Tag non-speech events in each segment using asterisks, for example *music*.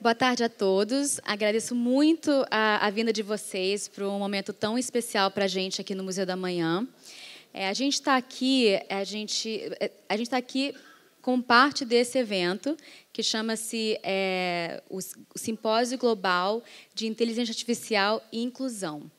Boa tarde a todos. Agradeço muito a, a vinda de vocês para um momento tão especial para a gente aqui no Museu da Manhã. É, a gente está aqui, a gente é, a gente está aqui com parte desse evento que chama-se é, o, o Simpósio Global de Inteligência Artificial e Inclusão.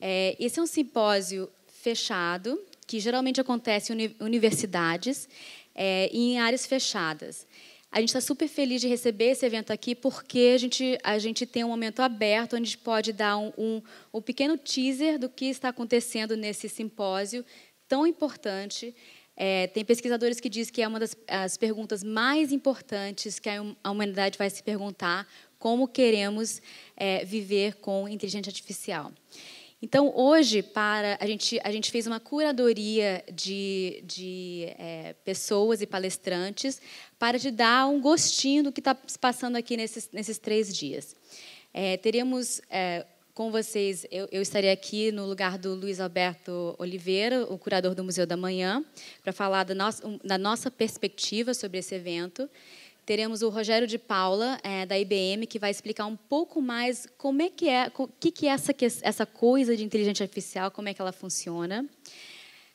É, esse é um simpósio fechado que geralmente acontece em universidades é, em áreas fechadas. A gente está super feliz de receber esse evento aqui, porque a gente, a gente tem um momento aberto onde a gente pode dar um, um, um pequeno teaser do que está acontecendo nesse simpósio tão importante. É, tem pesquisadores que dizem que é uma das as perguntas mais importantes que a hum, humanidade vai se perguntar: como queremos é, viver com inteligência artificial. Então, hoje, para a gente, a gente fez uma curadoria de, de é, pessoas e palestrantes para te dar um gostinho do que está se passando aqui nesses, nesses três dias. É, teríamos é, com vocês, eu, eu estarei aqui no lugar do Luiz Alberto Oliveira, o curador do Museu da Manhã, para falar da nossa, da nossa perspectiva sobre esse evento teremos o Rogério de Paula, é, da IBM, que vai explicar um pouco mais como é que é, o que, que é essa, essa coisa de inteligência artificial, como é que ela funciona.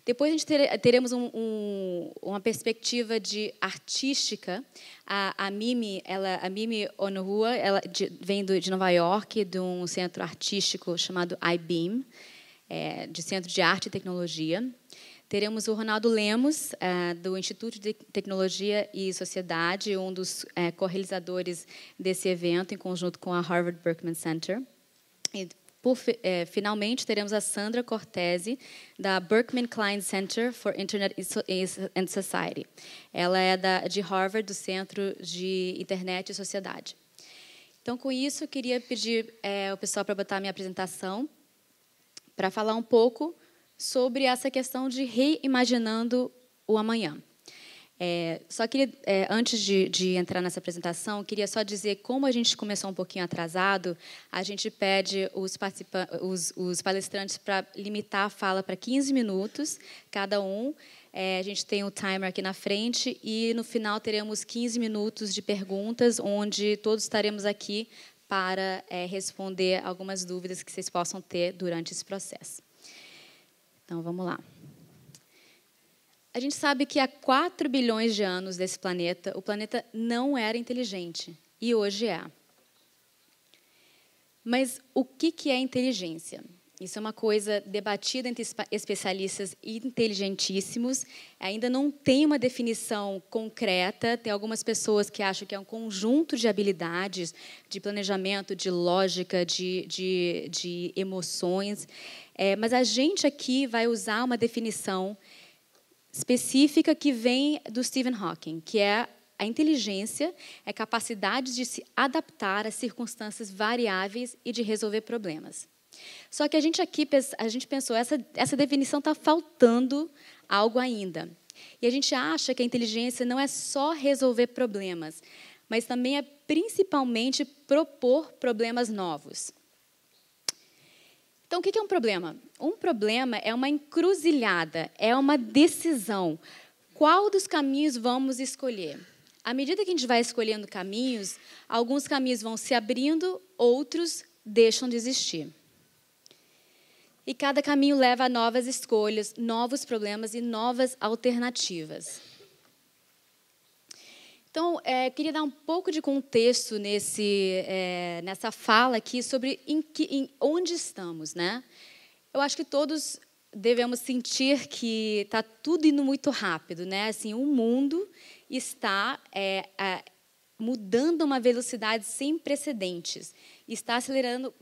Depois a gente ter, teremos um, um, uma perspectiva de artística. A, a Mimi, ela, a Mimi Onohua, ela de, vem do, de Nova York, de um centro artístico chamado IBM, é, de Centro de Arte e Tecnologia. Teremos o Ronaldo Lemos, eh, do Instituto de Tecnologia e Sociedade, um dos eh, co-realizadores desse evento, em conjunto com a Harvard Berkman Center. E, por, eh, finalmente, teremos a Sandra Cortese, da Berkman Klein Center for Internet and Society. Ela é da, de Harvard, do Centro de Internet e Sociedade. Então, com isso, eu queria pedir eh, ao pessoal para botar a minha apresentação, para falar um pouco sobre essa questão de reimaginando o amanhã. É, só queria, é, antes de, de, entrar nessa apresentação, queria só dizer como a gente começou um pouquinho atrasado. A gente pede os, os, os palestrantes para limitar a fala para 15 minutos cada um. É, a gente tem o um timer aqui na frente e no final teremos 15 minutos de perguntas, onde todos estaremos aqui para é, responder algumas dúvidas que vocês possam ter durante esse processo. Então vamos lá. A gente sabe que há 4 bilhões de anos desse planeta, o planeta não era inteligente e hoje é. Mas o que é inteligência? Isso é uma coisa debatida entre especialistas inteligentíssimos. Ainda não tem uma definição concreta. Tem algumas pessoas que acham que é um conjunto de habilidades, de planejamento, de lógica, de, de, de emoções. É, mas a gente aqui vai usar uma definição específica que vem do Stephen Hawking, que é a inteligência é a capacidade de se adaptar a circunstâncias variáveis e de resolver problemas. Só que a gente aqui a gente pensou, essa, essa definição está faltando algo ainda. E a gente acha que a inteligência não é só resolver problemas, mas também é principalmente propor problemas novos. Então, o que é um problema? Um problema é uma encruzilhada, é uma decisão. Qual dos caminhos vamos escolher? À medida que a gente vai escolhendo caminhos, alguns caminhos vão se abrindo, outros deixam de existir. E cada caminho leva a novas escolhas, novos problemas e novas alternativas. Então, é, queria dar um pouco de contexto nesse, é, nessa fala aqui sobre em que, em onde estamos, né? Eu acho que todos devemos sentir que está tudo indo muito rápido, né? Assim, o mundo está é, mudando a uma velocidade sem precedentes está acelerando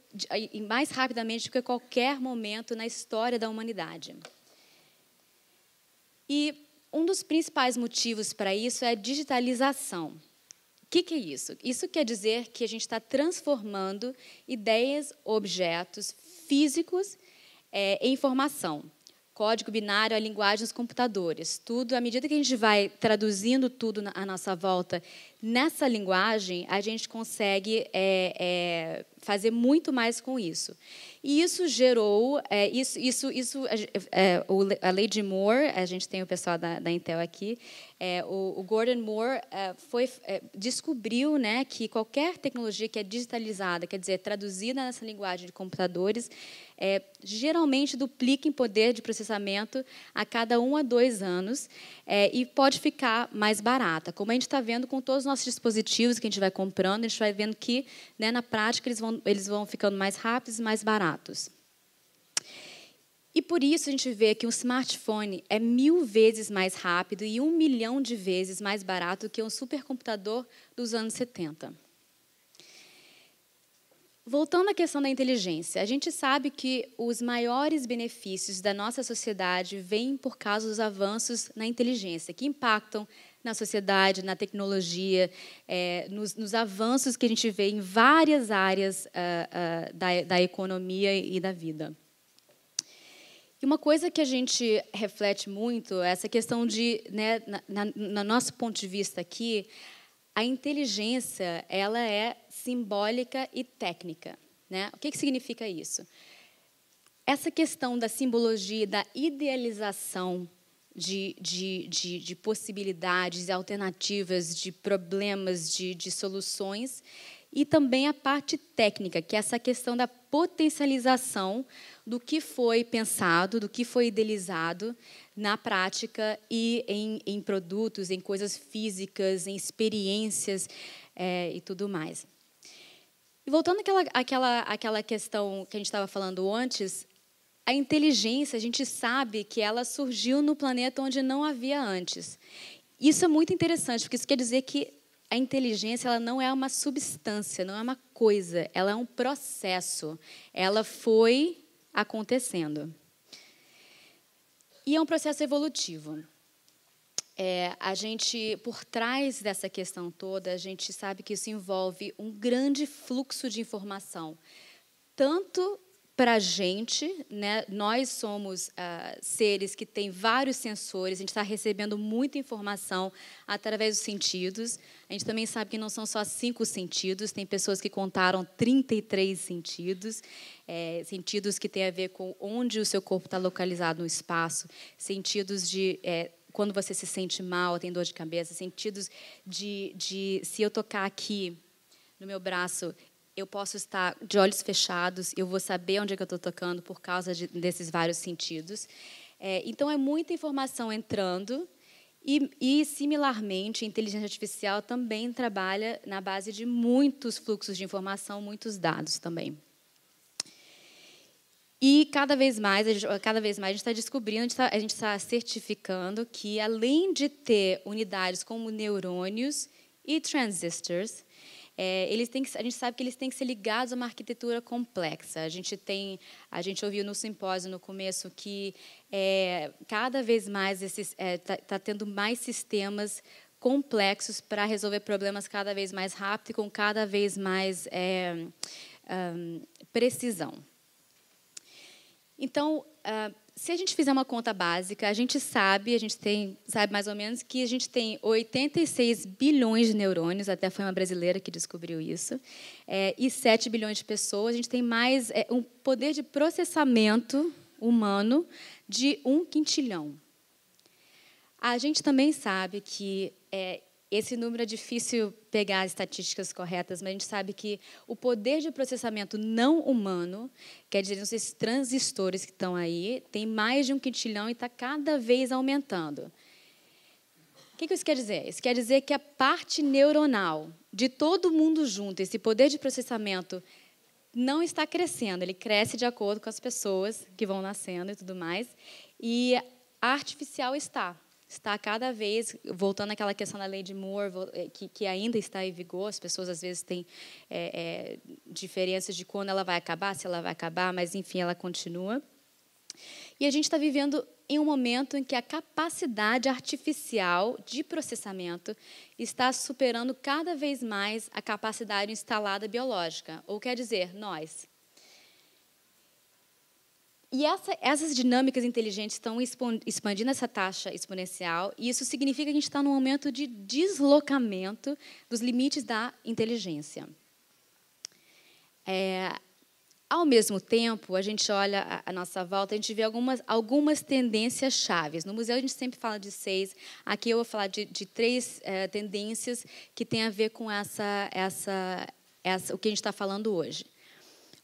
mais rapidamente do que qualquer momento na história da humanidade. E um dos principais motivos para isso é a digitalização. O que, que, é isso? Isso quer dizer que a gente está transformando ideias, objetos físicos é, em informação código binário a linguagem dos computadores. Tudo, à medida que a gente vai traduzindo tudo à nossa volta nessa linguagem, a gente consegue é, é, fazer muito mais com isso. E isso gerou, é, isso, isso, isso é, é, a lei de Moore, a gente tem o pessoal da, da Intel aqui, é, o, o, Gordon Moore é, foi, é, descobriu né, que qualquer tecnologia que é digitalizada, quer dizer, traduzida nessa linguagem de computadores, é, geralmente duplica em poder de processamento a cada um a dois anos é, e pode ficar mais barata. Como a gente está vendo com todos os nossos dispositivos que a gente vai comprando, a gente vai vendo que, né, na prática, eles vão, eles vão ficando mais rápidos e mais baratos. E por isso a gente vê que um smartphone é mil vezes mais rápido e um milhão de vezes mais barato que um supercomputador dos anos 70. Voltando à questão da inteligência, a gente sabe que os maiores benefícios da nossa sociedade vêm por causa dos avanços na inteligência, que impactam na sociedade, na tecnologia, é, nos, nos, avanços que a gente vê em várias áreas uh, uh, da, da economia e da vida. E uma coisa que a gente reflete muito é essa questão de, né, na, na, nosso ponto de vista aqui, a inteligência ela é simbólica e técnica. Né? O que, que significa isso? Essa questão da simbologia, da idealização de, de, de, de possibilidades, alternativas, de problemas, de, de soluções, e também a parte técnica, que é essa questão da potencialização do que foi pensado, do que foi idealizado na prática e em, em produtos, em coisas físicas, em experiências é, e tudo mais. E voltando àquela, àquela, àquela questão que a gente estava falando antes, a inteligência, a gente sabe que ela surgiu no planeta onde não havia antes. Isso é muito interessante, porque isso quer dizer que a inteligência ela não é uma substância, não é uma coisa, ela é um processo. Ela foi acontecendo. E é um processo evolutivo. É, a gente, por trás dessa questão toda, a gente sabe que isso envolve um grande fluxo de informação, tanto para a gente, né? Nós somos ah, seres que tem vários sensores. A gente está recebendo muita informação através dos sentidos. A gente também sabe que não são só cinco sentidos. Tem pessoas que contaram 33 sentidos, é, sentidos que têm a ver com onde o seu corpo está localizado no espaço, sentidos de é, quando você se sente mal, tem dor de cabeça, sentidos de, de se eu tocar aqui no meu braço, eu posso estar de olhos fechados, eu vou saber onde é que eu estou tocando por causa de, desses vários sentidos. É, então, é muita informação entrando e, e, similarmente, a inteligência artificial também trabalha na base de muitos fluxos de informação, muitos dados também. E cada vez mais, cada vez mais a gente está descobrindo, a gente está tá certificando que, além de ter unidades como neurônios e transistors, é, eles têm que, a gente sabe que eles têm que ser ligados a uma arquitetura complexa. A gente tem, a gente ouviu no simpósio no começo que é, cada vez mais está é, tá, tá tendo mais sistemas complexos para resolver problemas cada vez mais rápido e com cada vez mais um, é, precisão. Então, uh, se a gente fizer uma conta básica, a gente sabe, a gente tem, sabe mais ou menos que a gente tem 86 bilhões de neurônios, até foi uma brasileira que descobriu isso, é, e 7 bilhões de pessoas. A gente tem mais é, um poder de processamento humano de um quintilhão. A gente também sabe que é, esse número é difícil pegar as estatísticas corretas, mas a gente sabe que o poder de processamento não humano, quer dizer, esses transistores que estão aí, tem mais de um quintilhão e está cada vez aumentando. O que isso quer dizer? Isso quer dizer que a parte neuronal de todo mundo junto, esse poder de processamento, não está crescendo, ele cresce de acordo com as pessoas que vão nascendo e tudo mais, e a artificial está está cada vez voltando àquela questão da lei de Moore eh, que, que ainda está em vigor as pessoas às vezes têm é, é, diferenças de quando ela vai acabar se ela vai acabar mas enfim ela continua e a gente está vivendo em um momento em que a capacidade artificial de processamento está superando cada vez mais a capacidade instalada biológica ou quer dizer nós e essa, essas dinâmicas inteligentes estão expandindo essa taxa exponencial, e isso significa que a gente está num momento de deslocamento dos limites da inteligência. É, ao mesmo tempo, a gente olha a nossa volta, a gente vê algumas, algumas tendências chaves. No museu, a gente sempre fala de seis. Aqui, eu vou falar de, de três é, tendências que têm a ver com essa, essa, essa, o que a gente está falando hoje.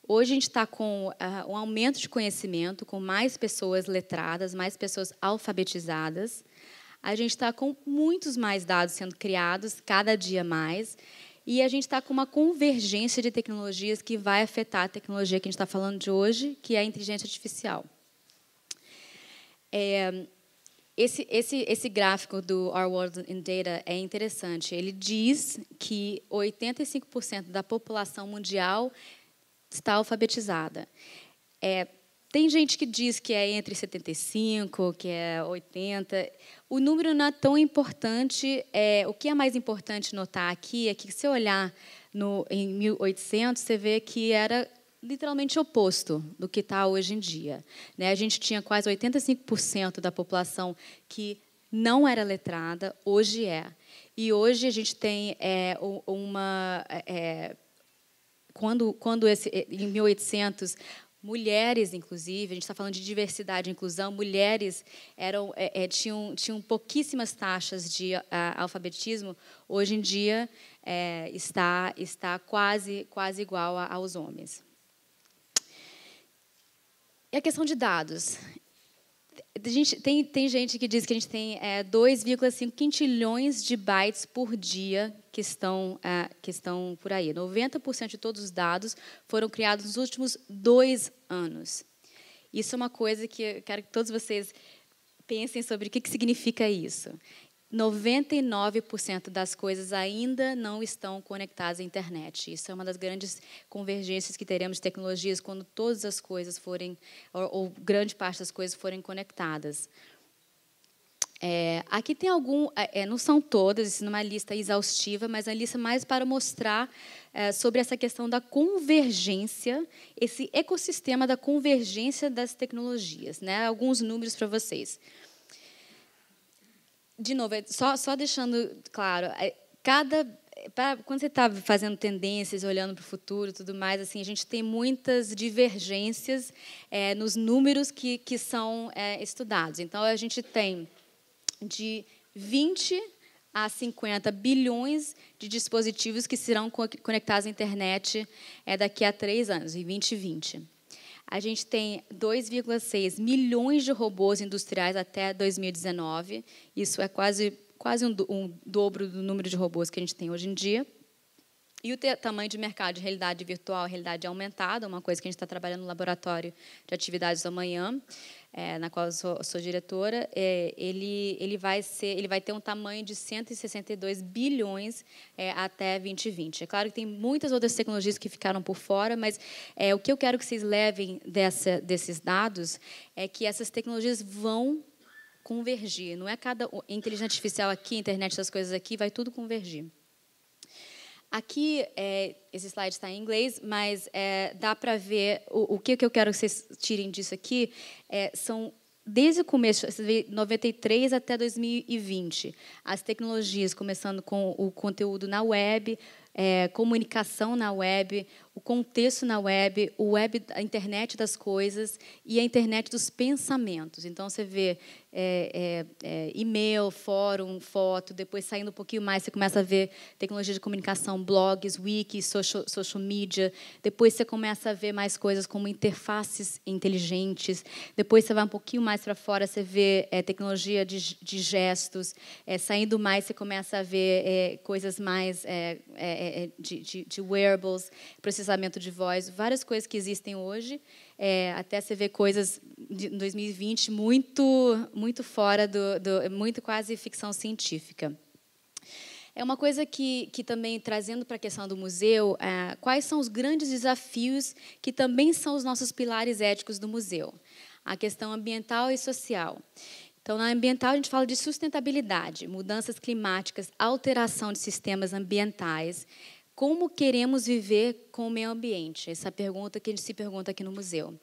Hoje a gente está com uh, um aumento de conhecimento, com mais pessoas letradas, mais pessoas alfabetizadas. A gente está com muitos mais dados sendo criados, cada dia mais. E a gente está com uma convergência de tecnologias que vai afetar a tecnologia que a gente está falando de hoje, que é a inteligência artificial. É, esse, esse, esse gráfico do Our World in Data é interessante. Ele diz que 85% da população mundial está alfabetizada. É, tem gente que diz que é entre 75, que é 80. O número não é tão importante. É, o que é mais importante notar aqui é que, se olhar no, em 1800, você vê que era literalmente oposto do que está hoje em dia. Né? A gente tinha quase 85% da população que não era letrada, hoje é. E hoje a gente tem é, uma. É, é quando, quando esse, eh, em 1800 mulheres, inclusive, a gente está falando de diversidade e inclusão, mulheres eram, é, é, tinham, tinham pouquíssimas taxas de a, ah, alfabetismo, hoje em dia é, está, está quase, quase igual a, aos homens. E a questão de dados. Gente, tem, tem gente que diz que a gente tem 2,5 quintilhões de bytes por dia que estão, ah, que estão por aí. 90% de todos os dados foram criados nos últimos dois anos. Isso é uma coisa que eu quero que todos vocês pensem sobre o que, que significa isso. 99% das coisas ainda não estão conectadas à internet. Isso é uma das grandes convergências que teremos de tecnologias quando todas as coisas forem, ou, ou grande parte das coisas forem conectadas. É, aqui tem algum, é, é não são todas, isso não é uma lista exaustiva, mas é uma lista mais para mostrar é, sobre essa questão da convergência, esse ecossistema da convergência das tecnologias. Né? Alguns números para vocês. De novo, é só, só deixando claro, é, cada pra, quando você está fazendo tendências, olhando para o futuro e tudo mais, assim, a gente tem muitas divergências nos números que, que são estudados. Então, a gente tem de 20 a 50 bilhões de dispositivos que serão conectados à internet é, daqui a três anos, em 2020. A gente tem 2,6 milhões de robôs industriais até 2019. Isso é quase, quase um, um, dobro do número de robôs que a gente tem hoje em dia. E o tamanho de mercado de realidade virtual, realidade aumentada, uma coisa que a gente está trabalhando no laboratório de atividades amanhã, é, na qual eu sou, sou diretora, é, ele, ele, vai ser, ele vai ter um tamanho de 162 bilhões é, até 2020. É claro que tem muitas outras tecnologias que ficaram por fora, mas é, o que eu quero que vocês levem dessa, desses dados é que essas tecnologias vão convergir. Não é cada inteligência artificial aqui, internet das coisas aqui, vai tudo convergir. Aqui, é, esse slide está em inglês, mas é, dá para ver o, o que, que eu quero que vocês tirem disso aqui. É, são desde o começo, 93 até 2020, as tecnologias, começando com o conteúdo na web, é, comunicação na web, o contexto na web, o web, a internet das coisas e a internet dos pensamentos. Então, você vê é, é, é e-mail, fórum, foto, depois saindo um pouquinho mais, você começa a ver tecnologia de comunicação, blogs, wikis, social, social media. Depois você começa a ver mais coisas como interfaces inteligentes. Depois você vai um pouquinho mais para fora, você vê é, tecnologia de, de gestos. É, saindo mais, você começa a ver é, coisas mais de, de, de wearables, processadores processamento de voz, várias coisas que existem hoje. É, até você vê coisas de 2020 muito, muito fora do, do, muito quase ficção científica. É uma coisa que, que também, trazendo para a questão do museu, é, quais são os grandes desafios que também são os nossos pilares éticos do museu? A questão ambiental e social. Então, na ambiental, a gente fala de sustentabilidade, mudanças climáticas, alteração de sistemas ambientais, como queremos viver com o meio ambiente? Essa pergunta que a gente se pergunta aqui no museu.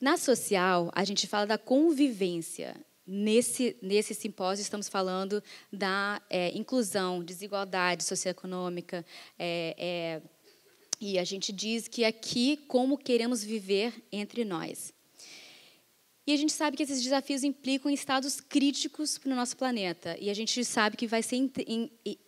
Na social, a gente fala da convivência. Nesse, nesse simpósio, estamos falando da é, inclusão, desigualdade socioeconômica. É, é, e a gente diz que aqui como queremos viver entre nós. E a gente sabe que esses desafios implicam estados críticos para o nosso planeta. E a gente sabe que vai ser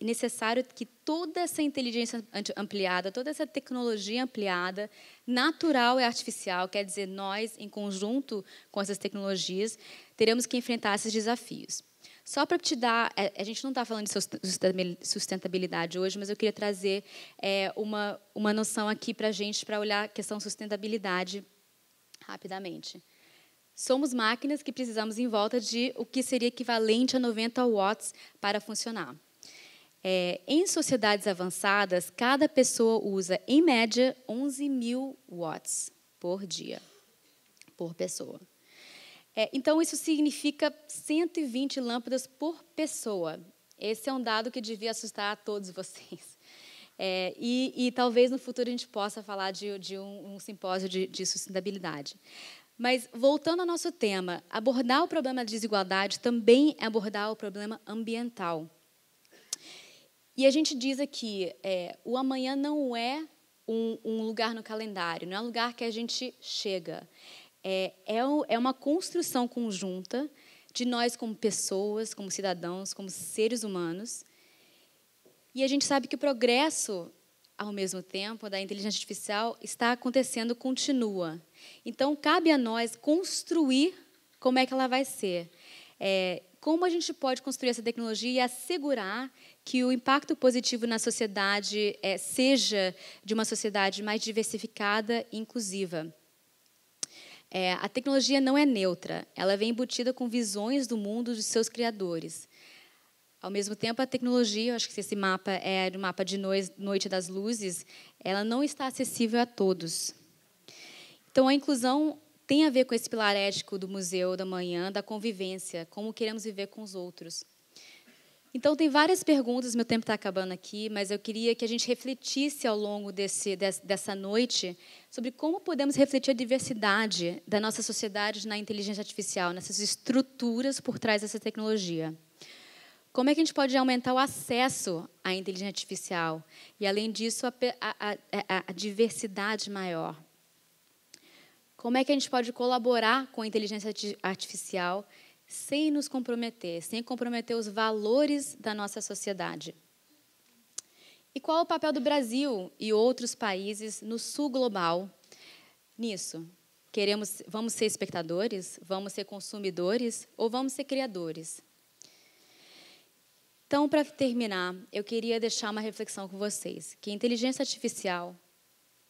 necessário que toda essa inteligência ampliada, toda essa tecnologia ampliada, natural e artificial, quer dizer, nós, em conjunto com essas tecnologias, teremos que enfrentar esses desafios. Só para te dar, é, a gente não está falando de sustentabilidade hoje, mas eu queria trazer é, uma, uma noção aqui para a gente, para olhar a questão sustentabilidade rapidamente. Somos máquinas que precisamos em volta de o que seria equivalente a 90 watts para funcionar. É, em sociedades avançadas, cada pessoa usa, em média, 11 mil watts por dia, por pessoa. É, então, isso significa 120 lâmpadas por pessoa. Esse é um dado que devia assustar a todos vocês. É, e, e, talvez no futuro a gente possa falar de, de um, um, simpósio de, de sustentabilidade. Mas, voltando ao nosso tema, abordar o problema da desigualdade também é abordar o problema ambiental. E a gente diz aqui, é, o amanhã não é um, um, lugar no calendário, não é um lugar que a gente chega. É, é, é uma construção conjunta de nós como pessoas, como cidadãos, como seres humanos. E a gente sabe que o progresso ao mesmo tempo da inteligência artificial está acontecendo, continua. Então, cabe a nós construir como é que ela vai ser. É, como a gente pode construir essa tecnologia e assegurar que o impacto positivo na sociedade é, seja de uma sociedade mais diversificada e inclusiva? É, a tecnologia não é neutra, ela vem embutida com visões do mundo de seus criadores. Ao mesmo tempo, a tecnologia, acho que esse mapa é o mapa de Noite das Luzes, ela não está acessível a todos. Então, a inclusão tem a ver com esse pilar ético do Museu da Manhã, da convivência, como queremos viver com os outros. Então, tem várias perguntas, meu tempo está acabando aqui, mas eu queria que a gente refletisse ao longo desse, dessa noite sobre como podemos refletir a diversidade da nossa sociedade na inteligência artificial, nessas estruturas por trás dessa tecnologia. Como é que a gente pode aumentar o acesso à inteligência artificial? E, além disso, a, a, é, a, a diversidade maior. Como é que a gente pode colaborar com a inteligência artificial sem nos comprometer, sem comprometer os valores da nossa sociedade? E qual o papel do Brasil e outros países no sul global nisso? Queremos, vamos ser espectadores? Vamos ser consumidores? Ou vamos ser criadores? Então, para terminar, eu queria deixar uma reflexão com vocês, que inteligência artificial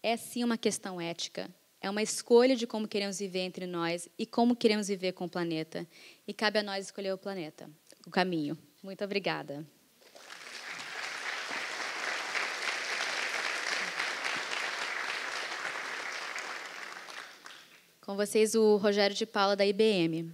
é sim uma questão ética, é uma escolha de como queremos viver entre nós e como queremos viver com o planeta, e cabe a nós escolher o planeta, o caminho. Muito obrigada. Com vocês o Rogério de Paula da IBM.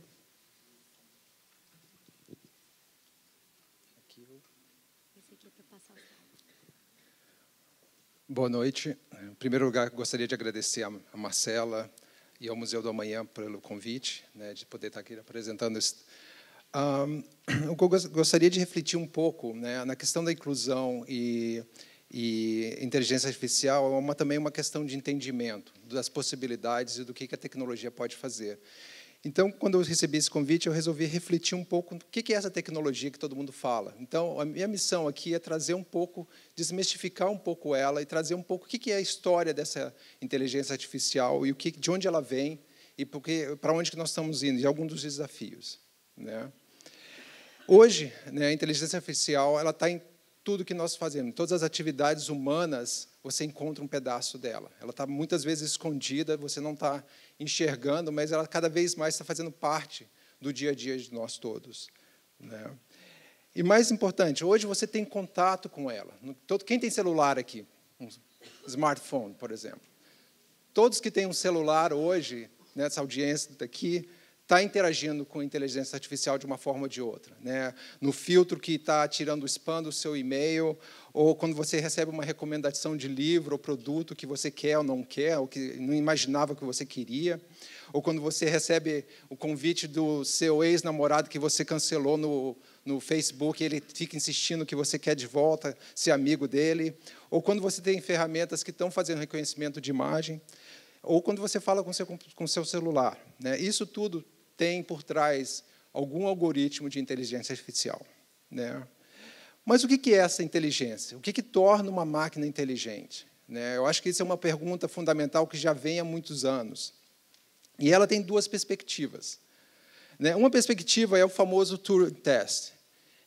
Boa noite. Em primeiro lugar, gostaria de agradecer a Marcela e ao Museu do Amanhã pelo convite, né, de poder estar aqui apresentando isso. *clears throat* Um, eu gostaria de refletir um pouco né, na questão da inclusão e, e inteligência artificial, é uma, também uma questão de entendimento das possibilidades e do que a tecnologia pode fazer. Então, quando eu recebi esse convite, eu resolvi refletir um pouco o que é essa tecnologia que todo mundo fala. Então, a minha missão aqui é trazer um pouco, desmistificar um pouco ela e trazer um pouco o que é a história dessa inteligência artificial e o que, de onde ela vem e para onde que nós estamos indo e alguns dos desafios. Né? Hoje, né, a inteligência artificial ela está em tudo que nós fazemos, todas as atividades humanas, você encontra um pedaço dela. Ela está muitas vezes escondida, você não está enxergando, mas ela cada vez mais está fazendo parte do dia a dia de nós todos. Né? E mais importante, hoje você tem contato com ela. Todo, quem tem celular aqui? Um smartphone, por exemplo. Todos que têm um celular hoje, nessa audiência daqui, está interagindo com a inteligência artificial de uma forma ou de outra. Né? No filtro que está tirando o spam do seu e-mail, ou quando você recebe uma recomendação de livro ou produto que você quer ou não quer, ou que não imaginava que você queria, ou quando você recebe o convite do seu ex-namorado que você cancelou no, no Facebook, ele fica insistindo que você quer de volta, ser amigo dele, ou quando você tem ferramentas que estão fazendo reconhecimento de imagem, ou quando você fala com seu, com seu celular. Né? Isso tudo tem por trás algum algoritmo de inteligência artificial. Né? Mas o que é essa inteligência? O que, que torna uma máquina inteligente? Né? Eu acho que isso é uma pergunta fundamental que já vem há muitos anos. E ela tem duas perspectivas. Né? Uma perspectiva é o famoso Turing Test.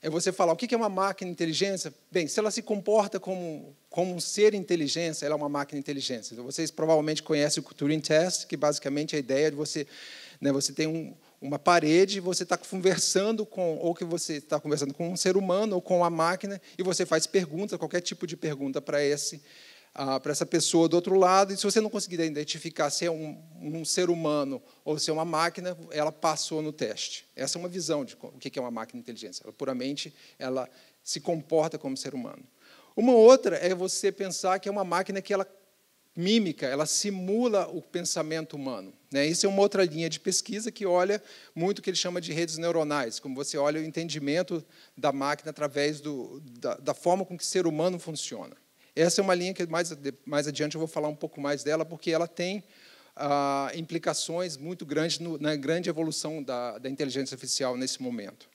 É você falar o que é uma máquina inteligência? Bem, se ela se comporta como, como um ser inteligência, ela é uma máquina inteligência. Então, vocês provavelmente conhecem o Turing Test, que basicamente é a ideia de você, né, você tem um, uma parede, você está conversando com, ou que você está conversando com um ser humano ou com a máquina, e você faz pergunta qualquer tipo de pergunta para esse ah, para essa pessoa do outro lado, e se você não conseguir identificar se é um, um, ser humano ou se é uma máquina, ela passou no teste. Essa é uma visão de o que é uma máquina inteligência Ela puramente ela se comporta como ser humano. Uma outra é você pensar que é uma máquina que ela mímica, ela simula o pensamento humano. Né? Isso é uma outra linha de pesquisa que olha muito o que ele chama de redes neuronais, como você olha o entendimento da máquina através do, da, da, forma com que o ser humano funciona. Essa é uma linha que mais, mais adiante eu vou falar um pouco mais dela, porque ela tem ah, implicações muito grandes no, na grande evolução da, da inteligência artificial nesse momento.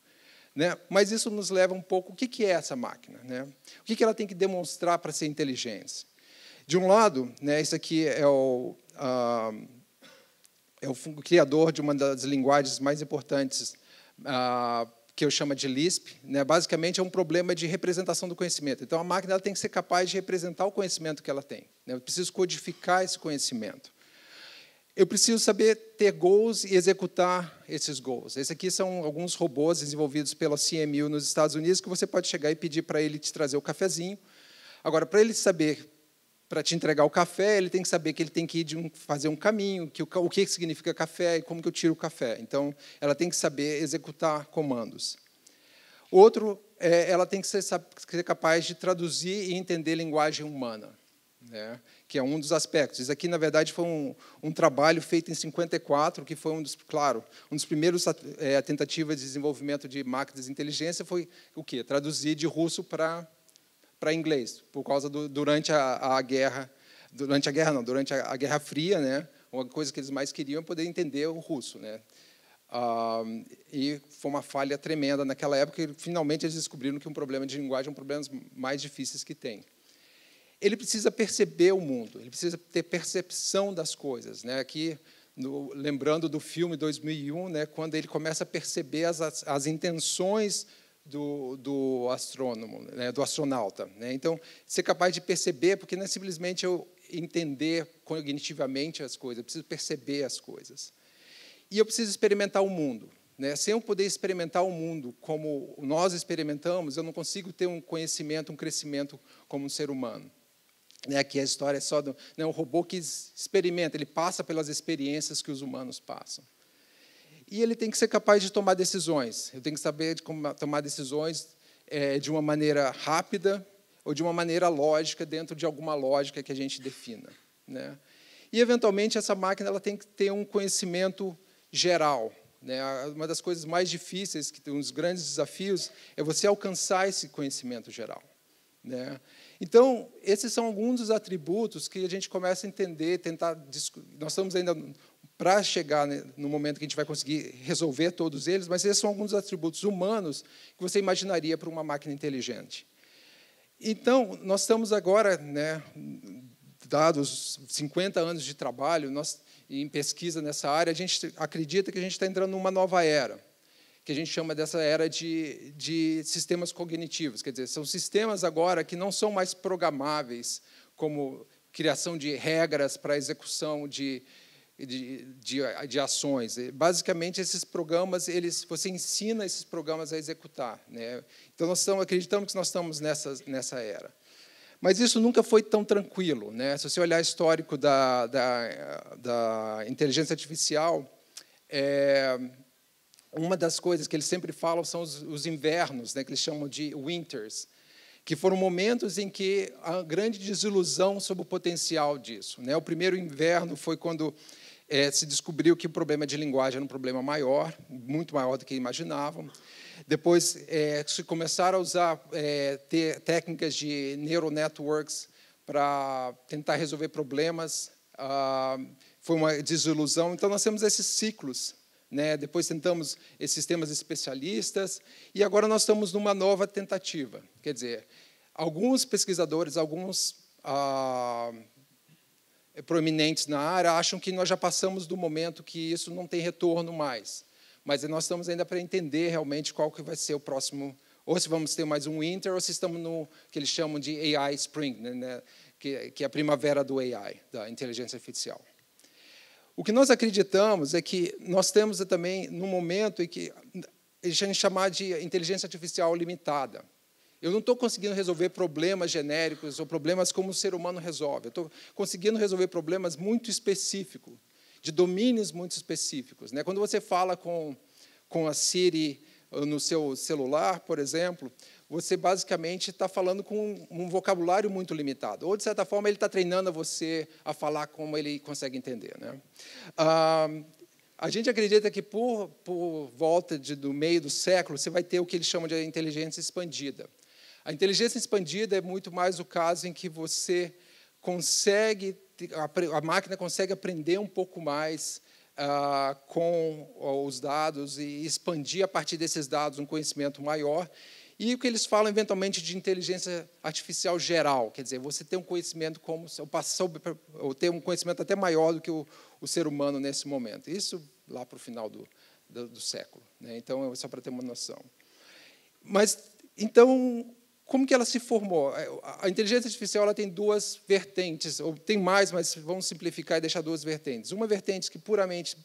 Né? Mas isso nos leva um pouco, o que, que é essa máquina? Né? O que, que ela tem que demonstrar para ser inteligente? De um lado, né, isso aqui é o, ah, é o criador de uma das linguagens mais importantes, ah, que eu chamo de Lisp. Né, basicamente, é um problema de representação do conhecimento. Então, a máquina ela tem que ser capaz de representar o conhecimento que ela tem. Né, eu preciso codificar esse conhecimento eu preciso saber ter goals e executar esses goals. Esses aqui são alguns robôs desenvolvidos pela CMU nos Estados Unidos que você pode chegar e pedir para ele te trazer o cafezinho. Agora, para ele saber para te entregar o café, ele tem que saber que ele tem que ir de um, fazer um caminho, que o, o que significa café e como que eu tiro o café. Então, ela tem que saber executar comandos. Outro, é, ela tem que ser, ser, capaz de traduzir e entender linguagem humana, né? que é um dos aspectos. Isso aqui, na verdade, foi um, um trabalho feito em 54, que foi um dos, claro, um dos primeiros é, tentativas de desenvolvimento de máquinas de inteligência foi o quê? Traduzir de russo para para inglês, por causa do, durante a, a, guerra, durante a guerra não, durante a, a, Guerra Fria, né? Uma coisa que eles mais queriam é poder entender o russo, né? Ah, e foi uma falha tremenda naquela época. E finalmente eles descobriram que um problema de linguagem é um dos problemas mais difíceis que tem. Ele precisa perceber o mundo, ele precisa ter percepção das coisas, né? Aqui no, lembrando do filme 2001, né, quando ele começa a perceber as, as, as intenções do, do astrônomo, né, do astronauta. Né? Então, ser capaz de perceber, porque não é simplesmente eu entender cognitivamente as coisas, eu preciso perceber as coisas. E eu preciso experimentar o mundo. Né? Sem eu poder experimentar o mundo como nós experimentamos, eu não consigo ter um conhecimento, um crescimento como um ser humano. Né? Aqui a história é só do né, um robô que experimenta, ele passa pelas experiências que os humanos passam e ele tem que ser capaz de tomar decisões. Ele tem que saber de como tomar decisões é, de uma maneira rápida ou de uma maneira lógica, dentro de alguma lógica que a gente defina. Né? E, eventualmente, essa máquina ela tem que ter um conhecimento geral. Né? Uma das coisas mais difíceis, que um dos grandes desafios, é você alcançar esse conhecimento geral. Né? Então, esses são alguns dos atributos que a gente começa a entender, tentar. Nós estamos ainda para chegar no momento que a gente vai conseguir resolver todos eles, mas esses são alguns atributos humanos que você imaginaria para uma máquina inteligente. Então, nós estamos agora, né, dados 50 anos de trabalho nós, em pesquisa nessa área, a gente acredita que a gente está entrando numa nova era, que a gente chama dessa era de, de sistemas cognitivos. Quer dizer, são sistemas agora que não são mais programáveis, como criação de regras para execução de, de, de, ações. Basicamente, esses programas, eles, você ensina esses programas a executar. Né? Então, nós estamos, acreditamos que nós estamos nessa, nessa era. Mas isso nunca foi tão tranquilo. Né? Se você olhar o histórico da, da, da inteligência artificial, é, uma das coisas que eles sempre falam são os, os invernos, né, que eles chamam de winters, que foram momentos em que a grande desilusão sobre o potencial disso. Né? O primeiro inverno foi quando é, se descobriu que o problema de linguagem era um problema maior, muito maior do que imaginavam. Depois, é, se começaram a usar é, ter técnicas de neural networks para tentar resolver problemas. Ah, foi uma desilusão. Então, nós temos esses ciclos. Né? Depois tentamos esses sistemas especialistas e agora nós estamos numa nova tentativa. Quer dizer, alguns pesquisadores, alguns ah, eh, proeminentes na área acham que nós já passamos do momento que isso não tem retorno mais. Mas nós estamos ainda para entender realmente qual que vai ser o próximo, ou se vamos ter mais um winter, ou se estamos no que eles chamam de AI Spring, né, né, que, que é a primavera do AI, da inteligência artificial. O que nós acreditamos é que nós temos também, no momento em que a gente de inteligência artificial limitada. Eu não estou conseguindo resolver problemas genéricos ou problemas como o ser humano resolve. Eu estou conseguindo resolver problemas muito específicos, de domínios muito específicos. Né? Quando você fala com, com a Siri uh, no seu celular, por exemplo, você basicamente está falando com um vocabulário muito limitado. Ou, de certa forma, ele está treinando você a falar como ele consegue entender. Né? Ah, a gente acredita que por, por volta de, do meio do século você vai ter o que eles chamam de inteligência expandida. A inteligência expandida é muito mais o caso em que você consegue, a máquina consegue aprender um pouco mais ah, com os dados e expandir a partir desses dados um conhecimento maior. E o que eles falam eventualmente de inteligência artificial geral, quer dizer, você ter um conhecimento como ou ter um conhecimento até maior do que o, o ser humano nesse momento. Isso lá para o final do, do, do século. Né? Então, é só para ter uma noção. Mas então como que ela se formou? É, a inteligência artificial ela tem duas vertentes, ou tem mais, mas vamos simplificar e deixar duas vertentes. Uma vertente que puramente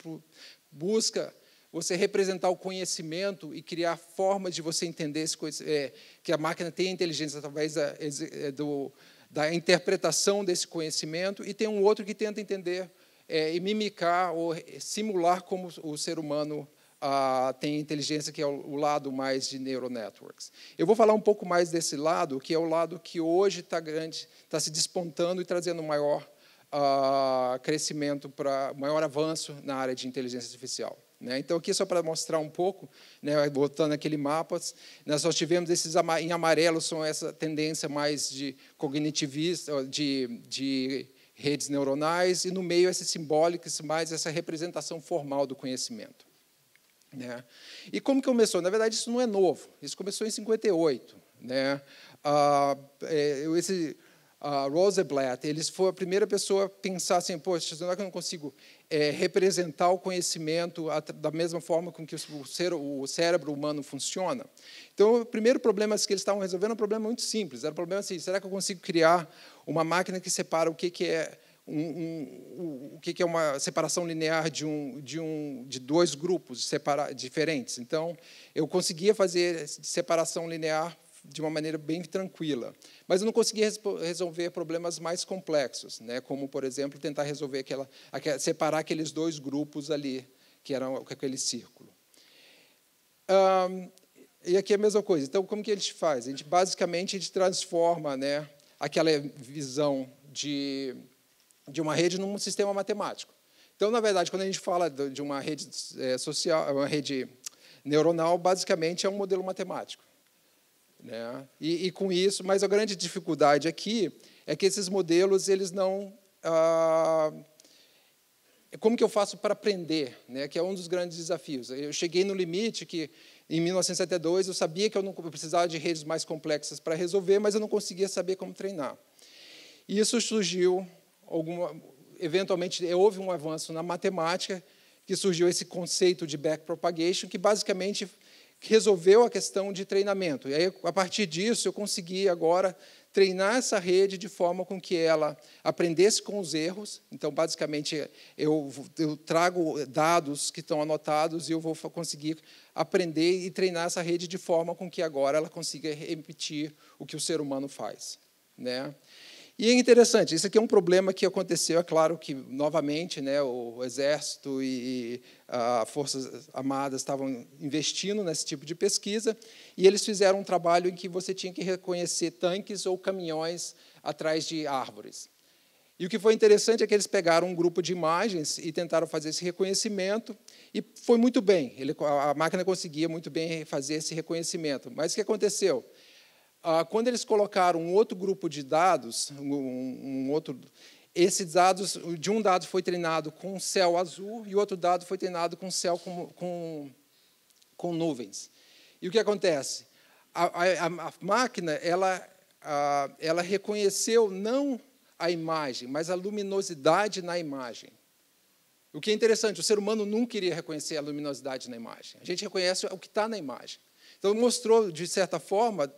busca você representar o conhecimento e criar formas de você entender esse é, que a máquina tem inteligência através da, é, do, da interpretação desse conhecimento, e tem um outro que tenta entender é, e mimicar ou simular como o ser humano tem inteligência, que é o, o lado mais de neural networks. Eu vou falar um pouco mais desse lado, que é o lado que hoje está grande, está se despontando e trazendo maior ah, crescimento, para maior avanço na área de inteligência artificial. Né? Então, aqui só para mostrar um pouco, né, voltando aquele mapa, nós tivemos esses em amarelo, são essa tendência mais de cognitivista, de, de redes neuronais, e no meio esses simbólicos, mais essa representação formal do conhecimento. Né? E como que começou? Na verdade, isso não é novo. Isso começou em 58. Né? Ah, é, esse ah, ele foi a primeira pessoa a pensar assim, poxa, será que eu não consigo é, representar o conhecimento da mesma forma com que o, ser, o cérebro humano funciona? Então, o primeiro problema que eles estavam resolvendo era um problema muito simples. Era um problema assim, será que eu consigo criar uma máquina que separa o que, que é um, um, o que é uma separação linear de, um, de, um, de dois grupos separa diferentes. Então, eu conseguia fazer separação linear de uma maneira bem tranquila, mas eu não conseguia resolver problemas mais complexos, né? como, por exemplo, tentar resolver aquela, aquela separar aqueles dois grupos ali, que eram aquele círculo. Um, e aqui é a mesma coisa. Então, como que a gente faz? A gente, basicamente, a gente transforma né, aquela visão de de uma rede num sistema matemático. Então, na verdade, quando a gente fala de uma rede é, social, uma rede neuronal, basicamente é um modelo matemático. Né? E, e, com isso, mas a grande dificuldade aqui é que esses modelos eles não ah, como que eu faço para aprender, né? Que é um dos grandes desafios. Eu cheguei no limite que em 1972 eu sabia que eu não precisava de redes mais complexas para resolver, mas eu não conseguia saber como treinar. E isso surgiu alguma, eventualmente houve um avanço na matemática que surgiu esse conceito de backpropagation, que basicamente resolveu a questão de treinamento. E aí, a partir disso, eu consegui agora treinar essa rede de forma com que ela aprendesse com os erros. Então, basicamente, eu, eu trago dados que estão anotados e eu vou conseguir aprender e treinar essa rede de forma com que agora ela consiga repetir o que o ser humano faz. Né? E é interessante, isso aqui é um problema que aconteceu, é claro que, novamente, né, o Exército e, e as Forças Armadas estavam investindo nesse tipo de pesquisa, e eles fizeram um trabalho em que você tinha que reconhecer tanques ou caminhões atrás de árvores. E o que foi interessante é que eles pegaram um grupo de imagens e tentaram fazer esse reconhecimento, e foi muito bem, Ele, a máquina conseguia muito bem fazer esse reconhecimento. Mas o que aconteceu? Ah, quando eles colocaram um outro grupo de dados, um, um outro, esses dados, de um dado foi treinado com céu azul e outro dado foi treinado com céu com, com, com nuvens. E o que acontece? A, a, a máquina ela, a, ela reconheceu não a imagem, mas a luminosidade na imagem. O que é interessante, o ser humano nunca iria reconhecer a luminosidade na imagem. A gente reconhece o que está na imagem. Então, mostrou, de certa forma,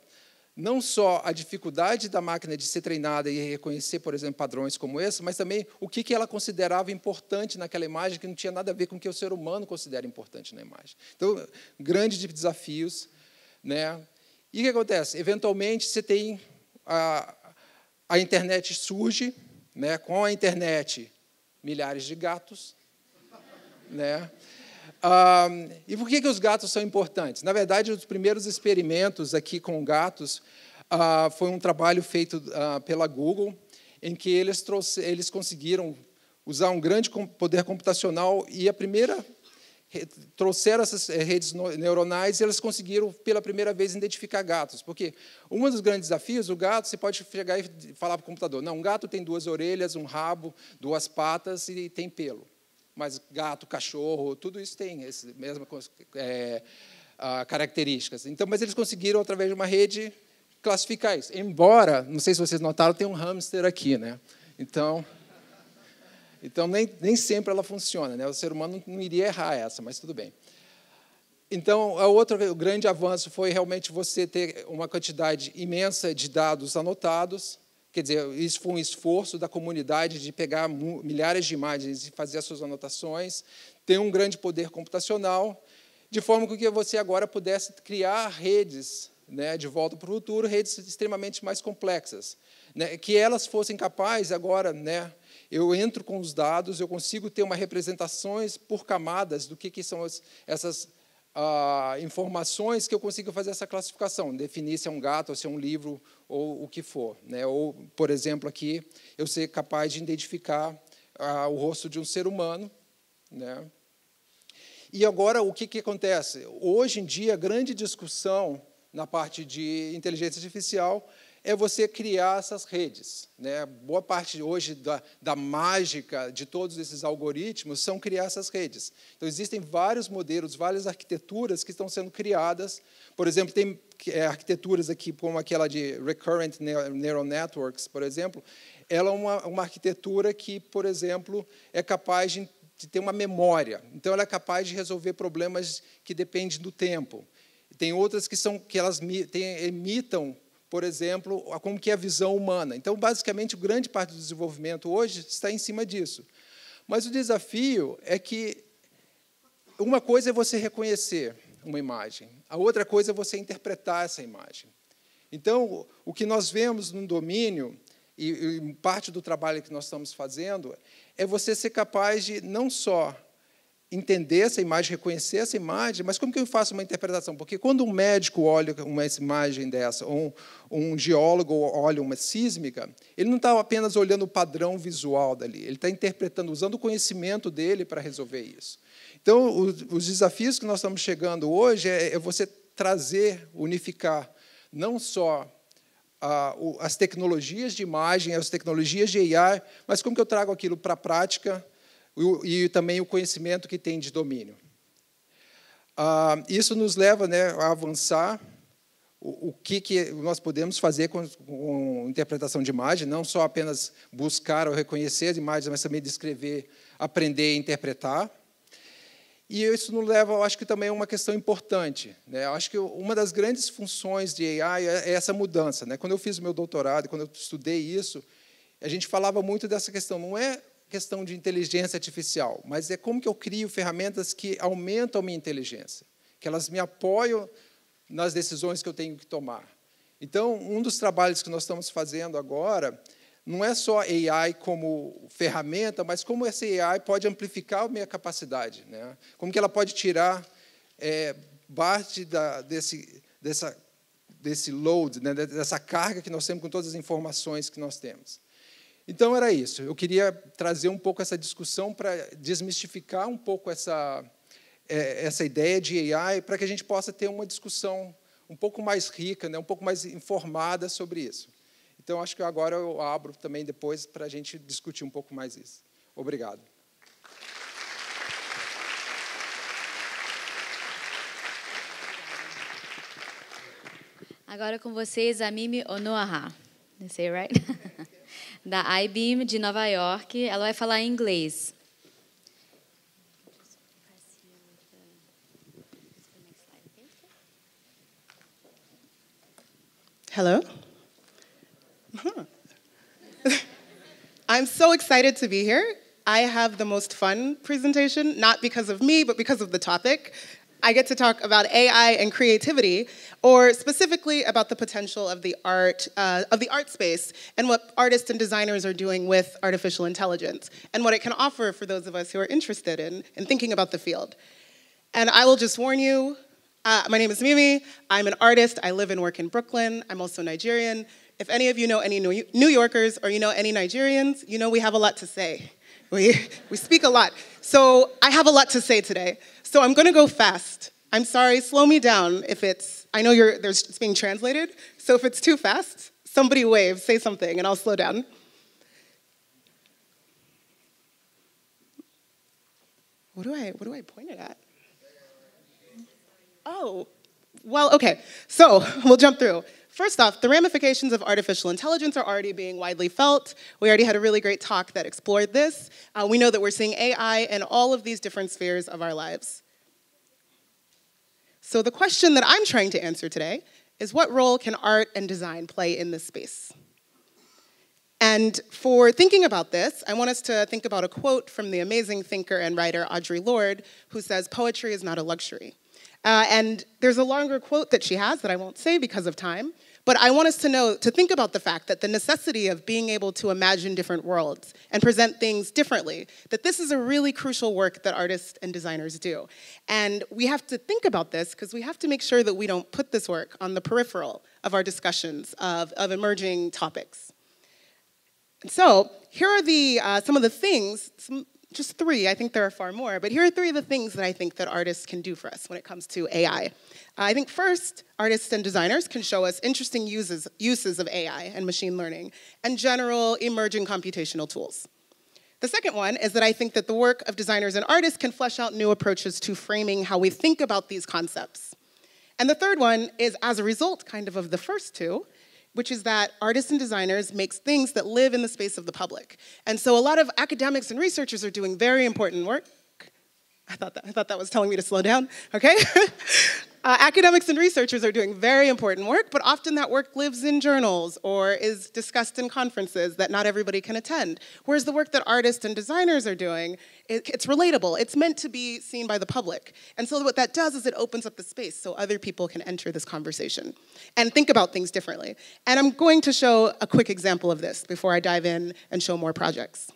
não só a dificuldade da máquina de ser treinada e reconhecer, por exemplo, padrões como esse, mas também o que ela considerava importante naquela imagem que não tinha nada a ver com o que o ser humano considera importante na imagem. Então, grandes desafios. Né? E o que acontece? Eventualmente, você tem a, a internet surge, né? com a internet, milhares de gatos. Né? Ah, e por que, que os gatos são importantes? Na verdade, os primeiros experimentos aqui com gatos ah, foi um trabalho feito ah, pela Google, em que eles, trouxe, eles conseguiram usar um grande poder computacional e a primeira trouxeram essas eh, redes neuronais e eles conseguiram pela primeira vez identificar gatos, porque um dos grandes desafios, o gato, você pode chegar e falar para o computador, não, um gato tem duas orelhas, um rabo, duas patas e tem pelo mas gato, cachorro, tudo isso tem as mesmas é, características. Então, mas eles conseguiram através de uma rede classificar isso. Embora, não sei se vocês notaram, tem um hamster aqui, né? Então, então nem, nem sempre ela funciona, né? O ser humano não iria errar essa, mas tudo bem. Então, o outro grande avanço foi realmente você ter uma quantidade imensa de dados anotados Quer dizer, isso foi um esforço da comunidade de pegar milhares de imagens e fazer as suas anotações, tem um grande poder computacional, de forma que você agora pudesse criar redes né, de volta para o futuro, redes extremamente mais complexas. Né, que elas fossem capazes agora, né, eu entro com os dados, eu consigo ter uma representações por camadas do que, que são as, essas ah, informações que eu consigo fazer essa classificação, definir se é um gato, ou se é um livro, ou o que for. Né? Ou, por exemplo, aqui, eu ser capaz de identificar ah, o rosto de um ser humano. Né? E agora, o que, que acontece? Hoje em dia, a grande discussão na parte de inteligência artificial é você criar essas redes. Né? Boa parte hoje da, da, mágica de todos esses algoritmos são criar essas redes. Então, existem vários modelos, várias arquiteturas que estão sendo criadas. Por exemplo, tem é, arquiteturas aqui, como aquela de Recurrent Neural Networks, por exemplo, ela é uma, uma arquitetura que, por exemplo, é capaz de, de ter uma memória. Então, ela é capaz de resolver problemas que dependem do tempo. Tem outras que são que elas tem, por exemplo, a, como que é a visão humana. Então, basicamente, grande parte do desenvolvimento hoje está em cima disso. Mas o desafio é que uma coisa é você reconhecer uma imagem. A outra coisa é você interpretar essa imagem. Então, o que nós vemos no domínio, e, e parte do trabalho que nós estamos fazendo, é você ser capaz de não só entender essa imagem, reconhecer essa imagem, mas como que eu faço uma interpretação? Porque quando um médico olha uma imagem dessa, ou um, um geólogo olha uma sísmica, ele não está apenas olhando o padrão visual dali, ele está interpretando, usando o conhecimento dele para resolver isso. Então, os, desafios que nós estamos chegando hoje é, é você trazer, unificar, não só as tecnologias de imagem, as tecnologias de AI, mas como que eu trago aquilo para a prática e, também o conhecimento que tem de domínio. Ah, isso nos leva né, a avançar o, o que, que nós podemos fazer com, com, interpretação de imagem, não só apenas buscar ou reconhecer as imagens, mas também descrever, aprender e interpretar. E isso nos leva, eu acho que também é uma questão importante. Né? Eu acho que uma das grandes funções de AI é, é essa mudança. Né? Quando eu fiz o meu doutorado, quando eu estudei isso, a gente falava muito dessa questão. Não é questão de inteligência artificial, mas é como que eu crio ferramentas que aumentam a minha inteligência, que elas me apoiam nas decisões que eu tenho que tomar. Então, um dos trabalhos que nós estamos fazendo agora não é só AI como ferramenta, mas como essa AI pode amplificar a minha capacidade, né? como que ela pode tirar é, parte da, desse, dessa, desse load, né? dessa carga que nós temos com todas as informações que nós temos. Então, era isso. Eu queria trazer um pouco essa discussão para desmistificar um pouco essa, é, essa ideia de AI, para que a gente possa ter uma discussão um pouco mais rica, né, um pouco mais informada sobre isso. Então, acho que agora eu abro também depois para a gente discutir um pouco mais isso. Obrigado. Agora com vocês, Mimi Onoaha. You say right? *laughs* da IBM de Nova York. Ela vai falar em inglês. Hello. *laughs* I'm so excited to be here. I have the most fun presentation, not because of me, but because of the topic. I get to talk about AI and creativity, or specifically about the potential of the art uh, of the art space and what artists and designers are doing with artificial intelligence and what it can offer for those of us who are interested in in thinking about the field. And I will just warn you. Uh, my name is Mimi. I'm an artist. I live and work in Brooklyn. I'm also Nigerian. If any of you know any New Yorkers or you know any Nigerians, you know we have a lot to say. We, *laughs* we speak a lot. So I have a lot to say today. So I'm going to go fast. I'm sorry, slow me down if it's, I know you're, there's, it's being translated. So if it's too fast, somebody wave, say something, and I'll slow down. What do I, what do I point it at? Oh, well, okay. So *laughs* we'll jump through. First off, the ramifications of artificial intelligence are already being widely felt. We already had a really great talk that explored this. Uh, we know that we're seeing AI in all of these different spheres of our lives. So the question that I'm trying to answer today is what role can art and design play in this space? And for thinking about this, I want us to think about a quote from the amazing thinker and writer Audre Lorde, who says, Poetry is not a luxury. Uh, and there's a longer quote that she has that I won't say because of time, but I want us to know, to think about the fact that the necessity of being able to imagine different worlds and present things differently, that this is a really crucial work that artists and designers do. And we have to think about this because we have to make sure that we don't put this work on the peripheral of our discussions of, of emerging topics. So here are the, uh, some of the things, some just three. I think there are far more. But here are three of the things that I think that artists can do for us when it comes to AI. I think first, artists and designers can show us interesting uses, uses of AI and machine learning and general emerging computational tools. The second one is that I think that the work of designers and artists can flesh out new approaches to framing how we think about these concepts. And the third one is, as a result, kind of of the first two, which is that artists and designers makes things that live in the space of the public. And so a lot of academics and researchers are doing very important work. I thought that, I thought that was telling me to slow down, okay? *laughs* Uh, academics and researchers are doing very important work, but often that work lives in journals or is discussed in conferences that not everybody can attend. Whereas the work that artists and designers are doing, it, it's relatable. It's meant to be seen by the public. And so what that does is it opens up the space so other people can enter this conversation and think about things differently. And I'm going to show a quick example of this before I dive in and show more projects.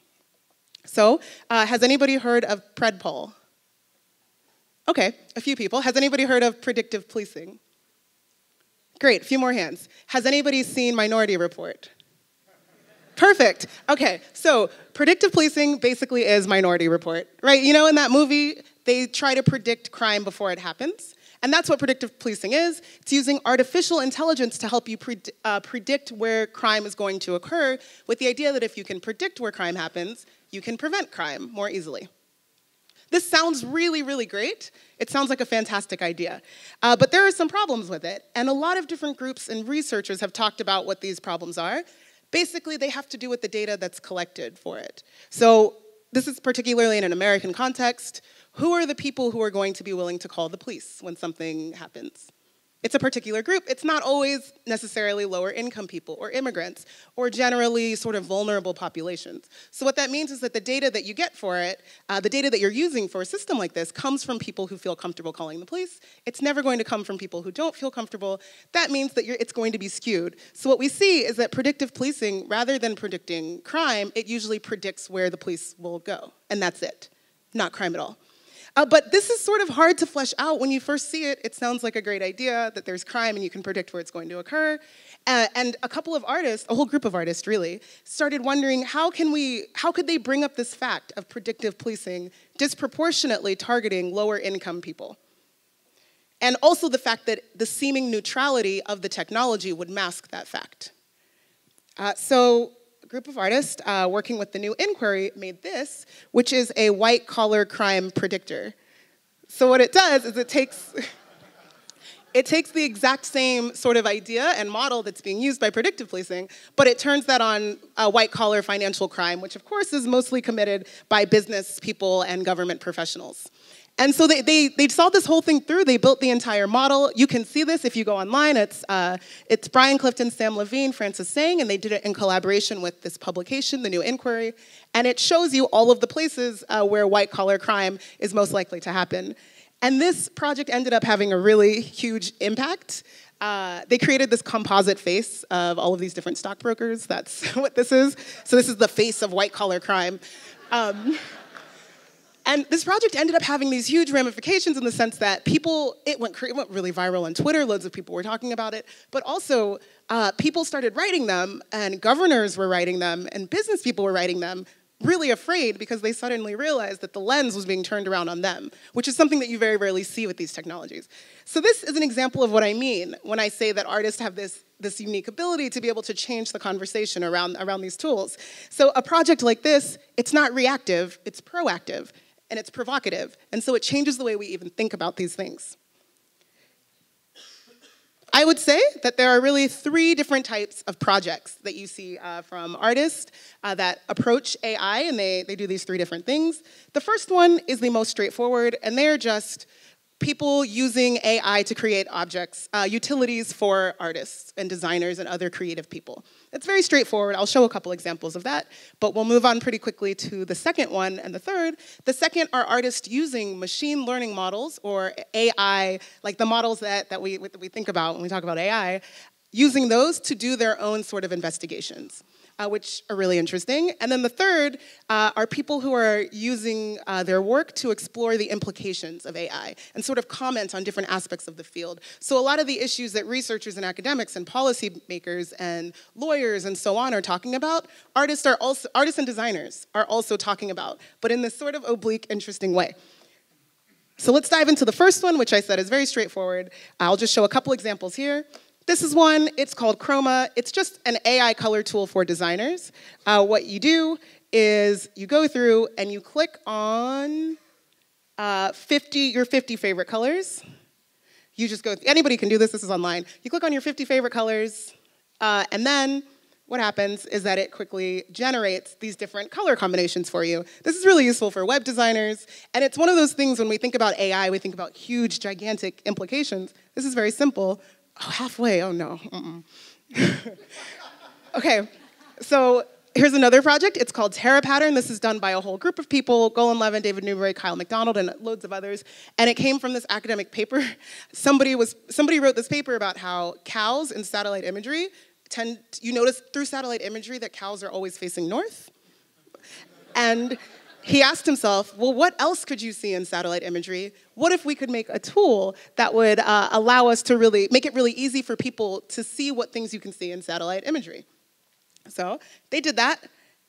So, uh, has anybody heard of PredPol? Okay, a few people. Has anybody heard of predictive policing? Great, a few more hands. Has anybody seen Minority Report? Perfect. Okay, so predictive policing basically is Minority Report, right? You know, in that movie, they try to predict crime before it happens. And that's what predictive policing is. It's using artificial intelligence to help you pred uh, predict where crime is going to occur, with the idea that if you can predict where crime happens, you can prevent crime more easily. This sounds really, really great. It sounds like a fantastic idea. Uh, but there are some problems with it, and a lot of different groups and researchers have talked about what these problems are. Basically, they have to do with the data that's collected for it. So this is particularly in an American context. Who are the people who are going to be willing to call the police when something happens? It's a particular group. It's not always necessarily lower income people or immigrants or generally sort of vulnerable populations. So, what that means is that the data that you get for it, uh, the data that you're using for a system like this, comes from people who feel comfortable calling the police. It's never going to come from people who don't feel comfortable. That means that it's going to be skewed. So, what we see is that predictive policing, rather than predicting crime, it usually predicts where the police will go. And that's it, not crime at all. Uh, but this is sort of hard to flesh out. When you first see it, it sounds like a great idea that there's crime and you can predict where it's going to occur. Uh, and a couple of artists, a whole group of artists really, started wondering how can we, how could they bring up this fact of predictive policing disproportionately targeting lower income people? And also the fact that the seeming neutrality of the technology would mask that fact. Uh, so group of artists uh, working with the new inquiry made this, which is a white collar crime predictor. So what it does is it takes. *laughs* it takes the exact same sort of idea and model that's being used by predictive policing, but it turns that on white collar financial crime, which of course is mostly committed by business people and government professionals. And so they, they, they saw this whole thing through. They built the entire model. You can see this if you go online. It's, uh, it's Brian Clifton, Sam Levine, Francis Sang, and they did it in collaboration with this publication, The New Inquiry. And it shows you all of the places uh, where white collar crime is most likely to happen. And this project ended up having a really huge impact. Uh, they created this composite face of all of these different stockbrokers. That's *laughs* what this is. So, this is the face of white collar crime. Um, and this project ended up having these huge ramifications in the sense that people, it went, it went really viral on Twitter, loads of people were talking about it, but also uh, people started writing them, and governors were writing them, and business people were writing them, really afraid because they suddenly realized that the lens was being turned around on them, which is something that you very rarely see with these technologies. So this is an example of what I mean when I say that artists have this, this unique ability to be able to change the conversation around, around these tools. So a project like this, it's not reactive, it's proactive and it's provocative. And so it changes the way we even think about these things. I would say that there are really three different types of projects that you see uh, from artists uh, that approach AI, and they, they do these three different things. The first one is the most straightforward, and they're just people using AI to create objects, uh, utilities for artists and designers and other creative people. It's very straightforward. I'll show a couple examples of that, but we'll move on pretty quickly to the second one and the third. The second are artists using machine learning models or AI, like the models that, that we, that we think about when we talk about AI, using those to do their own sort of investigations uh, which are really interesting. And then the third uh, are people who are using uh, their work to explore the implications of AI and sort of comment on different aspects of the field. So a lot of the issues that researchers and academics and policymakers and lawyers and so on are talking about, artists are also artists and designers are also talking about, but in this sort of oblique, interesting way. So let's dive into the first one, which I said is very straightforward. I'll just show a couple examples here. This is one, it's called Chroma. It's just an AI color tool for designers. Uh, what you do is you go through and you click on uh, 50, your 50 favorite colors. You just go, anybody can do this, this is online. You click on your 50 favorite colors, uh, and then what happens is that it quickly generates these different color combinations for you. This is really useful for web designers, and it's one of those things when we think about AI, we think about huge, gigantic implications. This is very simple. Oh, halfway. Oh no. *laughs* okay. So here's another project. It's called Terra Pattern. This is done by a whole group of people: Golan Levin, David Newberry, Kyle McDonald, and loads of others. And it came from this academic paper. *laughs* somebody was somebody wrote this paper about how cows in satellite imagery tend. You notice through satellite imagery that cows are always facing north, and he asked himself, well, what else could you see in satellite imagery? What if we could make a tool that would uh, allow us to really make it really easy for people to see what things you can see in satellite imagery? So they did that.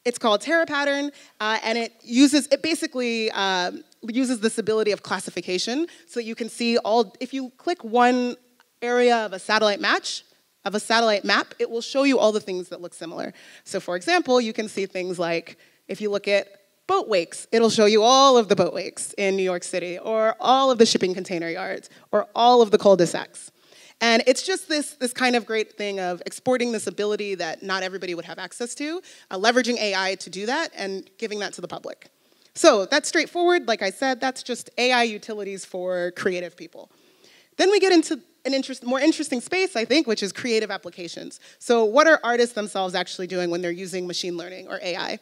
It's called TerraPattern, uh, and it uses it basically um, uses this ability of classification, so you can see all. If you click one area of a satellite match, of a satellite map, it will show you all the things that look similar. So, for example, you can see things like if you look at boat wakes. It'll show you all of the boat wakes in New York City, or all of the shipping container yards, or all of the cul-de-sacs. And it's just this, this kind of great thing of exporting this ability that not everybody would have access to, uh, leveraging AI to do that, and giving that to the public. So that's straightforward. Like I said, that's just AI utilities for creative people. Then we get into an interest, more interesting space, I think, which is creative applications. So what are artists themselves actually doing when they're using machine learning or AI?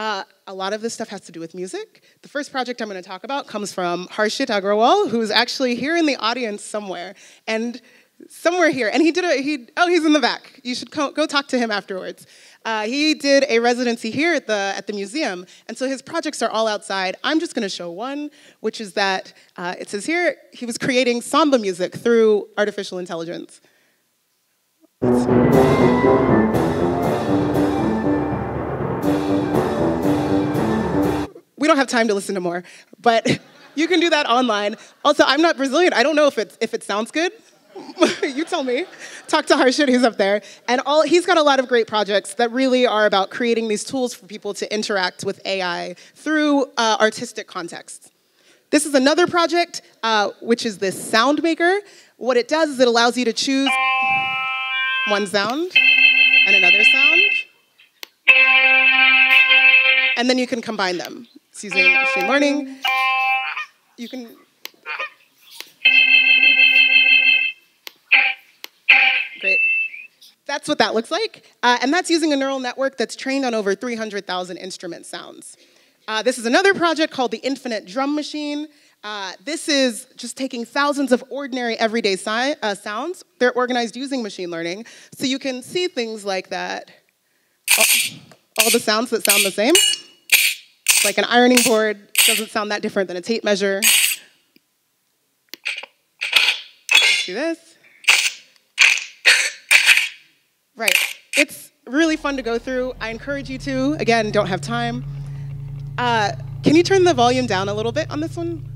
Uh, a lot of this stuff has to do with music. The first project I'm going to talk about comes from Harshit Agrawal, who's actually here in the audience somewhere, and somewhere here. And he did a he oh he's in the back. You should co- go talk to him afterwards. Uh, he did a residency here at the at the museum, and so his projects are all outside. I'm just going to show one, which is that uh, it says here he was creating samba music through artificial intelligence. don't have time to listen to more, but *laughs* you can do that online. Also, I'm not Brazilian. I don't know if it, if it sounds good. *laughs* you tell me. Talk to Harshid, who's up there. And all he's got a lot of great projects that really are about creating these tools for people to interact with AI through uh, artistic contexts. This is another project, uh, which is this sound maker. What it does is it allows you to choose one sound and another sound. And then you can combine them using machine learning. You can Great. That's what that looks like. Uh, and that's using a neural network that's trained on over 300,000 instrument sounds. Uh, this is another project called the Infinite Drum Machine. Uh, this is just taking thousands of ordinary everyday si uh, sounds. They're organized using machine learning. So you can see things like that. all the sounds that sound the same. Like an ironing board doesn't sound that different than a tape measure. Let's do this. Right. It's really fun to go through. I encourage you to. Again, don't have time. Uh, can you turn the volume down a little bit on this one?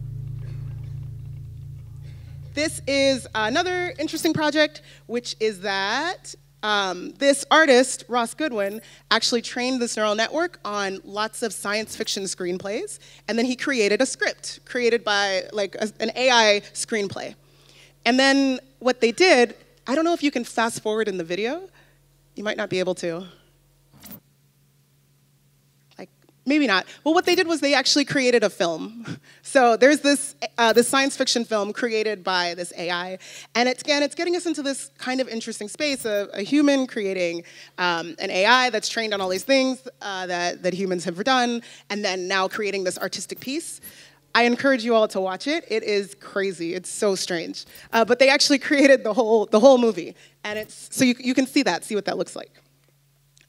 This is another interesting project, which is that um, this artist, Ross Goodwin, actually trained this neural network on lots of science fiction screenplays, and then he created a script created by like a, an AI screenplay. And then what they did, I don't know if you can fast forward in the video. You might not be able to maybe not. Well, what they did was they actually created a film. So there's this uh, this science fiction film created by this AI, and it's, again, it's getting us into this kind of interesting space of a human creating um, an AI that's trained on all these things uh, that that humans have done, and then now creating this artistic piece. I encourage you all to watch it. It is crazy. It's so strange. Uh, but they actually *laughs* created the whole the whole movie, and it's so you you can see that, see what that looks like.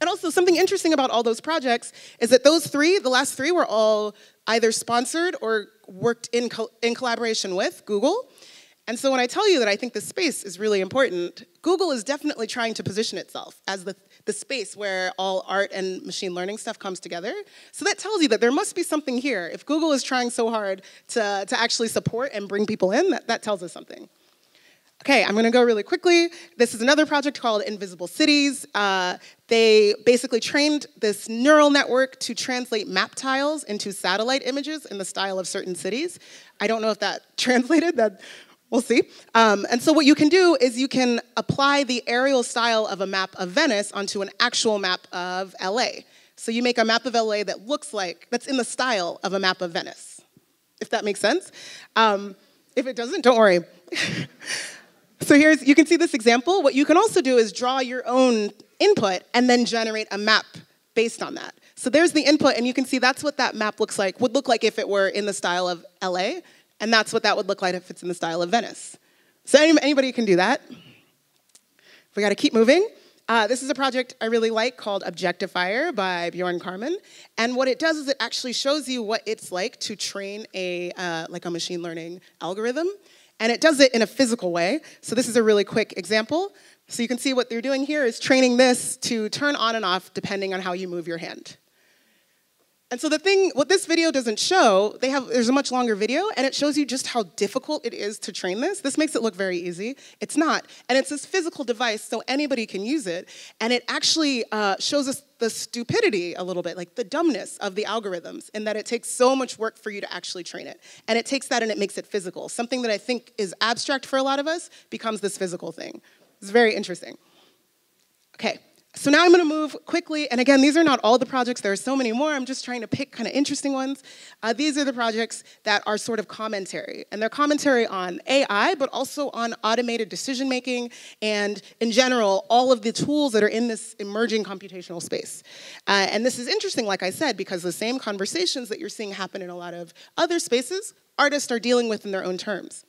And also, something interesting about all those projects is that those three, the last three, were all either sponsored or worked in, co in collaboration with Google. And so when I tell you that I think this space is really important, Google is definitely trying to position itself as the, the space where all art and machine learning stuff comes together. So that tells you that there must be something here. If Google is trying so hard to, to actually support and bring people in, that, that tells us something. Okay, I'm gonna go really quickly. This is another project called Invisible Cities. Uh, they basically trained this neural network to translate map tiles into satellite images in the style of certain cities. I don't know if that *laughs* translated, that We'll see. Um, and so what you can do is you can apply the aerial style of a map of Venice onto an actual map of LA. So you make a map of LA that looks like, that's in the style of a map of Venice, if that makes sense. Um, if it doesn't, don't worry. *laughs* So here's, you can see this example. What you can also do is draw your own input and then generate a map based on that. So there's the input, and you can see that's what that map looks like, would look like if it were in the style of LA, and that's what that would look like if it's in the style of Venice. So anybody can do that. We gotta keep moving. Uh, this is a project I really like called Objectifier by Bjorn Carmen. And what it does is it actually shows you what it's like to train a, uh, like a machine learning algorithm. And it does it in a physical way. So this is a really quick example. So you can see what they're doing here is training this to turn on and off depending on how you move your hand. And so the thing, what this video doesn't show, they have, there's a much longer video, and it shows you just how difficult it is to train this. This makes it look very easy. It's not. And it's this physical device, so anybody can use it. And it actually uh, shows us the stupidity a little bit, like the dumbness of the algorithms, in that it takes so much work for you to actually train it. And it takes that and it makes it physical. Something that I think is abstract for a lot of us becomes this physical thing. It's very interesting. Okay, so now I'm going to move quickly, and again, these are not all the projects. There are so many more. I'm just trying to pick kind of interesting ones. Uh, these are the projects that are sort of commentary, and they're commentary on AI, but also on automated decision making, and in general, all of the tools that are in this emerging computational space. Uh, and this is interesting, like I said, because the same conversations that you're seeing happen in a lot of other spaces, artists are dealing with in their own terms.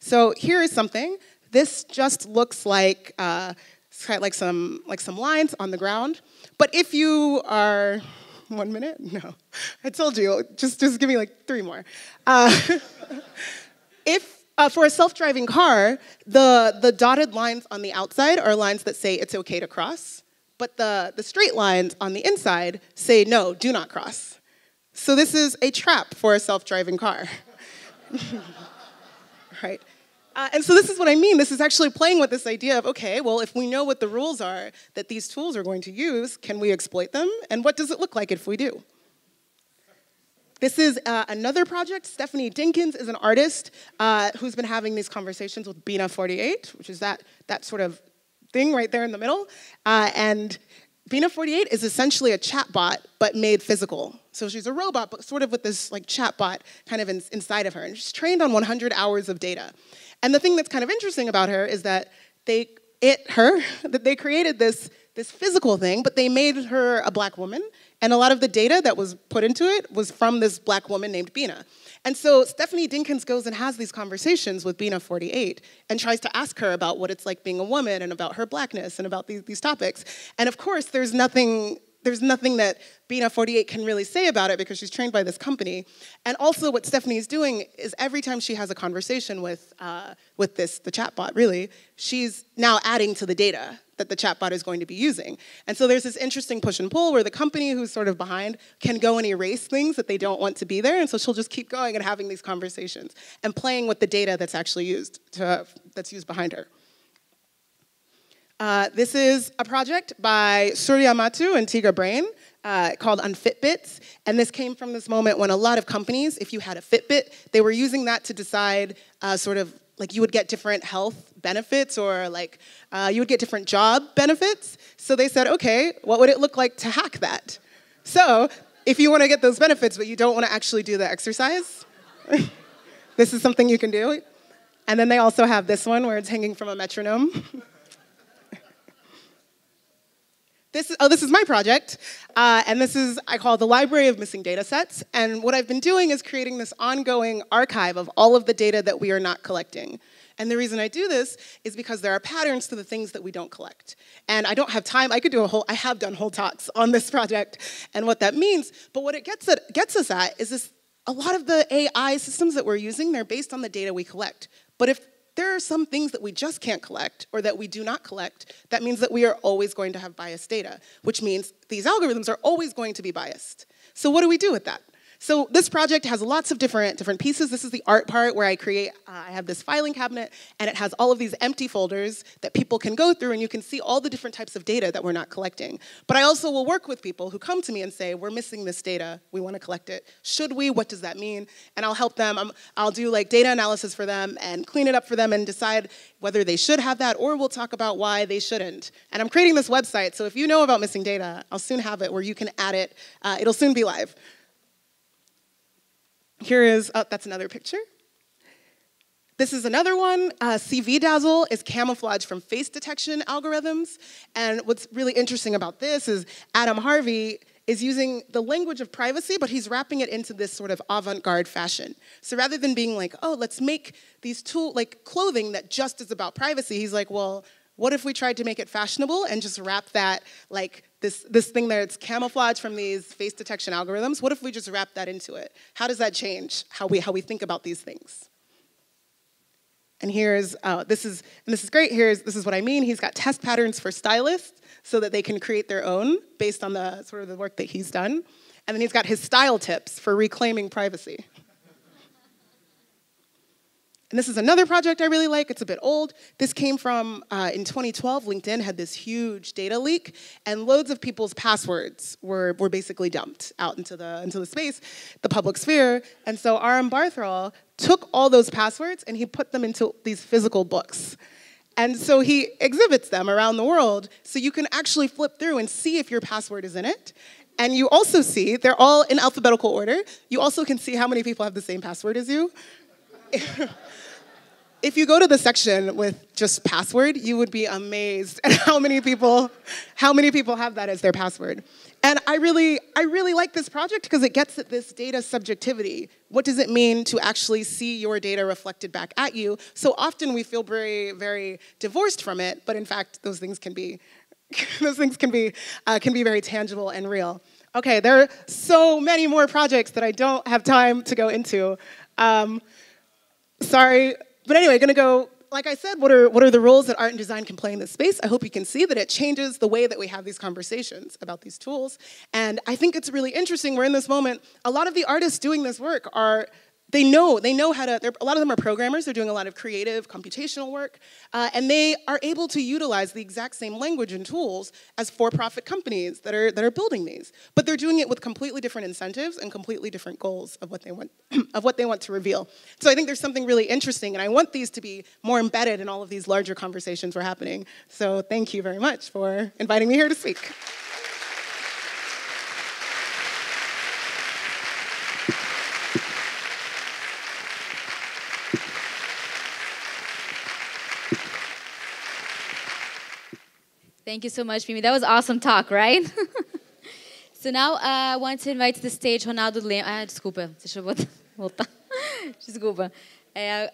So here is something. This just looks like. Uh, kind of like some like some lines on the ground. But if you are one minute, *laughs* no, I told you, just just give me like three more. Uh, *laughs* if uh, for a self-driving car, the the dotted lines on the outside are lines that say it's okay to cross, but the the straight lines on the inside say no, do not cross. So this is a trap for a self-driving car. *laughs* right. Uh, and so this is what I mean. This is actually playing with this idea of, okay, well, if we know what the rules are that these tools are going to use, can we exploit them? And what does it look like if we do? This is uh, another project. Stephanie Dinkins is an artist uh, who's been having these conversations with Bina48, which is that, that sort of thing right there in the middle. Uh, and Bina 48 is essentially a chatbot, but made physical. So she's a robot, but sort of with this like chatbot kind of in, inside of her. And she's trained on 100 hours of data. And the thing that's kind of interesting about her is that they, it, her, *laughs* that they created this, this physical thing, but they made her a black woman and a lot of the data that was put into it was from this black woman named Bina. And so Stephanie Dinkins goes and has these conversations with Bina 48 and tries to ask her about what it's like being a woman and about her blackness and about these, these topics. And of course, there's nothing there's nothing that Bina 48 can really say about it because she's trained by this company. And also, what Stephanie is doing is every time she has a conversation with uh, with this the chatbot, really, she's now adding to the data that the chatbot is going to be using. And so there's this interesting push and pull where the company who's sort of behind can go and erase things that they don't want to be there, and so she'll just keep going and having these conversations and playing with the data that's actually used to, that's used behind her. Uh, this is a project by Surya Matu and Tigra Brain uh, called Unfitbits. And this came from this moment when a lot of companies, if you had a Fitbit, they were using that to decide uh, sort of like you would get different health benefits or like uh, you would get different job benefits. So they said, okay, what would it look like to hack that? So if you want to get those benefits, but you don't want to actually do the exercise, *laughs* this is something you can do. And then they also have this one where it's hanging from a metronome. *laughs* This is, oh, this is my project, uh, and this is, I call the Library of Missing Data Sets, and what I've been doing is creating this ongoing archive of all of the data that we are not collecting. And the reason I do this is because there are patterns to the things that we don't collect. And I don't have time, I could do a whole, I have done whole talks on this project and what that means, but what it gets, at, gets us at is this, a lot of the AI systems that we're using, they're based on the data we collect. But if there are some things that we just can't collect or that we do not collect. That means that we are always going to have biased data, which means these algorithms are always going to be biased. So, what do we do with that? So this project has lots of different, different pieces. This is the art part where I create, uh, I have this filing cabinet, and it has all of these empty folders that people can go through, and you can see all the different types of data that we're not collecting. But I also will work with people who come to me and say, we're missing this data, we wanna collect it. Should we, what does that mean? And I'll help them, i will do like data analysis for them and clean it up for them and decide whether they should have that, or we'll talk about why they shouldn't. And I'm creating this website, so if you know about missing data, I'll soon have it where you can add it. Uh, it'll soon be live. Here is, oh, that's another picture. This is another one. Uh, CV dazzle is camouflage from face detection algorithms. And what's really interesting about this is Adam Harvey is using the language of privacy, but he's wrapping it into this sort of avant-garde fashion. So rather than being like, oh, let's make these tool like clothing that just is about privacy, he's like, well, what if we tried to make it fashionable and just wrap that like this, this thing there, it's camouflage from these face detection algorithms. What if we just wrap that into it? How does that change how we, how we think about these things? And here's, uh, this is, and this is great, here's, this is what I mean. He's got test patterns for stylists so that they can create their own based on the sort of the work that he's done. And then he's got his style tips for reclaiming privacy. And this is another project I really like. It's a bit old. This came from uh, in 2012. LinkedIn had this huge data leak, and loads of people's passwords were, were basically dumped out into the, into the space, the public sphere. And so R M Barthol took all those passwords and he put them into these physical books. And so he exhibits them around the world so you can actually flip through and see if your password is in it. And you also see, they're all in alphabetical order. You also can see how many people have the same password as you. *laughs* if you go to the section with just password, you would be amazed at how many people, how many people have that as their password. And I really, I really like this project because it gets at this data subjectivity. What does it mean to actually see your data reflected back at you? So often we feel very, very divorced from it, but in fact, those things can be, *laughs* those things can be, uh, can be very tangible and real. Okay, there are so many more projects that I don't have time to go into. Um, sorry but anyway, gonna go, like I said, what are, what are the roles that art and design can play in this space? I hope you can see that it changes the way that we have these conversations about these tools. And I think it's really interesting. We're in this moment, a lot of the artists doing this work are they know they know how to a lot of them are programmers they're doing a lot of creative computational work uh, and they are able to utilize the exact same language and tools as for-profit companies that are that are building these but they're doing it with completely different incentives and completely different goals of what they want *clears throat* of what they want to reveal so i think there's something really interesting and i want these to be more embedded in all of these larger conversations we're happening so thank you very much for inviting me here to speak Thank you so much, Mimi. That was awesome talk, right? *laughs* so now uh, I want to invite to the stage Ronaldo Lemos. Ah, desculpa, deixa eu *laughs* voltar. desculpa. É,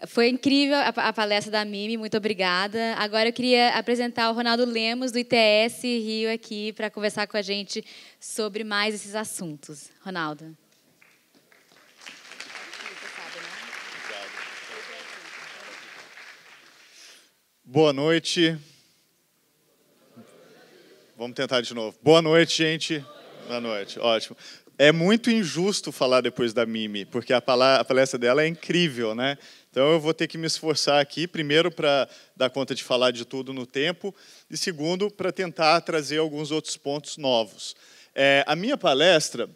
é, foi incrível a, a, palestra da Mimi, muito obrigada. Agora eu queria apresentar o Ronaldo Lemos, do ITS Rio, aqui para conversar com a gente sobre mais esses assuntos. Ronaldo. Boa noite. Vamos tentar de novo. Boa noite, gente. Boa noite. Ótimo. É muito injusto falar depois da Mimi, porque a, palestra dela é incrível, né? Então eu vou ter que me esforçar aqui, primeiro, para dar conta de falar de tudo no tempo, e segundo, para tentar trazer alguns outros pontos novos. É, a minha palestra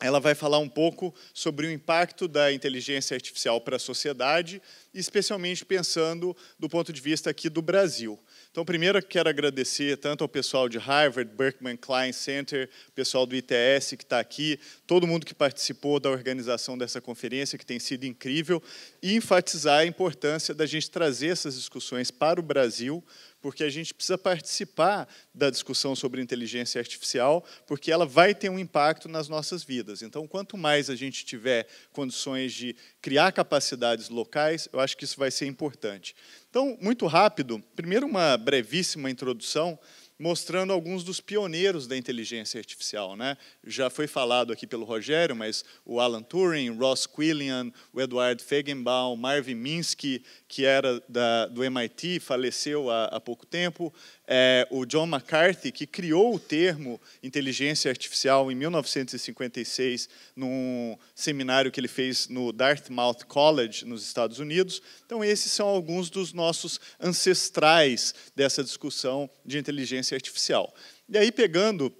ela vai falar um pouco sobre o impacto da inteligência artificial para a sociedade, especialmente pensando do ponto de vista aqui do Brasil. Então, primeiro quero agradecer tanto ao pessoal de Harvard, Berkman Klein Center, pessoal do ITS que está aqui, todo mundo que participou da organização dessa conferência, que tem sido incrível, e enfatizar a importância da gente trazer essas discussões para o Brasil, porque a gente precisa participar da discussão sobre inteligência artificial, porque ela vai ter um impacto nas nossas vidas. Então, quanto mais a gente tiver condições de criar capacidades locais, eu acho que isso vai ser importante. Então, muito rápido, primeiro uma brevíssima introdução mostrando alguns dos pioneiros da inteligência artificial. Né? Já foi falado aqui pelo Rogério, mas o Alan Turing, Ross Quillian, o Edward Feigenbaum, Marvin Minsky, que era da, do MIT, faleceu há, há pouco tempo, é, o John McCarthy, que criou o termo inteligência artificial em 1956, num seminário que ele fez no Dartmouth College, nos Estados Unidos. Então, esses são alguns dos nossos ancestrais dessa discussão de inteligência artificial. E aí, pegando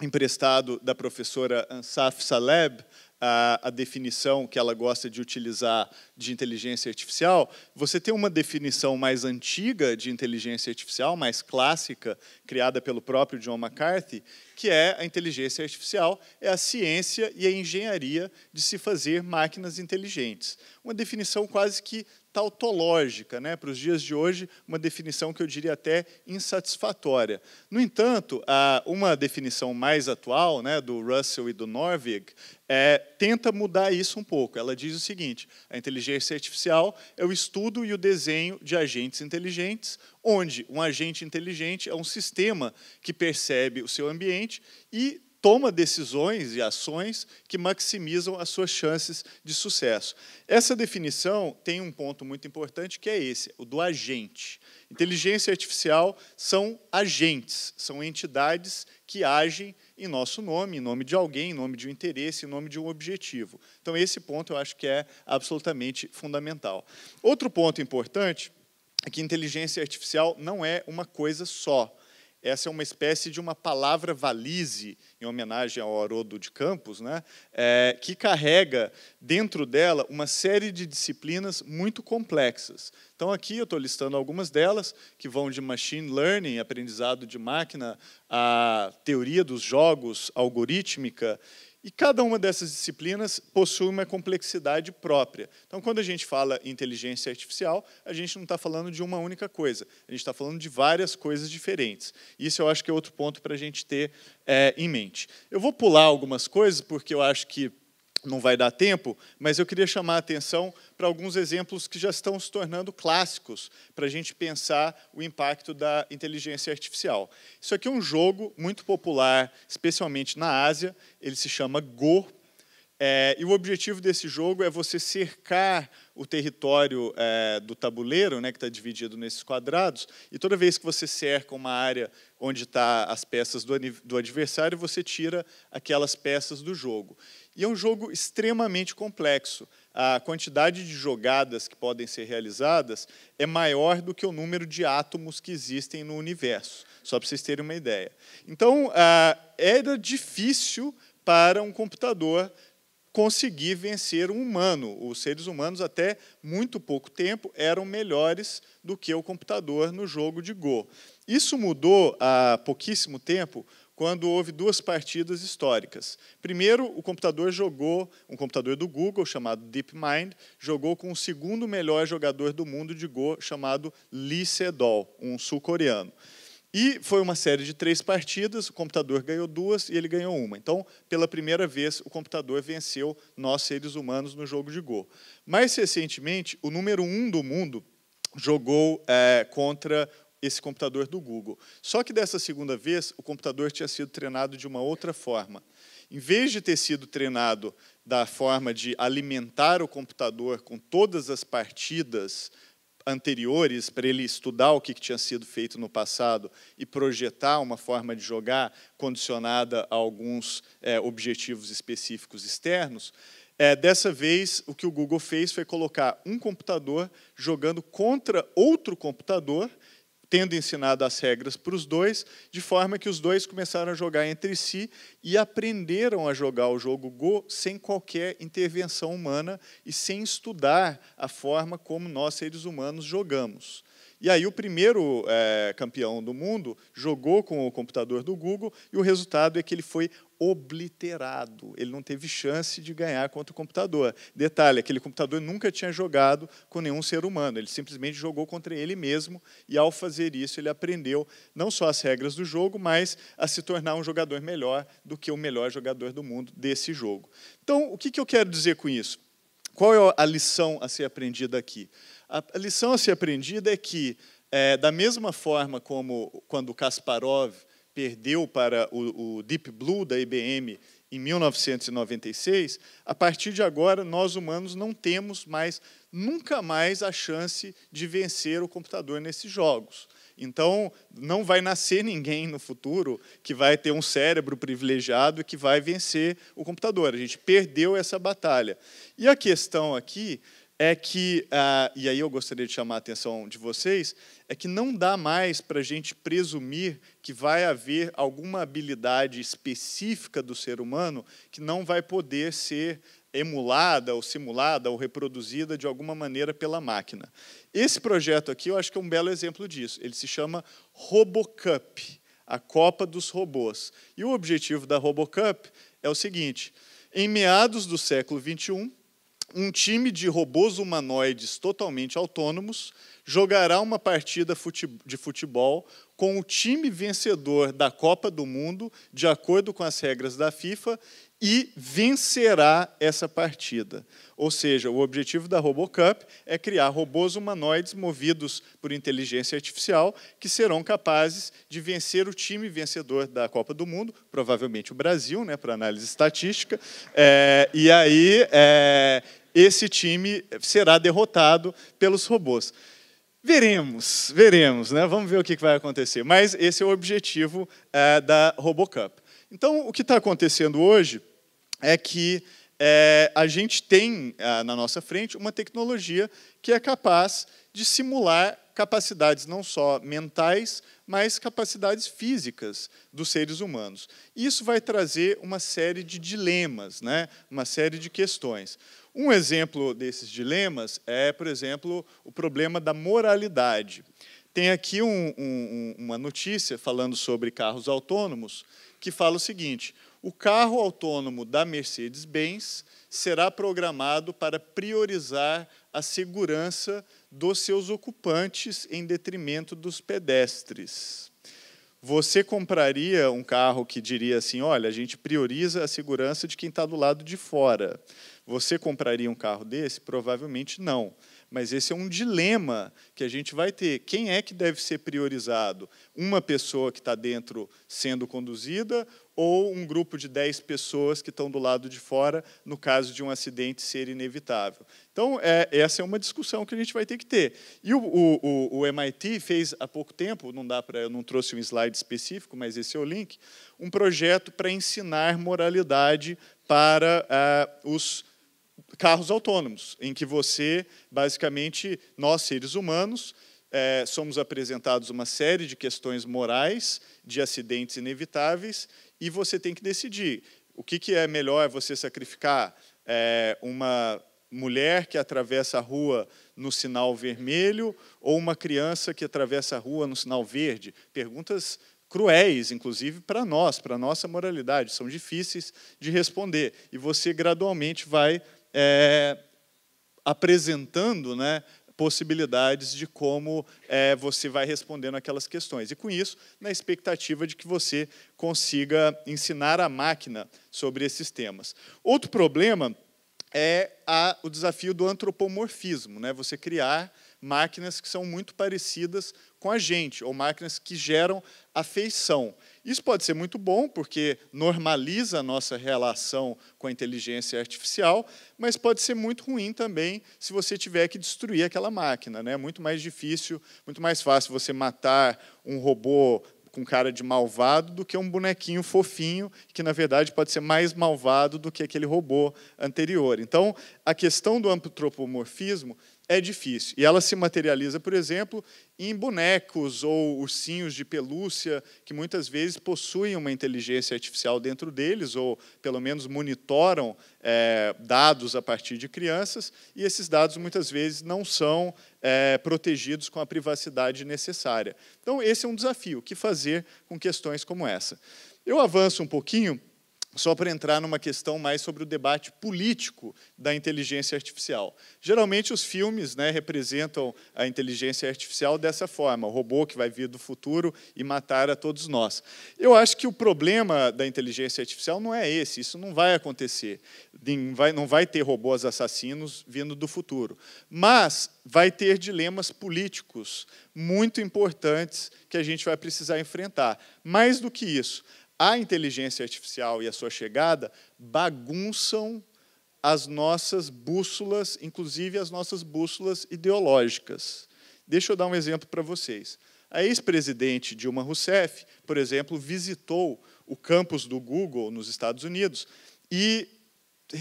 emprestado da professora Ansaf Saleb, a, a definição que ela gosta de utilizar de inteligência artificial, você tem uma definição mais antiga de inteligência artificial, mais clássica, criada pelo próprio John McCarthy, que é a inteligência artificial, é a ciência e a engenharia de se fazer máquinas inteligentes. Uma definição quase que tautológica, né? para os dias de hoje, uma definição que eu diria até insatisfatória. No entanto, uma definição mais atual, né, do Russell e do Norvig, é, tenta mudar isso um pouco. Ela diz o seguinte: a inteligência inteligência artificial é o estudo e o desenho de agentes inteligentes, onde um agente inteligente é um sistema que percebe o seu ambiente e toma decisões e ações que maximizam as suas chances de sucesso. Essa definição tem um ponto muito importante que é esse, o do agente. Inteligência artificial são agentes, são entidades que agem em nosso nome, em nome de alguém, em nome de um interesse, em nome de um objetivo. Então, esse ponto eu acho que é absolutamente fundamental. Outro ponto importante é que inteligência artificial não é uma coisa só. Essa é uma espécie de uma palavra valise, em homenagem ao Haroldo de Campos, né? É, que carrega dentro dela uma série de disciplinas muito complexas. Então, aqui eu estou listando algumas delas, que vão de machine learning, aprendizado de máquina, a teoria dos jogos, algorítmica, e cada uma dessas disciplinas possui uma complexidade própria. Então, quando a gente fala inteligência artificial, a gente não está falando de uma única coisa, a gente está falando de várias coisas diferentes. Isso eu acho que é outro ponto para a gente ter é, em mente. Eu vou pular algumas coisas, porque eu acho que não vai dar tempo, mas eu queria chamar a atenção para alguns exemplos que já estão se tornando clássicos para a gente pensar o impacto da inteligência artificial. Isso aqui é um jogo muito popular, especialmente na Ásia, ele se chama Go é, e o objetivo desse jogo é você cercar o território é, do tabuleiro, né, que está dividido nesses quadrados, e toda vez que você cerca uma área onde estão tá as peças do, do adversário, você tira aquelas peças do jogo. E é um jogo extremamente complexo. A quantidade de jogadas que podem ser realizadas é maior do que o número de átomos que existem no universo, só para vocês terem uma ideia. Então, ah, era difícil para um computador conseguir vencer um humano. Os seres humanos, até muito pouco tempo, eram melhores do que o computador no jogo de Go. Isso mudou há pouquíssimo tempo, quando houve duas partidas históricas. Primeiro, o computador jogou, um computador do Google chamado DeepMind, jogou com o segundo melhor jogador do mundo de Go, chamado Lee Sedol, um sul-coreano. E foi uma série de três partidas, o computador ganhou duas e ele ganhou uma. Então, pela primeira vez, o computador venceu nós, seres humanos, no jogo de Go. Mais recentemente, o número um do mundo jogou é, contra esse computador do Google. Só que dessa segunda vez, o computador tinha sido treinado de uma outra forma. Em vez de ter sido treinado da forma de alimentar o computador com todas as partidas anteriores para ele estudar o que tinha sido feito no passado e projetar uma forma de jogar condicionada a alguns é, objetivos específicos externos. É, dessa vez, o que o Google fez foi colocar um computador jogando contra outro computador tendo ensinado as regras para os dois, de forma que os dois começaram a jogar entre si e aprenderam a jogar o jogo Go sem qualquer intervenção humana e sem estudar a forma como nós, seres humanos, jogamos. E aí o primeiro é, campeão do mundo jogou com o computador do Google e o resultado é que ele foi obliterado. Ele não teve chance de ganhar contra o computador. Detalhe, aquele computador nunca tinha jogado com nenhum ser humano. Ele simplesmente jogou contra ele mesmo e, ao fazer isso, ele aprendeu não só as regras do jogo, mas a se tornar um jogador melhor do que o melhor jogador do mundo desse jogo. Então, o que eu quero dizer com isso? Qual é a lição a ser aprendida aqui? A lição a ser aprendida é que, é, da mesma forma como quando Kasparov perdeu para o, o Deep Blue da IBM em 1996, a partir de agora nós humanos não temos mais, nunca mais, a chance de vencer o computador nesses jogos. Então, não vai nascer ninguém no futuro que vai ter um cérebro privilegiado e que vai vencer o computador. A gente perdeu essa batalha. E a questão aqui é que, uh, e aí eu gostaria de chamar a atenção de vocês, é que não dá mais para a gente presumir que vai haver alguma habilidade específica do ser humano que não vai poder ser emulada ou simulada ou reproduzida de alguma maneira pela máquina. Esse projeto aqui eu acho que é um belo exemplo disso. Ele se chama RoboCup, a Copa dos Robôs. E o objetivo da RoboCup é o seguinte: em meados do século XXI um time de robôs humanoides totalmente autônomos jogará uma partida de futebol com o time vencedor da Copa do Mundo, de acordo com as regras da FIFA, e vencerá essa partida. Ou seja, o objetivo da RoboCup é criar robôs humanoides movidos por inteligência artificial que serão capazes de vencer o time vencedor da Copa do Mundo, provavelmente o Brasil, né, para análise estatística. É, e aí é, esse time será derrotado pelos robôs. Veremos, veremos, né? Vamos ver o que vai acontecer. Mas esse é o objetivo é, da RoboCup. Então, o que está acontecendo hoje é que é, a gente tem é, na nossa frente uma tecnologia que é capaz de simular capacidades não só mentais, mas capacidades físicas dos seres humanos. Isso vai trazer uma série de dilemas, né? uma série de questões. Um exemplo desses dilemas é, por exemplo, o problema da moralidade. Tem aqui um, um, uma notícia falando sobre carros autônomos que fala o seguinte: o carro autônomo da Mercedes-Benz será programado para priorizar a segurança dos seus ocupantes em detrimento dos pedestres você compraria um carro que diria assim: olha, a gente prioriza a segurança de quem está do lado de fora. Você compraria um carro desse? Provavelmente não. Mas esse é um dilema que a gente vai ter. Quem é que deve ser priorizado? Uma pessoa que está dentro sendo conduzida ou um grupo de 10 pessoas que estão do lado de fora, no caso de um acidente ser inevitável. Então, é, essa é uma discussão que a gente vai ter que ter. E o, o, o MIT fez há pouco tempo, não dá para, eu não trouxe um slide específico, mas esse é o link, um projeto para ensinar moralidade para ah, os carros autônomos, em que você, basicamente, nós, seres humanos, é, somos apresentados uma série de questões morais, de acidentes inevitáveis, e você tem que decidir o que, que é melhor você sacrificar é, uma mulher que atravessa a rua no sinal vermelho ou uma criança que atravessa a rua no sinal verde? Perguntas cruéis, inclusive para nós, para a nossa moralidade, são difíceis de responder. E você gradualmente vai é, apresentando né, possibilidades de como é, você vai respondendo aquelas questões. E com isso, na expectativa de que você consiga ensinar a máquina sobre esses temas. Outro problema é a, o desafio do antropomorfismo, né? Você criar máquinas que são muito parecidas com a gente, ou máquinas que geram afeição. Isso pode ser muito bom, porque normaliza a nossa relação com a inteligência artificial, mas pode ser muito ruim também se você tiver que destruir aquela máquina. Né? É muito mais difícil, muito mais fácil você matar um robô com cara de malvado do que um bonequinho fofinho, que na verdade pode ser mais malvado do que aquele robô anterior. Então, a questão do antropomorfismo é difícil. E ela se materializa, por exemplo, em bonecos ou ursinhos de pelúcia, que muitas vezes possuem uma inteligência artificial dentro deles, ou pelo menos monitoram é, dados a partir de crianças, e esses dados muitas vezes não são é, protegidos com a privacidade necessária. Então, esse é um desafio: o que fazer com questões como essa? Eu avanço um pouquinho só para entrar numa questão mais sobre o debate político da inteligência artificial. Geralmente os filmes né, representam a inteligência artificial dessa forma, o robô que vai vir do futuro e matar a todos nós. Eu acho que o problema da inteligência artificial não é esse, isso não vai acontecer. Não vai, não vai ter robôs assassinos vindo do futuro. Mas vai ter dilemas políticos muito importantes que a gente vai precisar enfrentar. Mais do que isso, a inteligência artificial e a sua chegada bagunçam as nossas bússolas, inclusive as nossas bússolas ideológicas. Deixa eu dar um exemplo para vocês. A ex-presidente Dilma Rousseff, por exemplo, visitou o campus do Google nos Estados Unidos e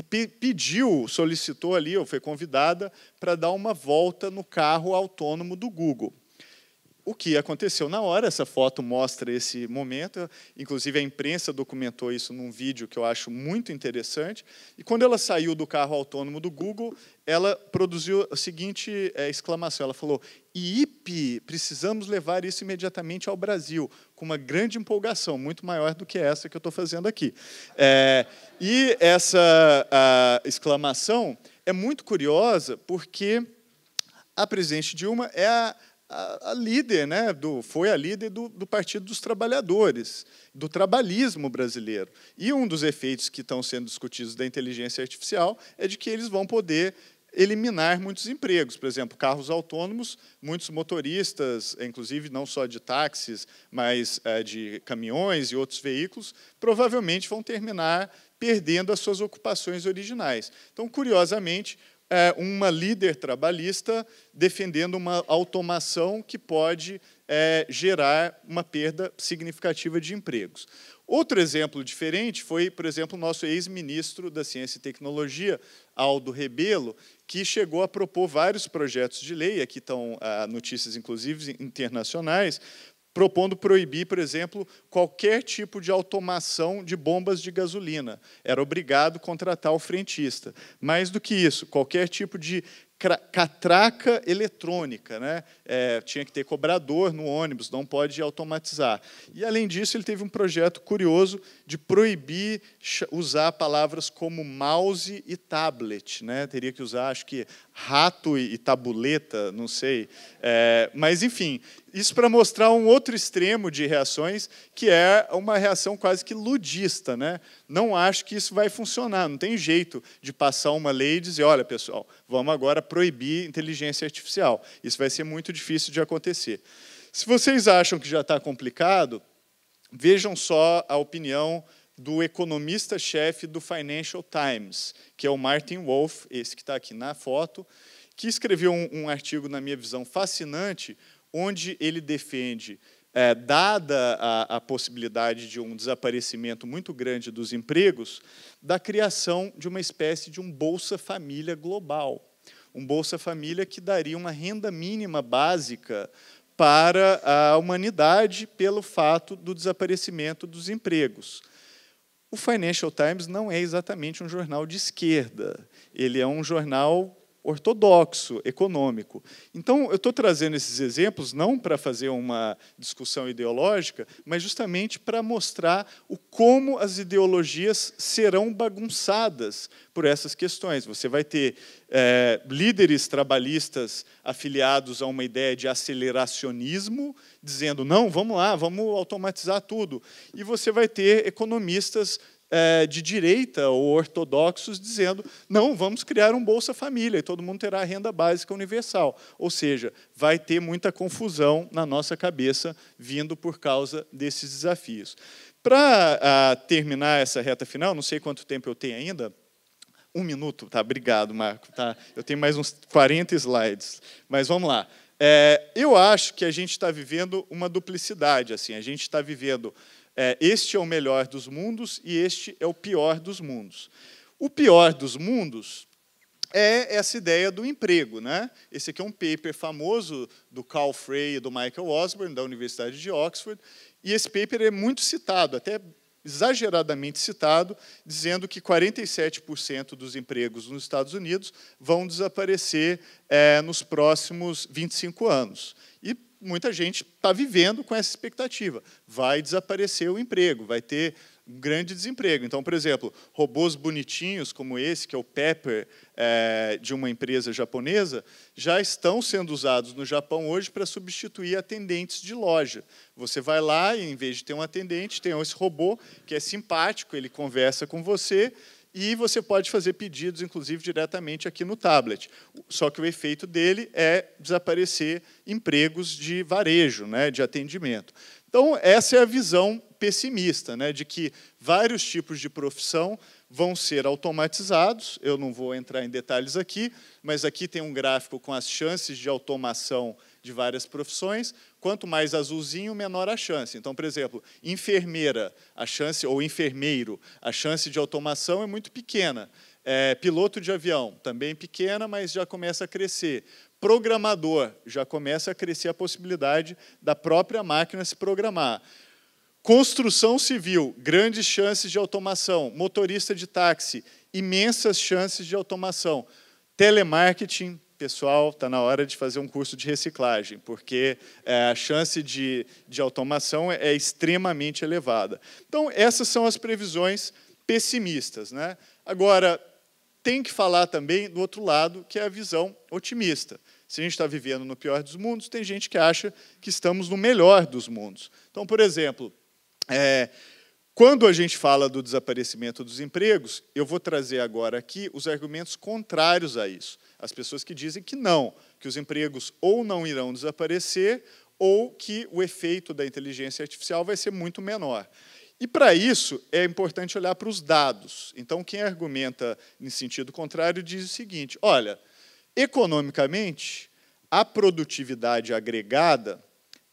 pediu, solicitou ali, ou foi convidada para dar uma volta no carro autônomo do Google. O que aconteceu na hora, essa foto mostra esse momento, inclusive a imprensa documentou isso num vídeo que eu acho muito interessante. E quando ela saiu do carro autônomo do Google, ela produziu a seguinte é, exclamação: ela falou, IP, precisamos levar isso imediatamente ao Brasil, com uma grande empolgação, muito maior do que essa que eu estou fazendo aqui. É, e essa a, exclamação é muito curiosa, porque a presidente Dilma é a a, a líder, né, do, foi a líder do, do Partido dos Trabalhadores, do trabalhismo brasileiro. E um dos efeitos que estão sendo discutidos da inteligência artificial é de que eles vão poder eliminar muitos empregos. Por exemplo, carros autônomos, muitos motoristas, inclusive não só de táxis, mas é, de caminhões e outros veículos, provavelmente vão terminar perdendo as suas ocupações originais. Então, curiosamente, é, uma líder trabalhista defendendo uma automação que pode é, gerar uma perda significativa de empregos. Outro exemplo diferente foi, por exemplo, o nosso ex-ministro da Ciência e Tecnologia, Aldo Rebelo, que chegou a propor vários projetos de lei, aqui estão ah, notícias, inclusive, internacionais, propondo proibir, por exemplo, qualquer tipo de automação de bombas de gasolina. Era obrigado contratar o frentista. Mais do que isso, qualquer tipo de catraca eletrônica, né? É, tinha que ter cobrador no ônibus, não pode automatizar. E além disso, ele teve um projeto curioso de proibir usar palavras como mouse e tablet, né? Teria que usar, acho que rato e tabuleta, não sei. É, mas, enfim, isso para mostrar um outro extremo de reações, que é uma reação quase que ludista. Né? Não acho que isso vai funcionar, não tem jeito de passar uma lei e dizer: olha, pessoal, vamos agora proibir inteligência artificial. Isso vai ser muito difícil de acontecer. Se vocês acham que já está complicado, vejam só a opinião do economista-chefe do Financial Times, que é o Martin Wolf, esse que está aqui na foto, que escreveu um, um, artigo, na minha visão, fascinante, onde ele defende, é, dada a, a possibilidade de um desaparecimento muito grande dos empregos, da criação de uma espécie de um Bolsa Família global. Um Bolsa Família que daria uma renda mínima básica para a humanidade pelo fato do desaparecimento dos empregos. O Financial Times não é exatamente um jornal de esquerda. Ele é um jornal ortodoxo, econômico. Então, eu estou trazendo esses exemplos não para fazer uma discussão ideológica, mas justamente para mostrar o como as ideologias serão bagunçadas por essas questões. Você vai ter é, líderes trabalhistas afiliados a uma ideia de aceleracionismo, dizendo, não, vamos lá, vamos automatizar tudo. E você vai ter economistas eh, de direita ou ortodoxos dizendo: não, vamos criar um Bolsa Família e todo mundo terá renda básica universal. Ou seja, vai ter muita confusão na nossa cabeça vindo por causa desses desafios. Para ah, terminar essa reta final, não sei quanto tempo eu tenho ainda. Um minuto, tá? Obrigado, Marco. Tá? Eu tenho mais uns 40 slides, mas vamos lá. É, eu acho que a gente está vivendo uma duplicidade. Assim, a gente está vivendo é, este é o melhor dos mundos e este é o pior dos mundos. O pior dos mundos é essa ideia do emprego. Né? Esse aqui é um paper famoso do Carl Frey e do Michael Osborne, da Universidade de Oxford, e esse paper é muito citado, até exageradamente citado, dizendo que 47% dos empregos nos Estados Unidos vão desaparecer é, nos próximos 25 anos muita gente está vivendo com essa expectativa. Vai desaparecer o emprego, vai ter um grande desemprego. Então, por exemplo, robôs bonitinhos como esse, que é o Pepper, é, de uma empresa japonesa, já estão sendo usados no Japão hoje para substituir atendentes de loja. Você vai lá e, em vez de ter um atendente, tem esse robô que é simpático, ele conversa com você, e você pode fazer pedidos, inclusive, diretamente aqui no tablet. Só que o efeito dele é desaparecer empregos de varejo, né, de atendimento. Então, essa é a visão pessimista, né, de que vários tipos de profissão vão ser automatizados. Eu não vou entrar em detalhes aqui, mas aqui tem um gráfico com as chances de automação de várias profissões. Quanto mais azulzinho, menor a chance. Então, por exemplo, enfermeira, a chance ou enfermeiro, a chance de automação é muito pequena. É, piloto de avião, também pequena, mas já começa a crescer. Programador, já começa a crescer a possibilidade da própria máquina se programar. Construção civil, grandes chances de automação. Motorista de táxi, imensas chances de automação. Telemarketing, pessoal, está na hora de fazer um curso de reciclagem, porque é, a chance de, de automação é, é extremamente elevada. Então, essas são as previsões pessimistas. Né? Agora, tem que falar também do outro lado, que é a visão otimista. Se a gente está vivendo no pior dos mundos, tem gente que acha que estamos no melhor dos mundos. Então, por exemplo, é, quando a gente fala do desaparecimento dos empregos, eu vou trazer agora aqui os argumentos contrários a isso as pessoas que dizem que não, que os empregos ou não irão desaparecer ou que o efeito da inteligência artificial vai ser muito menor. E para isso é importante olhar para os dados. Então, quem argumenta em sentido contrário diz o seguinte: olha, economicamente, a produtividade agregada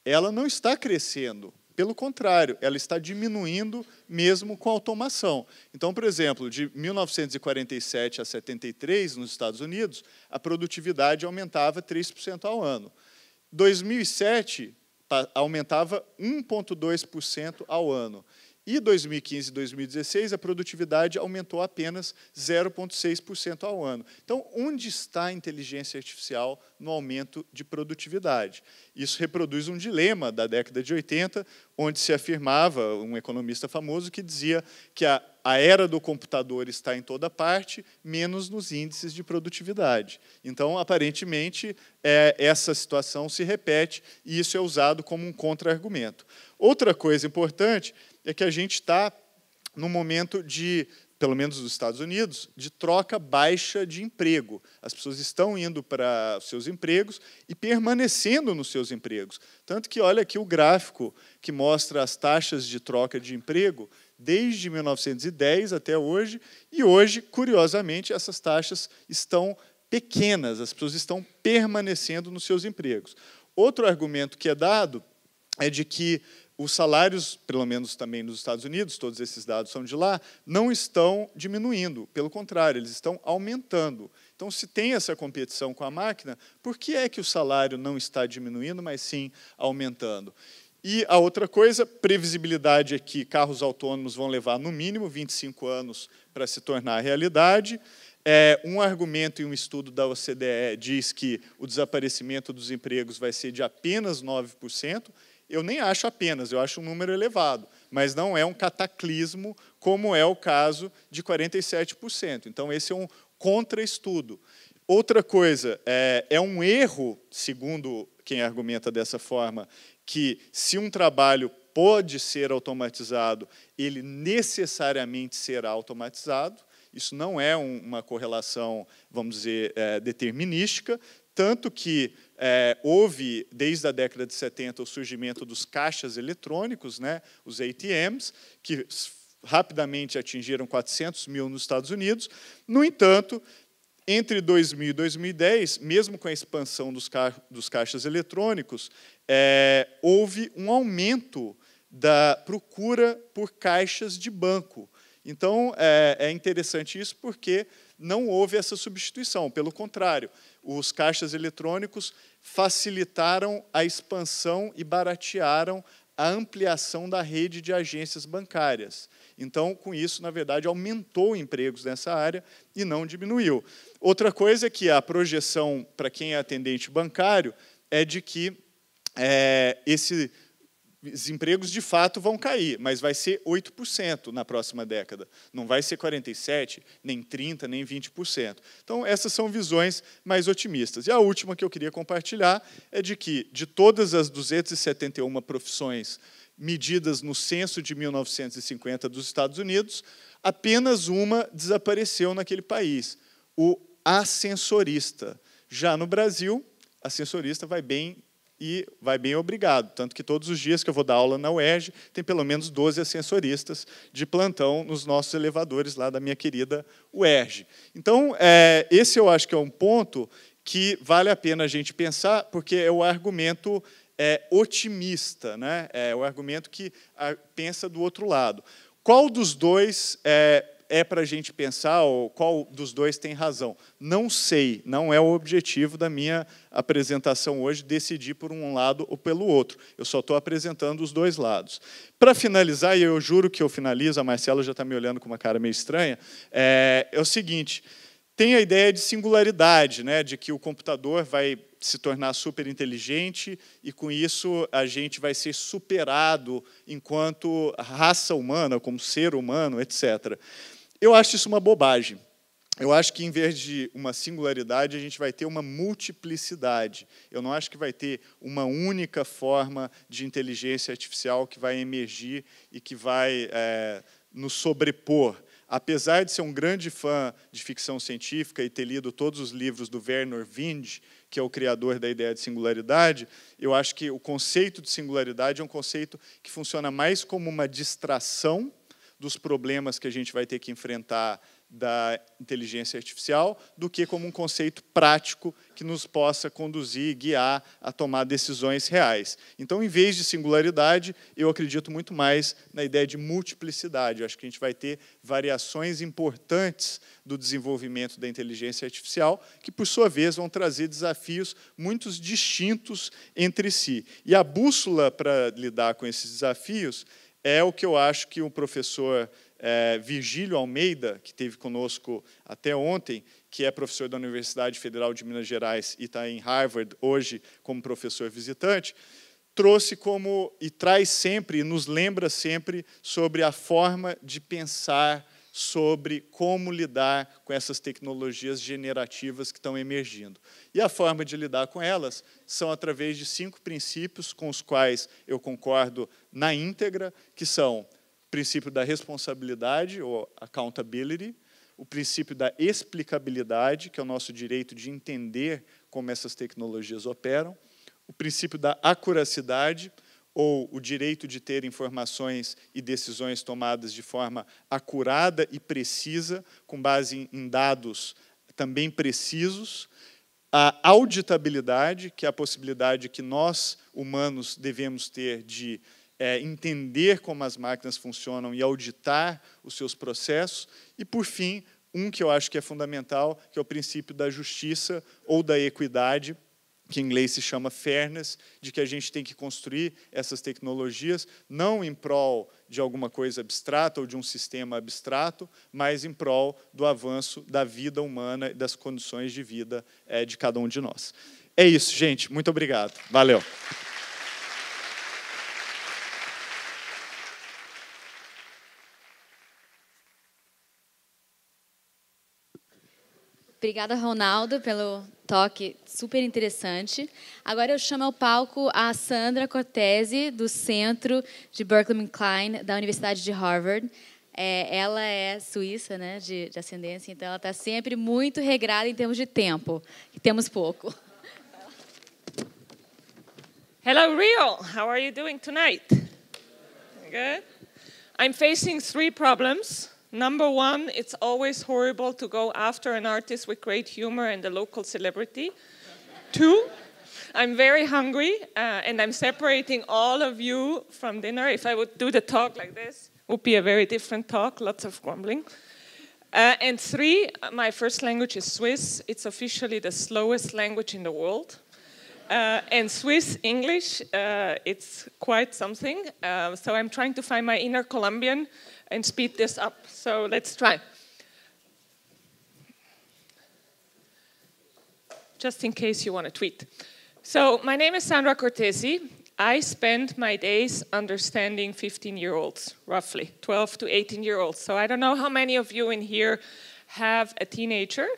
ela não está crescendo pelo contrário, ela está diminuindo mesmo com a automação. Então, por exemplo, de 1947 a 73 nos Estados Unidos, a produtividade aumentava 3% ao ano. 2007 aumentava 1.2% ao ano. E 2015 e 2016, a produtividade aumentou apenas 0,6% ao ano. Então, onde está a inteligência artificial no aumento de produtividade? Isso reproduz um dilema da década de 80, onde se afirmava, um economista famoso, que dizia que a, a era do computador está em toda parte, menos nos índices de produtividade. Então, aparentemente, é, essa situação se repete e isso é usado como um contra-argumento. Outra coisa importante é que a gente está num momento de, pelo menos nos Estados Unidos, de troca baixa de emprego. As pessoas estão indo para os seus empregos e permanecendo nos seus empregos. Tanto que olha aqui o gráfico que mostra as taxas de troca de emprego desde 1910 até hoje, e hoje, curiosamente, essas taxas estão pequenas, as pessoas estão permanecendo nos seus empregos. Outro argumento que é dado é de que os salários, pelo menos também nos Estados Unidos, todos esses dados são de lá, não estão diminuindo, pelo contrário, eles estão aumentando. Então, se tem essa competição com a máquina, por que é que o salário não está diminuindo, mas sim aumentando? E a outra coisa, previsibilidade é que carros autônomos vão levar no mínimo 25 anos para se tornar realidade. É, um argumento em um estudo da OCDE diz que o desaparecimento dos empregos vai ser de apenas 9% eu nem acho apenas, eu acho um número elevado, mas não é um cataclismo como é o caso de 47%. Então, esse é um contra-estudo. Outra coisa, é, é um erro, segundo quem argumenta dessa forma, que se um trabalho pode ser automatizado, ele necessariamente será automatizado. Isso não é um, uma correlação, vamos dizer, é, determinística, tanto que é, houve, desde a década de 70, o surgimento dos caixas eletrônicos, né, os ATMs, que rapidamente atingiram 400 mil nos Estados Unidos. No entanto, entre 2000 e 2010, mesmo com a expansão dos, ca dos caixas eletrônicos, é, houve um aumento da procura por caixas de banco. Então, é, é interessante isso porque não houve essa substituição, pelo contrário, os caixas eletrônicos facilitaram a expansão e baratearam a ampliação da rede de agências bancárias. Então, com isso, na verdade, aumentou empregos nessa área e não diminuiu. Outra coisa é que a projeção para quem é atendente bancário é de que é, esse os empregos de fato vão cair, mas vai ser 8% na próxima década. Não vai ser 47, nem 30, nem 20%. Então essas são visões mais otimistas. E a última que eu queria compartilhar é de que de todas as 271 profissões medidas no censo de 1950 dos Estados Unidos, apenas uma desapareceu naquele país, o ascensorista. Já no Brasil, ascensorista vai bem e vai bem obrigado. Tanto que todos os dias que eu vou dar aula na UERJ, tem pelo menos 12 ascensoristas de plantão nos nossos elevadores lá da minha querida UERJ. Então, é, esse eu acho que é um ponto que vale a pena a gente pensar, porque é o argumento é, otimista, né? é o argumento que a, ah, pensa do outro lado. Qual dos dois é, é para a gente pensar qual dos dois tem razão. Não sei, não é o objetivo da minha apresentação hoje decidir por um lado ou pelo outro. Eu só estou apresentando os dois lados. Para finalizar, e eu juro que eu finalizo, a Marcela já está me olhando com uma cara meio estranha, é, é o seguinte tem a ideia de singularidade, né, de que o computador vai se tornar super inteligente e com isso a gente vai ser superado enquanto raça humana, como ser humano, etc. Eu acho isso uma bobagem. Eu acho que, em vez de uma singularidade, a gente vai ter uma multiplicidade. Eu não acho que vai ter uma única forma de inteligência artificial que vai emergir e que vai é, nos sobrepor. Apesar de ser um grande fã de ficção científica e ter lido todos os livros do Werner Wind, que é o criador da ideia de singularidade, eu acho que o conceito de singularidade é um conceito que funciona mais como uma distração dos problemas que a gente vai ter que enfrentar da inteligência artificial, do que como um conceito prático que nos possa conduzir, guiar a tomar decisões reais. Então, em vez de singularidade, eu acredito muito mais na ideia de multiplicidade. Eu acho que a gente vai ter variações importantes do desenvolvimento da inteligência artificial, que, por sua vez, vão trazer desafios muito distintos entre si. E a bússola para lidar com esses desafios é o que eu acho que o professor é, Virgílio Almeida, que teve conosco até ontem, que é professor da Universidade Federal de Minas Gerais e está em Harvard hoje como professor visitante, trouxe como e traz sempre e nos lembra sempre sobre a forma de pensar sobre como lidar com essas tecnologias generativas que estão emergindo. E a forma de lidar com elas são através de cinco princípios com os quais eu concordo na íntegra, que são o princípio da responsabilidade, ou accountability, o princípio da explicabilidade, que é o nosso direito de entender como essas tecnologias operam, o princípio da acuracidade, ou o direito de ter informações e decisões tomadas de forma acurada e precisa, com base em dados também precisos, a auditabilidade, que é a possibilidade que nós, humanos, devemos ter de é, entender como as máquinas funcionam e auditar os seus processos, e, por fim, um que eu acho que é fundamental, que é o princípio da justiça ou da equidade, que em inglês se chama fairness, de que a gente tem que construir essas tecnologias não em prol de alguma coisa abstrata ou de um sistema abstrato, mas em prol do avanço da vida humana e das condições de vida é, de cada um de nós. É isso, gente. Muito obrigado. Valeu. Obrigada, Ronaldo, pelo toque super interessante. Agora eu chamo ao palco a Sandra Cortese, do Centro de Berkeley Klein, da Universidade de Harvard. É, ela é suíça, né, de, de ascendência, então ela está sempre muito regrada em termos de tempo, e temos pouco. Hello, Rio. How are you doing tonight? Good. I'm facing three problems. Number one, it's always horrible to go after an artist with great humor and a local celebrity. Two, I'm very hungry uh, and I'm separating all of you from dinner. If I would do the talk like this, it would be a very different talk, lots of grumbling. Uh, and three, my first language is Swiss. It's officially the slowest language in the world. Uh, and Swiss English, uh, it's quite something. Uh, so I'm trying to find my inner Colombian and speed this up. So let's try. Just in case you want to tweet. So my name is Sandra Cortesi. I spend my days understanding 15 year olds, roughly 12 to 18 year olds. So I don't know how many of you in here have a teenager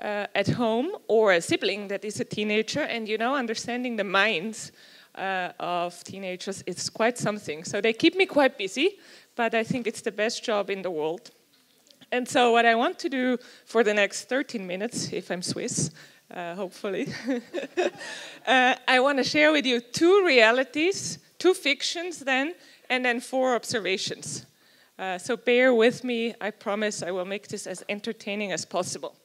uh, at home or a sibling that is a teenager, and you know, understanding the minds uh, of teenagers is quite something. So they keep me quite busy, but I think it's the best job in the world. And so, what I want to do for the next 13 minutes, if I'm Swiss, uh, hopefully, *laughs* uh, I want to share with you two realities, two fictions, then, and then four observations. Uh, so, bear with me. I promise I will make this as entertaining as possible.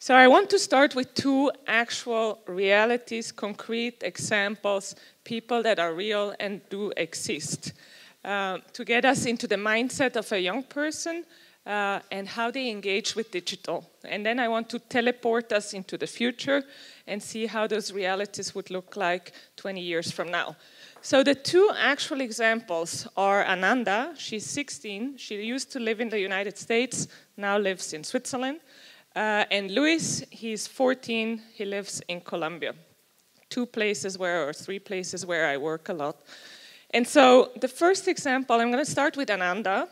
So, I want to start with two actual realities, concrete examples, people that are real and do exist. Uh, to get us into the mindset of a young person uh, and how they engage with digital. And then I want to teleport us into the future and see how those realities would look like 20 years from now. So the two actual examples are Ananda, she's 16, she used to live in the United States, now lives in Switzerland, uh, and Luis, he's 14, he lives in Colombia. Two places where, or three places where I work a lot. And so the first example, I'm going to start with Ananda.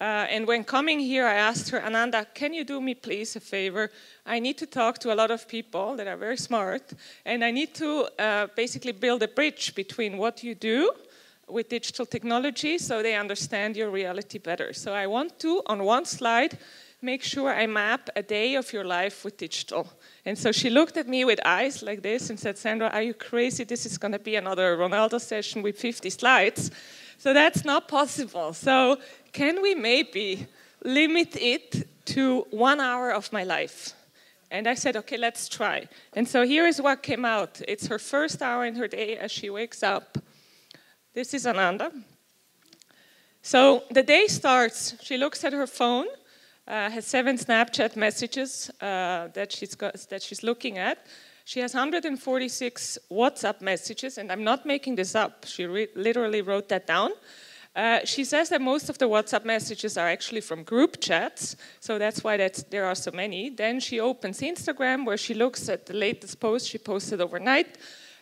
Uh, and when coming here, I asked her, Ananda, can you do me please a favor? I need to talk to a lot of people that are very smart, and I need to uh, basically build a bridge between what you do with digital technology so they understand your reality better. So I want to, on one slide, make sure I map a day of your life with digital. And so she looked at me with eyes like this and said, Sandra, are you crazy? This is going to be another Ronaldo session with 50 slides. So that's not possible. So can we maybe limit it to one hour of my life? And I said, okay, let's try. And so here is what came out. It's her first hour in her day as she wakes up. This is Ananda. So the day starts. She looks at her phone uh, has seven Snapchat messages uh, that, she's got, that she's looking at. She has 146 WhatsApp messages, and I'm not making this up. She literally wrote that down. Uh, she says that most of the WhatsApp messages are actually from group chats, so that's why that's, there are so many. Then she opens Instagram, where she looks at the latest post she posted overnight.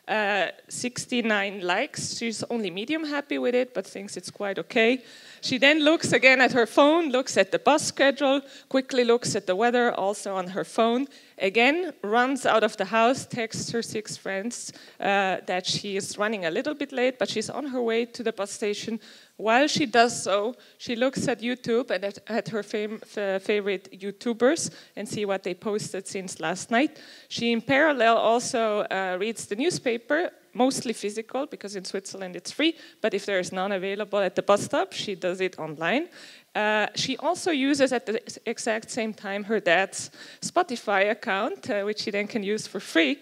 Uh, 69 likes. She's only medium happy with it, but thinks it's quite okay. She then looks again at her phone, looks at the bus schedule, quickly looks at the weather, also on her phone, again runs out of the house, texts her six friends uh, that she is running a little bit late, but she's on her way to the bus station. While she does so, she looks at YouTube and at, at her favorite YouTubers and see what they posted since last night. She, in parallel, also uh, reads the newspaper, mostly physical because in Switzerland it's free, but if there is none available at the bus stop, she does it online. Uh, she also uses at the exact same time her dad's Spotify account, uh, which she then can use for free.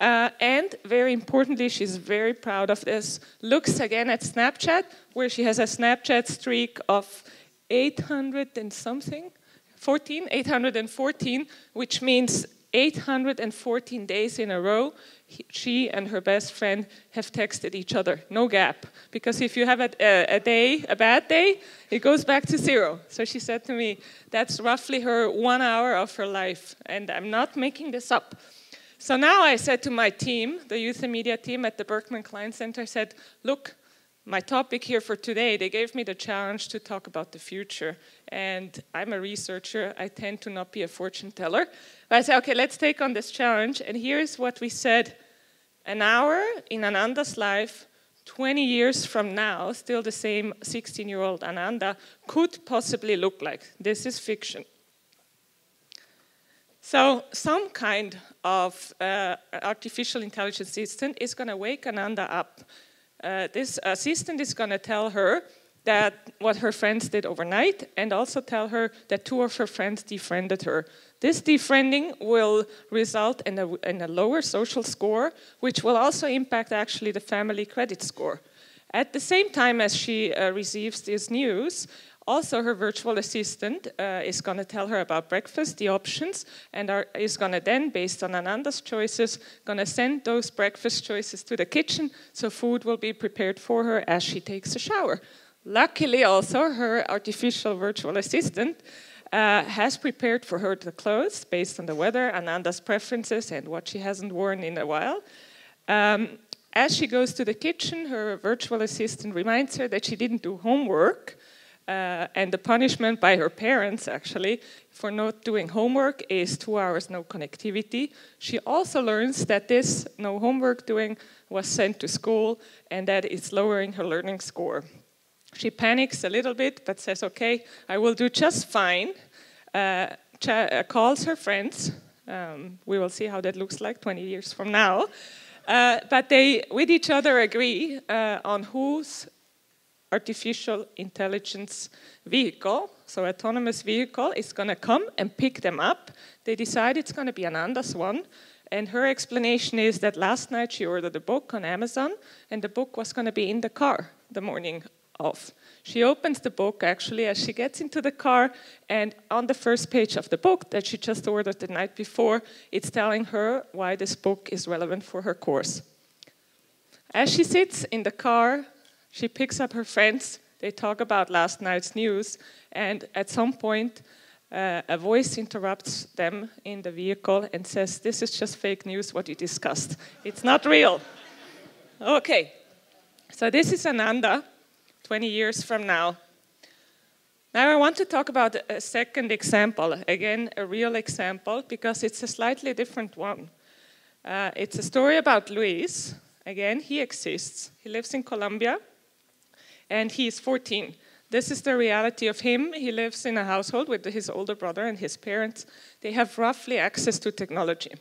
Uh, and very importantly, she's very proud of this, looks again at Snapchat, where she has a Snapchat streak of 800 and something, 14, 814, which means 814 days in a row, he, she and her best friend have texted each other, no gap. Because if you have a, a, a, day, a bad day, it goes back to zero. So she said to me, that's roughly her one hour of her life. And I'm not making this up. So now I said to my team, the youth and media team at the Berkman Klein Center, I said, look, my topic here for today, they gave me the challenge to talk about the future. And I'm a researcher, I tend to not be a fortune teller. But I said, okay, let's take on this challenge. And here's what we said an hour in Ananda's life, 20 years from now, still the same 16 year old Ananda could possibly look like. This is fiction. So, some kind of uh, artificial intelligence assistant is going to wake Ananda up. Uh, this assistant is going to tell her that what her friends did overnight and also tell her that two of her friends defriended her. This defriending will result in a, in a lower social score, which will also impact actually the family credit score. At the same time as she uh, receives this news, also her virtual assistant uh, is going to tell her about breakfast, the options, and are, is going to then, based on Ananda's choices, going to send those breakfast choices to the kitchen so food will be prepared for her as she takes a shower. Luckily also, her artificial virtual assistant uh, has prepared for her the clothes based on the weather, Ananda's preferences, and what she hasn't worn in a while. Um, as she goes to the kitchen, her virtual assistant reminds her that she didn't do homework, uh, and the punishment by her parents, actually, for not doing homework is two hours no connectivity. She also learns that this no homework doing was sent to school and that it's lowering her learning score. She panics a little bit, but says, okay, I will do just fine. Uh, uh, calls her friends. Um, we will see how that looks like 20 years from now. Uh, but they, with each other, agree uh, on whose artificial intelligence vehicle, so autonomous vehicle, is going to come and pick them up. They decide it's going to be Ananda's one. And her explanation is that last night she ordered a book on Amazon, and the book was going to be in the car the morning off. She opens the book actually as she gets into the car, and on the first page of the book that she just ordered the night before, it's telling her why this book is relevant for her course. As she sits in the car, she picks up her friends, they talk about last night's news, and at some point, uh, a voice interrupts them in the vehicle and says, This is just fake news, what you discussed. It's not real. *laughs* okay, so this is Ananda 20 years from now. Now I want to talk about a second example, again, a real example, because it's a slightly different one. Uh, it's a story about Luis. Again, he exists. He lives in Colombia, and he is 14. This is the reality of him. He lives in a household with his older brother and his parents. They have roughly access to technology.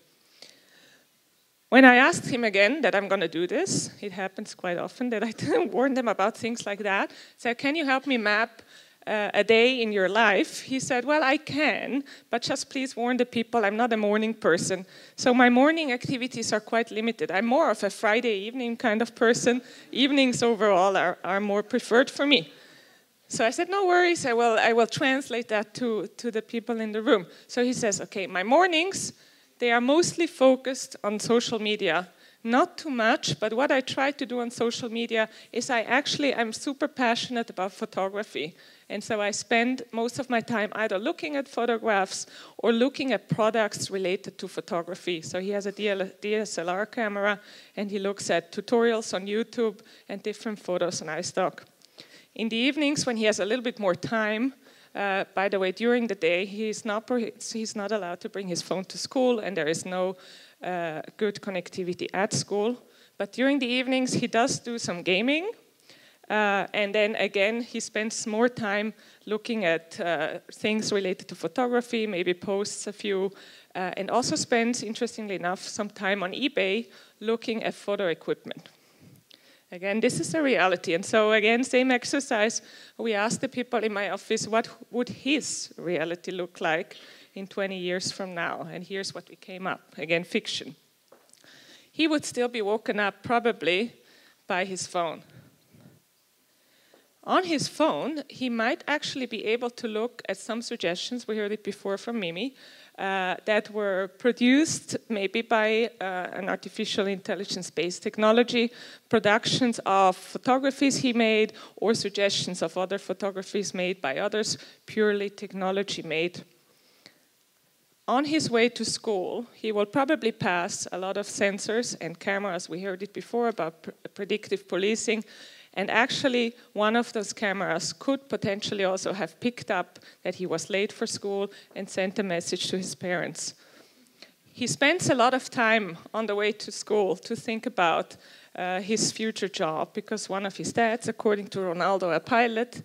When I asked him again that I'm going to do this, it happens quite often that I *laughs* warn them about things like that. So, can you help me map uh, a day in your life? He said, Well, I can, but just please warn the people I'm not a morning person. So, my morning activities are quite limited. I'm more of a Friday evening kind of person. Evenings overall are, are more preferred for me. So I said, no worries, I will, I will translate that to, to the people in the room. So he says, okay, my mornings, they are mostly focused on social media. Not too much, but what I try to do on social media is I actually I'm super passionate about photography. And so I spend most of my time either looking at photographs or looking at products related to photography. So he has a DSLR camera and he looks at tutorials on YouTube and different photos on iStock. In the evenings, when he has a little bit more time, uh, by the way, during the day, he's not, he's not allowed to bring his phone to school, and there is no uh, good connectivity at school. But during the evenings, he does do some gaming. Uh, and then again, he spends more time looking at uh, things related to photography, maybe posts a few, uh, and also spends, interestingly enough, some time on eBay looking at photo equipment. Again, this is a reality. And so again, same exercise, we asked the people in my office, what would his reality look like in 20 years from now? And here's what we came up, again, fiction. He would still be woken up probably by his phone. On his phone, he might actually be able to look at some suggestions, we heard it before from Mimi, uh, that were produced maybe by uh, an artificial intelligence based technology, productions of photographies he made or suggestions of other photographies made by others, purely technology made. On his way to school, he will probably pass a lot of sensors and cameras. We heard it before about pr predictive policing and actually, one of those cameras could potentially also have picked up that he was late for school and sent a message to his parents. He spends a lot of time on the way to school to think about uh, his future job because one of his dads, according to Ronaldo, a pilot,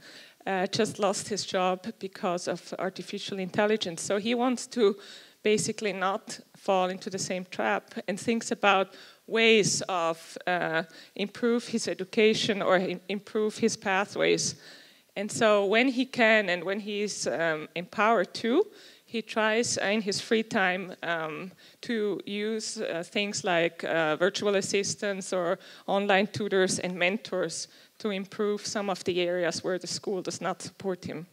uh, just lost his job because of artificial intelligence. So he wants to basically not fall into the same trap and thinks about ways of uh, improve his education or improve his pathways. And so when he can and when he's um, empowered to, he tries in his free time um, to use uh, things like uh, virtual assistants or online tutors and mentors to improve some of the areas where the school does not support him.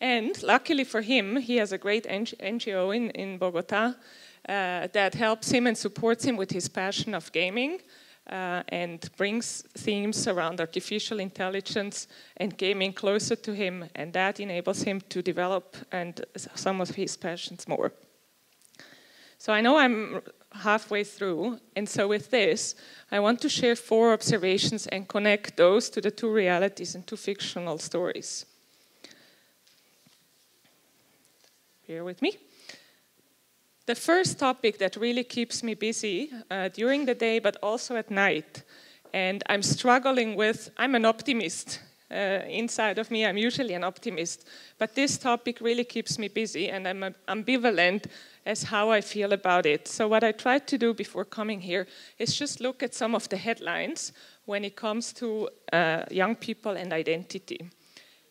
And luckily for him, he has a great NGO in, in Bogota uh, that helps him and supports him with his passion of gaming. Uh, and brings themes around artificial intelligence and gaming closer to him, and that enables him to develop and some of his passions more. So I know I'm halfway through, and so with this, I want to share four observations and connect those to the two realities and two fictional stories. Bear with me. The first topic that really keeps me busy uh, during the day but also at night, and I'm struggling with, I'm an optimist. Uh, inside of me, I'm usually an optimist, but this topic really keeps me busy and I'm ambivalent as how I feel about it. So, what I tried to do before coming here is just look at some of the headlines when it comes to uh, young people and identity.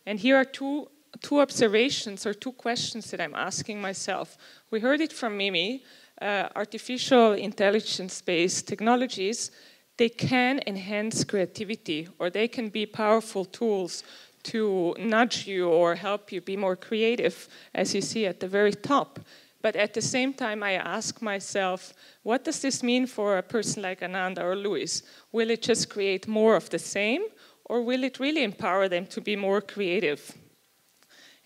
And here are two two observations or two questions that I'm asking myself. We heard it from Mimi, uh, artificial intelligence-based technologies, they can enhance creativity or they can be powerful tools to nudge you or help you be more creative, as you see at the very top. But at the same time, I ask myself, what does this mean for a person like Ananda or Luis? Will it just create more of the same, or will it really empower them to be more creative?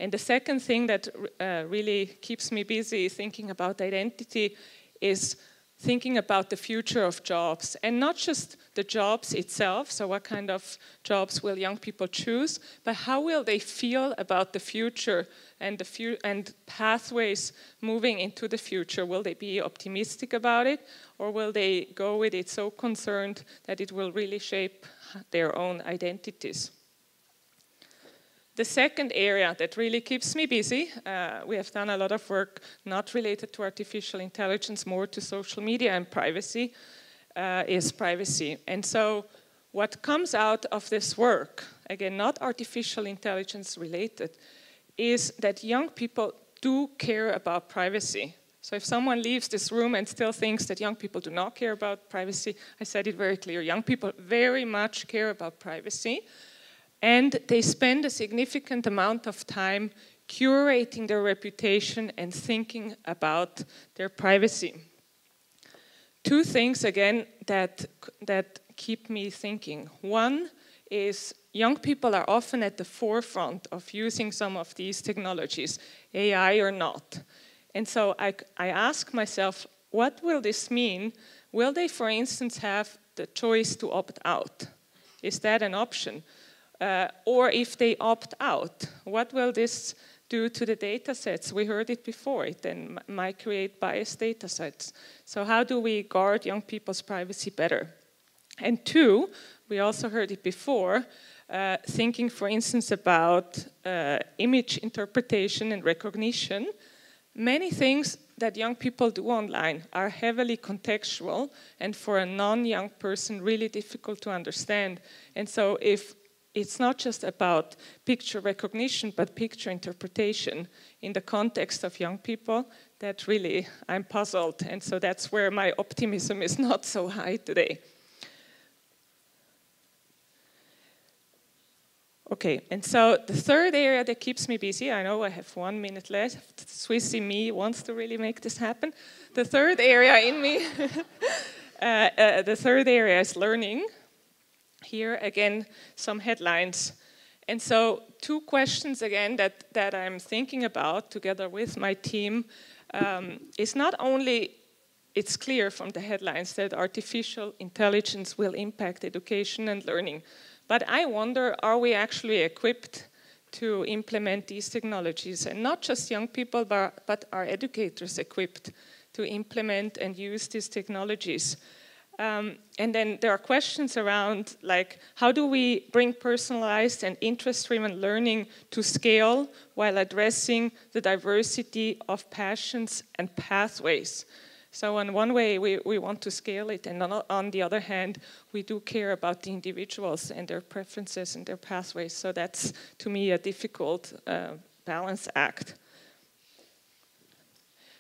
And the second thing that uh, really keeps me busy thinking about identity is thinking about the future of jobs and not just the jobs itself so what kind of jobs will young people choose but how will they feel about the future and the fu- and pathways moving into the future will they be optimistic about it or will they go with it so concerned that it will really shape their own identities the second area that really keeps me busy, uh, we have done a lot of work not related to artificial intelligence, more to social media and privacy, uh, is privacy. And so, what comes out of this work, again, not artificial intelligence related, is that young people do care about privacy. So, if someone leaves this room and still thinks that young people do not care about privacy, I said it very clear young people very much care about privacy and they spend a significant amount of time curating their reputation and thinking about their privacy. Two things, again, that, that keep me thinking. One is young people are often at the forefront of using some of these technologies, AI or not. And so I, I ask myself, what will this mean? Will they, for instance, have the choice to opt out? Is that an option? uh, or if they opt out. What will this do to the data sets? We heard it before, it then might create biased data sets. So how do we guard young people's privacy better? And two, we also heard it before, uh, thinking, for instance, about uh, image interpretation and recognition. Many things that young people do online are heavily contextual and for a non young person really difficult to understand. And so, if it's not just about picture recognition, but picture interpretation in the context of young people. That really, I'm puzzled. And so that's where my optimism is not so high today. Okay, and so the third area that keeps me busy, I know I have one minute left, Swiss in me wants to really make this happen. The third area in me, *laughs* uh, uh, the third area is learning. Here again, some headlines. And so, two questions again that, that I'm thinking about together with my team um, is not only it's clear from the headlines that artificial intelligence will impact education and learning, but I wonder are we actually equipped to implement these technologies? And not just young people, but, but are educators equipped to implement and use these technologies? Um, and then there are questions around like how do we bring personalized and interest-driven learning to scale while addressing the diversity of passions and pathways. So on one way, we, we want to scale it, and on, on the other hand, we do care about the individuals and their preferences and their pathways. So that's, to me, a difficult uh, balance act.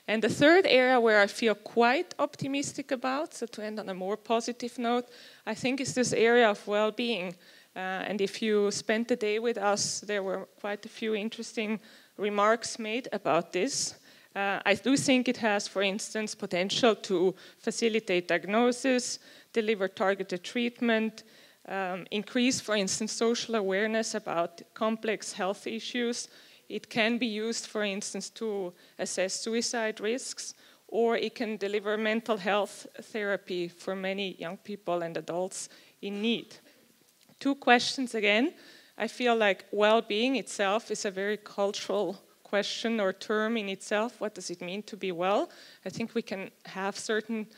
And the third area where I feel quite optimistic about, so to end on a more positive note, I think is this area of well being. Uh, and if you spent the day with us, there were quite a few interesting remarks made about this. Uh, I do think it has, for instance, potential to facilitate diagnosis, deliver targeted treatment, um, increase, for instance, social awareness about complex health issues, it can be used, for instance, to assess suicide risks, or it can deliver mental health therapy for many young people and adults in need. Two questions again. I feel like well being itself is a very cultural question or term in itself. What does it mean to be well? I think we can have certain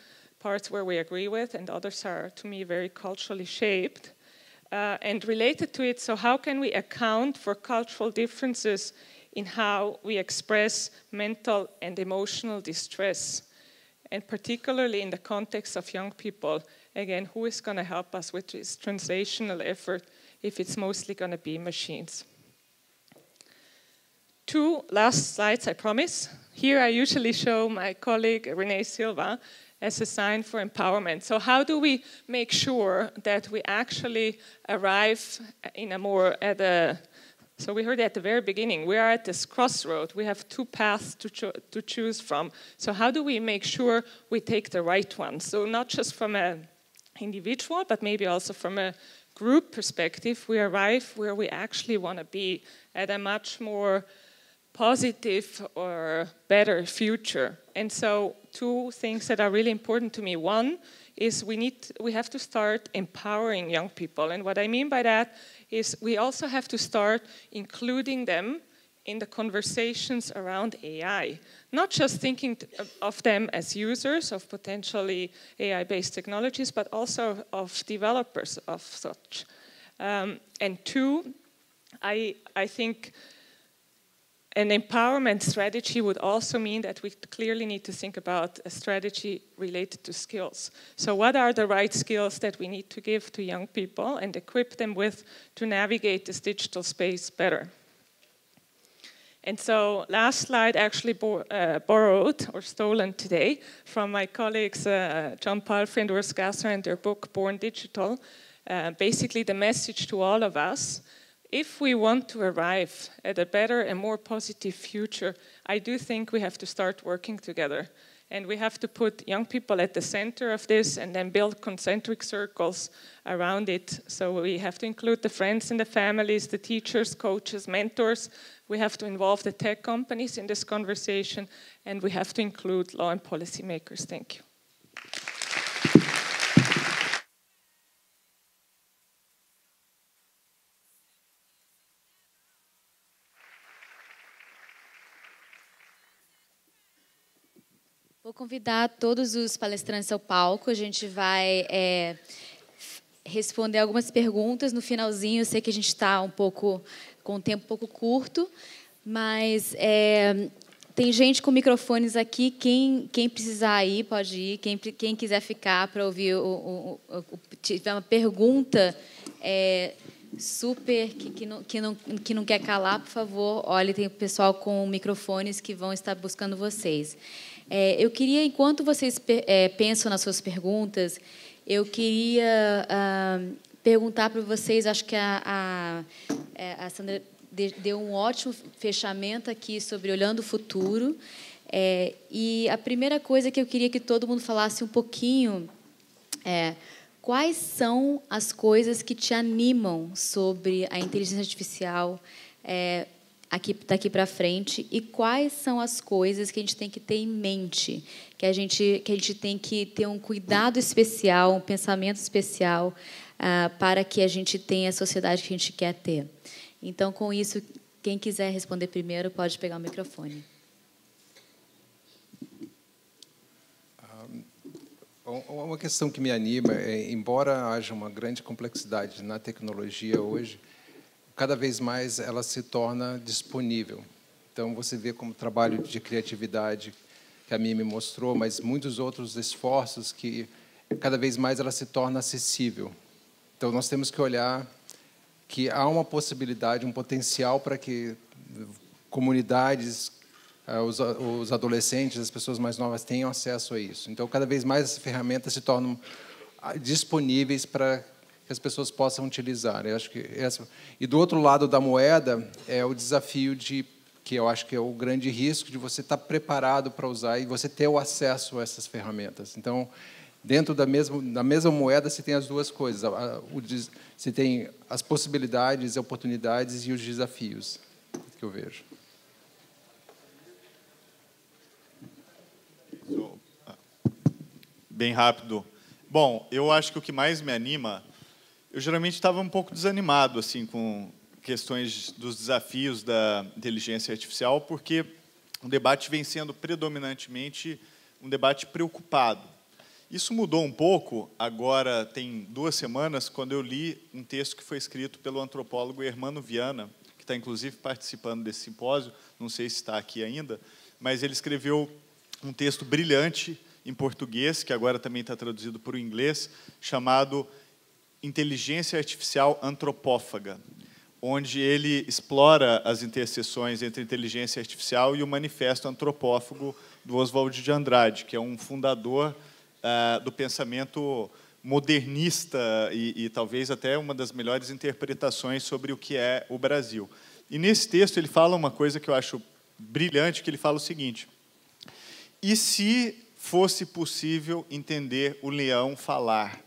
parts where we agree with, and others are, to me, very culturally shaped. Uh, and related to it, so how can we account for cultural differences in how we express mental and emotional distress? And particularly in the context of young people, again, who is going to help us with this translational effort if it's mostly going to be machines? Two last slides, I promise. Here I usually show my colleague Renee Silva, as a sign for empowerment. So, how do we make sure that we actually arrive in a more at a so we heard at the very beginning, we are at this crossroad. We have two paths to, cho to choose from. So how do we make sure we take the right one? So not just from an individual, but maybe also from a group perspective, we arrive where we actually want to be at a much more positive or better future. And so two things that are really important to me. One is we need we have to start empowering young people, and what I mean by that is we also have to start including them in the conversations around AI, not just thinking uh, of them as users of potentially AI-based technologies, but also of developers of such. Um, and two, I I think an empowerment strategy would also mean that we clearly need to think about a strategy related to skills. So, what are the right skills that we need to give to young people and equip them with to navigate this digital space better? And so, last slide actually uh, borrowed or stolen today from my colleagues uh, John Palfrey and Urs Gasser and their book Born Digital. Uh, basically, the message to all of us if we want to arrive at a better and more positive future, I do think we have to start working together. And we have to put young people at the center of this and then build concentric circles around it. So we have to include the friends and the families, the teachers, coaches, mentors. We have to involve the tech companies in this conversation, and we have to include law and policymakers. Thank you. vou convidar todos os palestrantes ao palco. A gente vai é, responder algumas perguntas no finalzinho. Eu sei que a gente está um pouco com um tempo um pouco curto, mas é, tem gente com microfones aqui. Quem, quem precisar ir, pode ir. Quem, quem quiser ficar para ouvir o, o, o, tiver uma pergunta é, super que, que, não, que, não, que não quer calar, por favor, olhe, tem pessoal com microfones que vão estar buscando vocês. É, eu queria, enquanto vocês é, pensam nas suas perguntas, eu queria ah, perguntar para vocês, acho que a, a, é, a, Sandra deu um ótimo fechamento aqui sobre olhando o futuro. É, e a primeira coisa que eu queria que todo mundo falasse um pouquinho é quais são as coisas que te animam sobre a inteligência artificial, é, aqui daqui para frente e quais são as coisas que a gente tem que ter em mente, que a gente que a gente tem que ter um cuidado especial, um pensamento especial ah, para que a gente tenha a sociedade que a gente quer ter. Então, com isso, quem quiser responder primeiro pode pegar o microfone. Ah, uma questão que me anima é, embora haja uma grande complexidade na tecnologia hoje, cada vez mais ela se torna disponível. Então você vê como o trabalho de criatividade que a mim me mostrou, mas muitos outros esforços que cada vez mais ela se torna acessível. Então nós temos que olhar que há uma possibilidade, um potencial para que comunidades, eh, os, os adolescentes, as pessoas mais novas tenham acesso a isso. Então cada vez mais essas ferramentas se tornam ah, disponíveis para que as pessoas possam utilizar. Eu acho que essa... E do outro lado da moeda é o desafio de que eu acho que é o grande risco de você estar preparado para usar e você ter o acesso a essas ferramentas. Então, dentro da mesma, da mesma moeda, se tem as duas coisas: se tem as possibilidades, oportunidades e os desafios que eu vejo. Bem rápido. Bom, eu acho que o que mais me anima eu geralmente estava um pouco desanimado assim com questões dos desafios da inteligência artificial, porque o debate vem sendo predominantemente um debate preocupado. Isso mudou um pouco agora, tem duas semanas, quando eu li um texto que foi escrito pelo antropólogo Hermano Viana, que está inclusive participando desse simpósio, não sei se está aqui ainda, mas ele escreveu um texto brilhante em português, que agora também está traduzido para o inglês, chamado inteligência artificial antropófaga, onde ele explora as interseções entre inteligência artificial e o manifesto antropófago do Oswald de Andrade, que é um fundador eh, do pensamento modernista e, e talvez até uma das melhores interpretações sobre o que é o Brasil. E nesse texto ele fala uma coisa que eu acho brilhante, que ele fala o seguinte: e se fosse possível entender o leão falar?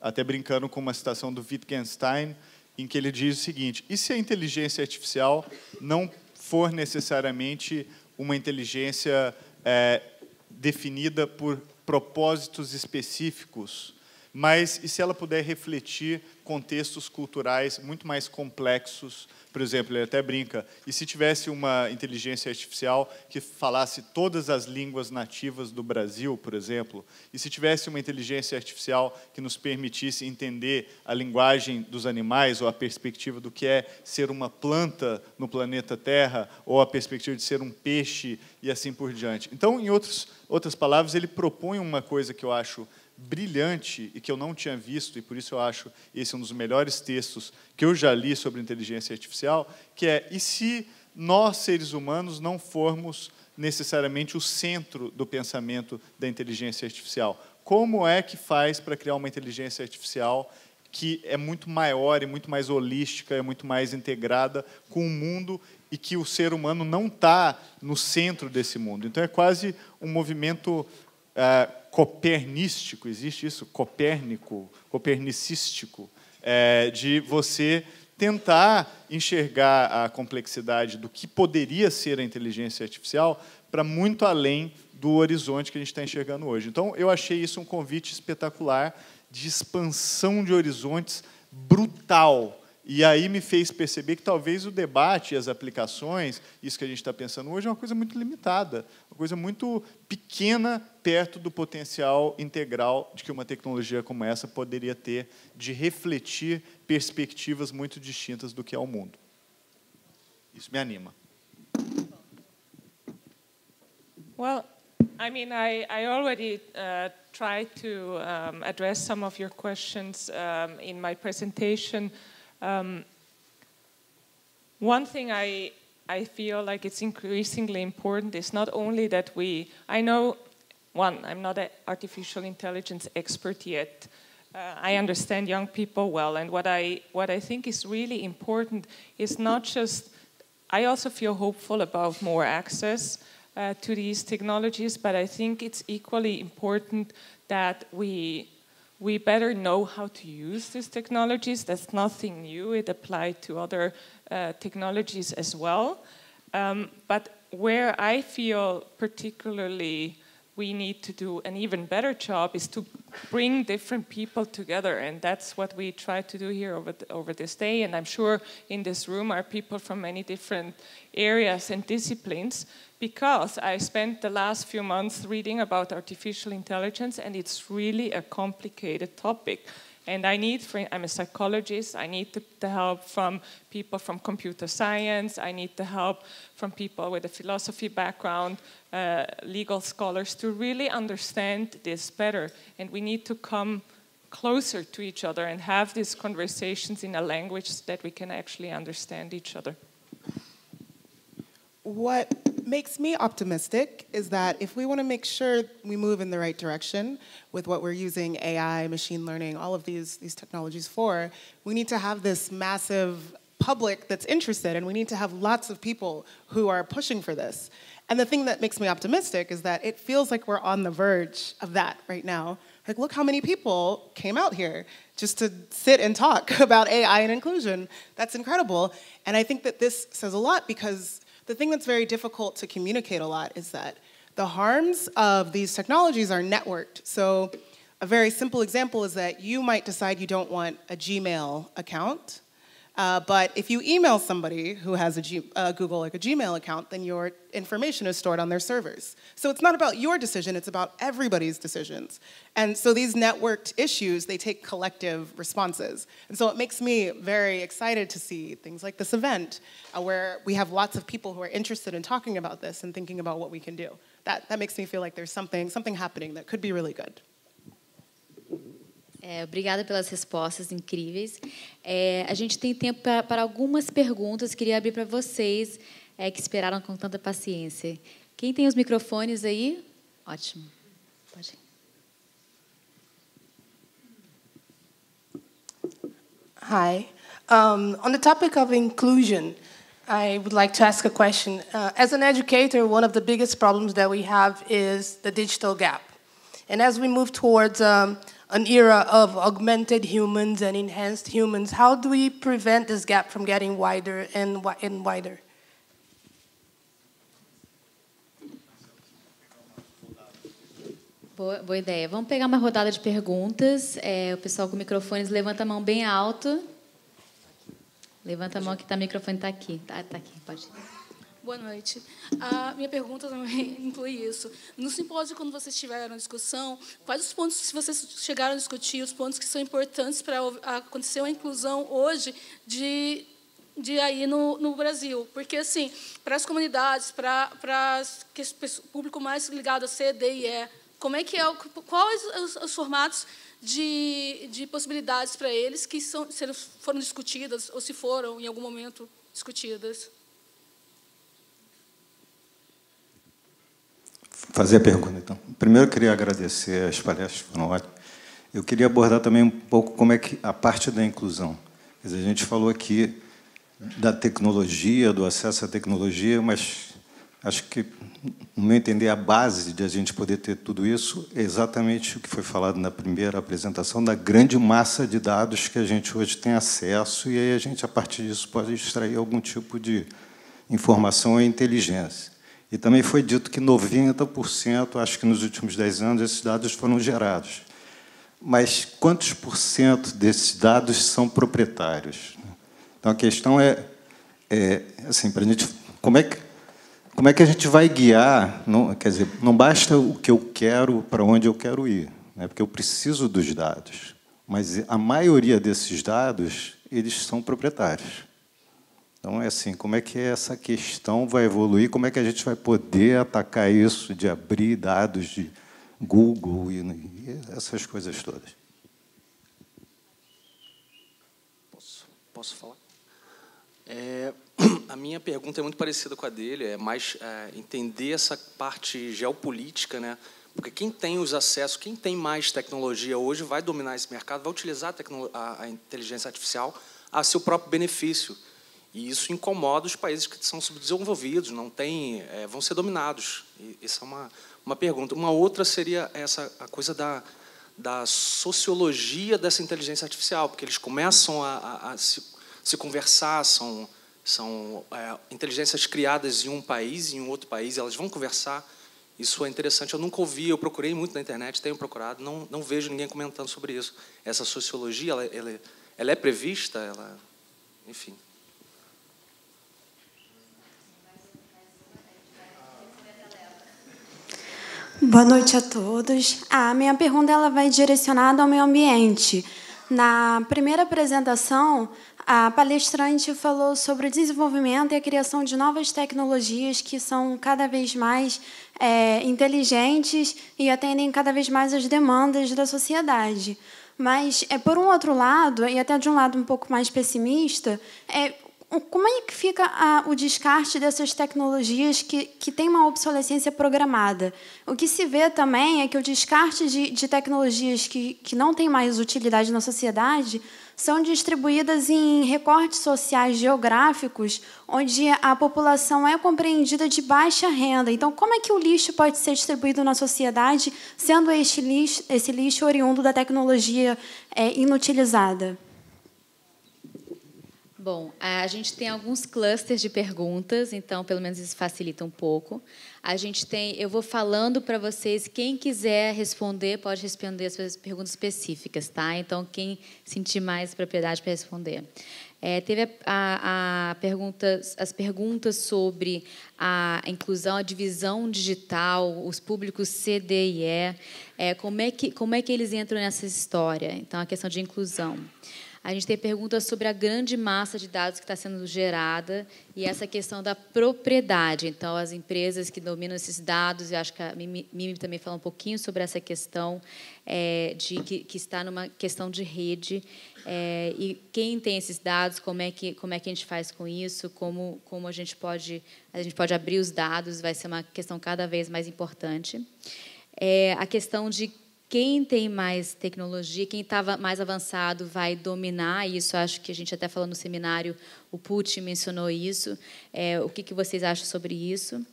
até brincando com uma citação do Wittgenstein, em que ele diz o seguinte: e se a inteligência artificial não for necessariamente uma inteligência é, definida por propósitos específicos mas e se ela puder refletir contextos culturais muito mais complexos? Por exemplo, ele até brinca, e se tivesse uma inteligência artificial que falasse todas as línguas nativas do Brasil, por exemplo? E se tivesse uma inteligência artificial que nos permitisse entender a linguagem dos animais ou a perspectiva do que é ser uma planta no planeta Terra ou a perspectiva de ser um peixe e assim por diante? Então, em outros, outras palavras, ele propõe uma coisa que eu acho brilhante e que eu não tinha visto, e por isso eu acho esse um dos melhores textos que eu já li sobre inteligência artificial, que é e se nós seres humanos não formos necessariamente o centro do pensamento da inteligência artificial? Como é que faz para criar uma inteligência artificial que é muito maior e muito mais holística, é muito mais integrada com o mundo e que o ser humano não está no centro desse mundo? Então é quase um movimento uh, copernístico, existe isso, copérnico, copernicístico, é, de você tentar enxergar a complexidade do que poderia ser a inteligência artificial para muito além do horizonte que a gente está enxergando hoje. Então, eu achei isso um convite espetacular de expansão de horizontes brutal e aí me fez perceber que talvez o debate e as aplicações, isso que a gente está pensando hoje, é uma coisa muito limitada, uma coisa muito pequena perto do potencial integral de que uma tecnologia como essa poderia ter de refletir perspectivas muito distintas do que é o mundo. Isso me anima. Well, I mean, I, I already uh, tried to um, address some of your questions um, in my presentation. Um, one thing I, I feel like it's increasingly important is not only that we, I know, one, I'm not an artificial intelligence expert yet. Uh, I understand young people well, and what I, what I think is really important is not just, I also feel hopeful about more access uh, to these technologies, but I think it's equally important that we we better know how to use these technologies. That's nothing new. It applied to other uh, technologies as well. Um, but where I feel particularly we need to do an even better job is to bring different people together. And that's what we try to do here over, the, over this day. And I'm sure in this room are people from many different areas and disciplines because I spent the last few months reading about artificial intelligence, and it's really a complicated topic. And I need, I'm a psychologist, I need the, help from people from computer science, I need the help from people with a philosophy background, uh, legal scholars, to really understand this better. And we need to come closer to each other and have these conversations in a language that we can actually understand each other. What makes me optimistic is that if we want to make sure we move in the right direction with what we're using AI, machine learning, all of these, these technologies for, we need to have this massive public that's interested, and we need to have lots of people who are pushing for this. And the thing that makes me optimistic is that it feels like we're on the verge of that right now. Like, look how many people came out here just to sit and talk *laughs* about AI and inclusion. That's incredible. And I think that this says a lot because the thing that's very difficult to communicate a lot is that the harms of these technologies are networked. So a very simple example is that you might decide you don't want a Gmail account, uh, but if you email somebody who has a G, uh, Google like a Gmail account, then your information is stored on their servers. So it's not about your decision; it's about everybody's decisions. And so these networked issues they take collective responses. And so it makes me very excited to see things like this event, uh, where we have lots of people who are interested in talking about this and thinking about what we can do. That that makes me feel like there's something something happening that could be really good. É, obrigada pelas respostas incríveis. É, a gente tem tempo para algumas perguntas. Queria abrir para vocês é, que esperaram com tanta paciência. Quem tem os microfones aí? Ótimo. Pode ir. Hi. Um, on the topic of inclusion, I would like to ask a question. Uh, as an educator, one of the biggest problems that we have is the digital gap. And as we move towards um, an era of augmented humans and enhanced humans. How do we prevent this gap from getting wider and, and wider? Boa, boa, ideia. Vamos pegar uma rodada de perguntas. É, o pessoal com microfones levanta a mão bem alto. Levanta a mão que tá, o microfone está aqui. Está tá aqui, pode ir. Boa noite. A minha pergunta também *laughs* inclui isso. No simpósio, quando vocês tiveram discussão, quais os pontos, se vocês chegaram a discutir, os pontos que são importantes para acontecer uma inclusão hoje de de aí no, no, Brasil. Porque, assim, para as comunidades, para, para o público mais ligado a C, D e E, como é que é, quais os, os formatos de, de possibilidades para eles que são, foram discutidas ou se foram, em algum momento, discutidas? fazer a pergunta, então. Primeiro, eu queria agradecer as palestras, foram ótimas. Eu queria abordar também um pouco como é que a parte da inclusão. Quer dizer, a gente falou aqui da tecnologia, do acesso à tecnologia, mas acho que, no meu entender, a base de a gente poder ter tudo isso é exatamente o que foi falado na primeira apresentação, da grande massa de dados que a gente hoje tem acesso, e aí a gente, a partir disso, pode extrair algum tipo de informação e inteligência. E também foi dito que 90%, acho que nos últimos 10 anos, esses dados foram gerados. Mas quantos por cento desses dados são proprietários? Então a questão é, é assim, para a gente, como é que como é que a gente vai guiar? Não, quer dizer, não basta o que eu quero para onde eu quero ir, né? porque eu preciso dos dados. Mas a maioria desses dados eles são proprietários. Então, é assim, como é que essa questão vai evoluir, como é que a gente vai poder atacar isso de abrir dados de Google e, essas coisas todas. Posso, posso falar? É, *clears throat* a minha pergunta é muito parecida com a dele, é mais é, entender essa parte geopolítica, né? Porque quem tem os acessos, quem tem mais tecnologia hoje vai dominar esse mercado, vai utilizar a, a inteligência artificial a seu próprio benefício. E isso incomoda os países que são subdesenvolvidos, não tem, é, vão ser dominados. E, isso é uma, uma pergunta. Uma outra seria essa a coisa da, da sociologia dessa inteligência artificial, porque eles começam a, a, a se, se, conversar, são, são é, inteligências criadas em um país, em um outro país, elas vão conversar. Isso é interessante, eu nunca ouvi, eu procurei muito na internet, tenho procurado, não, não vejo ninguém comentando sobre isso. Essa sociologia, ela, ela, ela é prevista? Ela, enfim. Boa noite a todos. Ah, a minha pergunta ela vai direcionada ao meio ambiente. Na primeira apresentação, a palestrante falou sobre o desenvolvimento e a criação de novas tecnologias que são cada vez mais é, inteligentes e atendem cada vez mais as demandas da sociedade. Mas, é, por um outro lado, e até de um lado um pouco mais pessimista, é, como é que fica a, o descarte dessas tecnologias que, que têm uma obsolescência programada? O que se vê também é que o descarte de, de tecnologias que, que não têm mais utilidade na sociedade são distribuídas em recortes sociais geográficos, onde a população é compreendida de baixa renda. Então, como é que o lixo pode ser distribuído na sociedade, sendo este lixo, esse lixo oriundo da tecnologia é, inutilizada? Bom, a gente tem alguns clusters de perguntas, então pelo menos isso facilita um pouco. A gente tem, eu vou falando para vocês, quem quiser responder pode responder as suas perguntas específicas, tá? Então quem sentir mais propriedade para responder. É, teve a, a, a perguntas, as perguntas sobre a inclusão, a divisão digital, os públicos C, D e E, é, como, é que, como é que eles entram nessa história? Então, a questão de inclusão. A gente tem perguntas sobre a grande massa de dados que está sendo gerada e essa questão da propriedade. Então, as empresas que dominam esses dados, eu acho que a Mimi também fala um pouquinho sobre essa questão é, de que, que, está numa questão de rede é, e quem tem esses dados, como é que como é que a gente faz com isso, como como a gente pode a gente pode abrir os dados, vai ser uma questão cada vez mais importante. É, a questão de quem tem mais tecnologia, quem estava tá mais avançado vai dominar isso. Acho que a gente até falou no seminário, o Putin mencionou isso. É, o que, que, vocês acham sobre isso?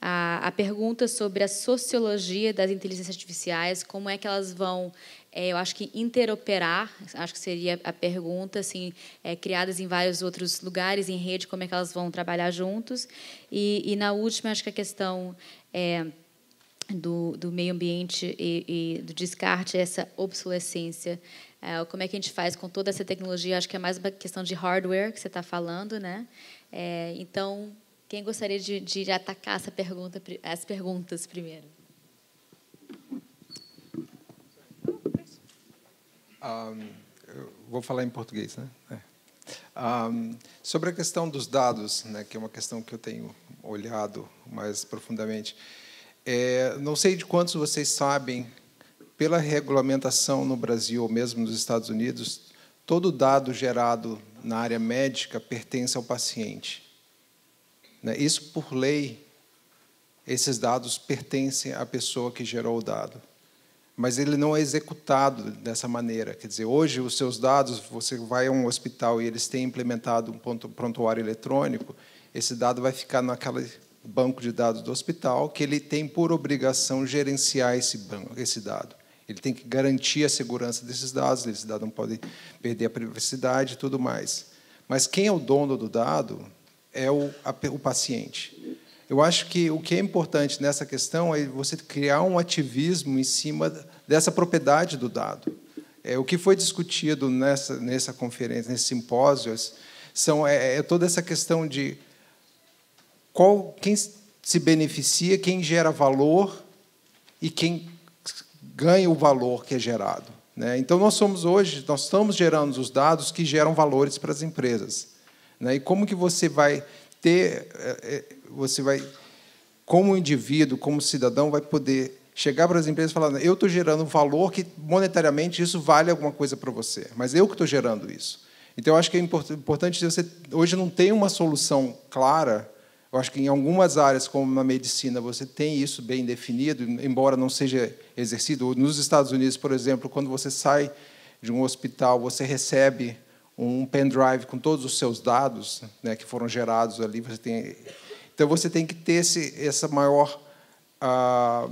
A, a, pergunta sobre a sociologia das inteligências artificiais, como é que elas vão, é, eu acho que interoperar, acho que seria a pergunta, assim, é, criadas em vários outros lugares, em rede, como é que elas vão trabalhar juntos? E, e na última, acho que a questão é do, do meio ambiente e, e do descarte, essa obsolescência é, como é que a gente faz com toda essa tecnologia? Acho que é mais uma questão de hardware que você está falando, né? É, então, quem gostaria de, de atacar essa pergunta, as perguntas primeiro? Um, vou falar em português, né? É. Um, sobre a questão dos dados, né, que é uma questão que eu tenho olhado mais profundamente. É, não sei de quantos vocês sabem, pela regulamentação no Brasil, ou mesmo nos Estados Unidos, todo dado gerado na área médica pertence ao paciente. Né? Isso, por lei, esses dados pertencem à pessoa que gerou o dado. Mas ele não é executado dessa maneira. Quer dizer, hoje, os seus dados, você vai a um hospital e eles têm implementado um prontuário eletrônico, esse dado vai ficar naquela banco de dados do hospital, que ele tem por obrigação gerenciar esse, banco, esse dado. Ele tem que garantir a segurança desses dados, esses dados não podem perder a privacidade e tudo mais. Mas quem é o dono do dado é o, a, o paciente. Eu acho que o que é importante nessa questão é você criar um ativismo em cima dessa propriedade do dado. É, o que foi discutido nessa, nessa conferência, nesses simpósios, são, é, é toda essa questão de qual, quem se beneficia, quem gera valor e quem ganha o valor que é gerado. Né? Então, nós somos hoje, nós estamos gerando os dados que geram valores para as empresas. Né? E como que você vai ter, eh, eh, você vai, como indivíduo, como cidadão, vai poder chegar para as empresas e falar: eu estou gerando um valor que monetariamente isso vale alguma coisa para você, mas eu que estou gerando isso. Então, eu acho que é importante você hoje não tem uma solução clara eu acho que em algumas áreas, como na medicina, você tem isso bem definido, embora não seja exercido. Nos Estados Unidos, por exemplo, quando você sai de um hospital, você recebe um pendrive com todos os seus dados né, que foram gerados ali. Você tem... Então, você tem que ter esse, essa maior. Ah,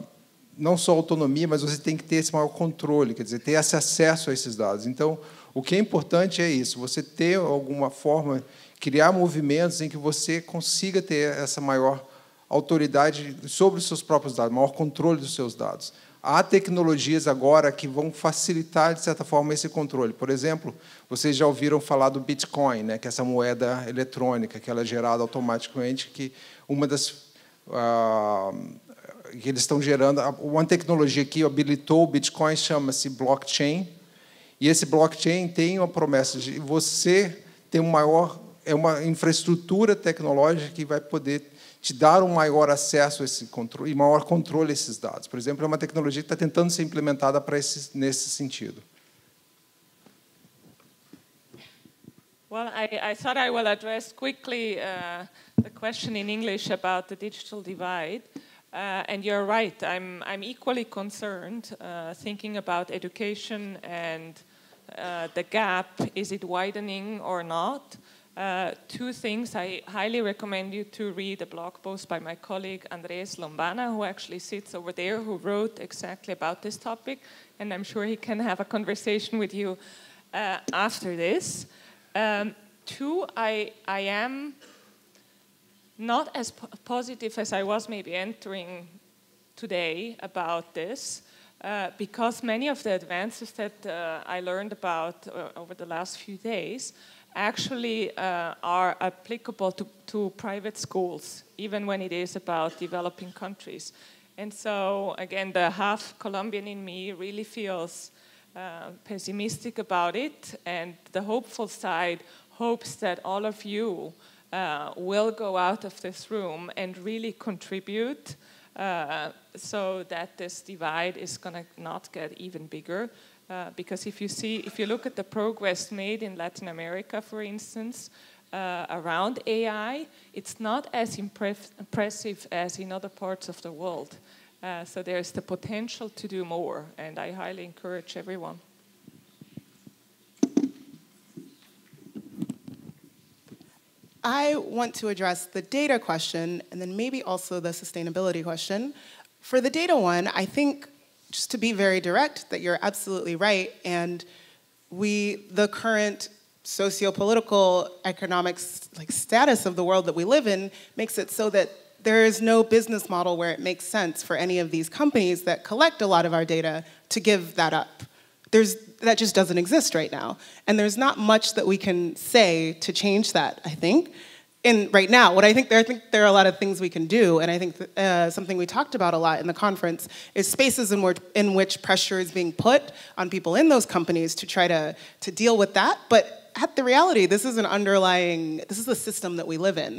não só autonomia, mas você tem que ter esse maior controle, quer dizer, ter esse acesso a esses dados. Então, o que é importante é isso, você ter alguma forma criar movimentos em que você consiga ter essa maior autoridade sobre os seus próprios dados, maior controle dos seus dados. Há tecnologias agora que vão facilitar, de certa forma, esse controle. Por exemplo, vocês já ouviram falar do Bitcoin, né, que é essa moeda eletrônica, que ela é gerada automaticamente, que uma das... Uh, que eles estão gerando... Uma tecnologia que habilitou o Bitcoin chama-se blockchain, e esse blockchain tem uma promessa de você ter um maior é uma infraestrutura tecnológica que vai poder te dar um maior acesso a esse controle e maior controle a esses dados. Por exemplo, é uma tecnologia que está tentando ser implementada para esse, nesse sentido. Well, I, I thought I will address quickly uh, the question in English about the digital divide. Uh, and you're right, I'm, I'm equally concerned uh, thinking about education and uh, the gap. Is it widening or not? Uh, two things. I highly recommend you to read a blog post by my colleague Andres Lombana, who actually sits over there, who wrote exactly about this topic, and I'm sure he can have a conversation with you uh, after this. Um, two, I, I am not as positive as I was maybe entering today about this. Uh, because many of the advances that uh, I learned about uh, over the last few days actually uh, are applicable to, to private schools, even when it is about developing countries. And so, again, the half Colombian in me really feels uh, pessimistic about it, and the hopeful side hopes that all of you uh, will go out of this room and really contribute uh, so that this divide is going to not get even bigger. Uh, because if you see, if you look at the progress made in Latin America, for instance, uh, around AI, it's not as impressive as in other parts of the world. Uh, so there's the potential to do more, and I highly encourage everyone. I want to address the data question and then maybe also the sustainability question. For the data one, I think just to be very direct that you're absolutely right. And we, the current socio-political economic like status of the world that we live in makes it so that there is no business model where it makes sense for any of these companies that collect a lot of our data to give that up. There's, that just doesn't exist right now. And there's not much that we can say to change that, I think in right now. What I think there, I think there are a lot of things we can do, and I think th uh, something we talked about a lot in the conference is spaces in, where, in which pressure is being put on people in those companies to try to to deal with that. But at the reality, this is an underlying, this is the system that we live in.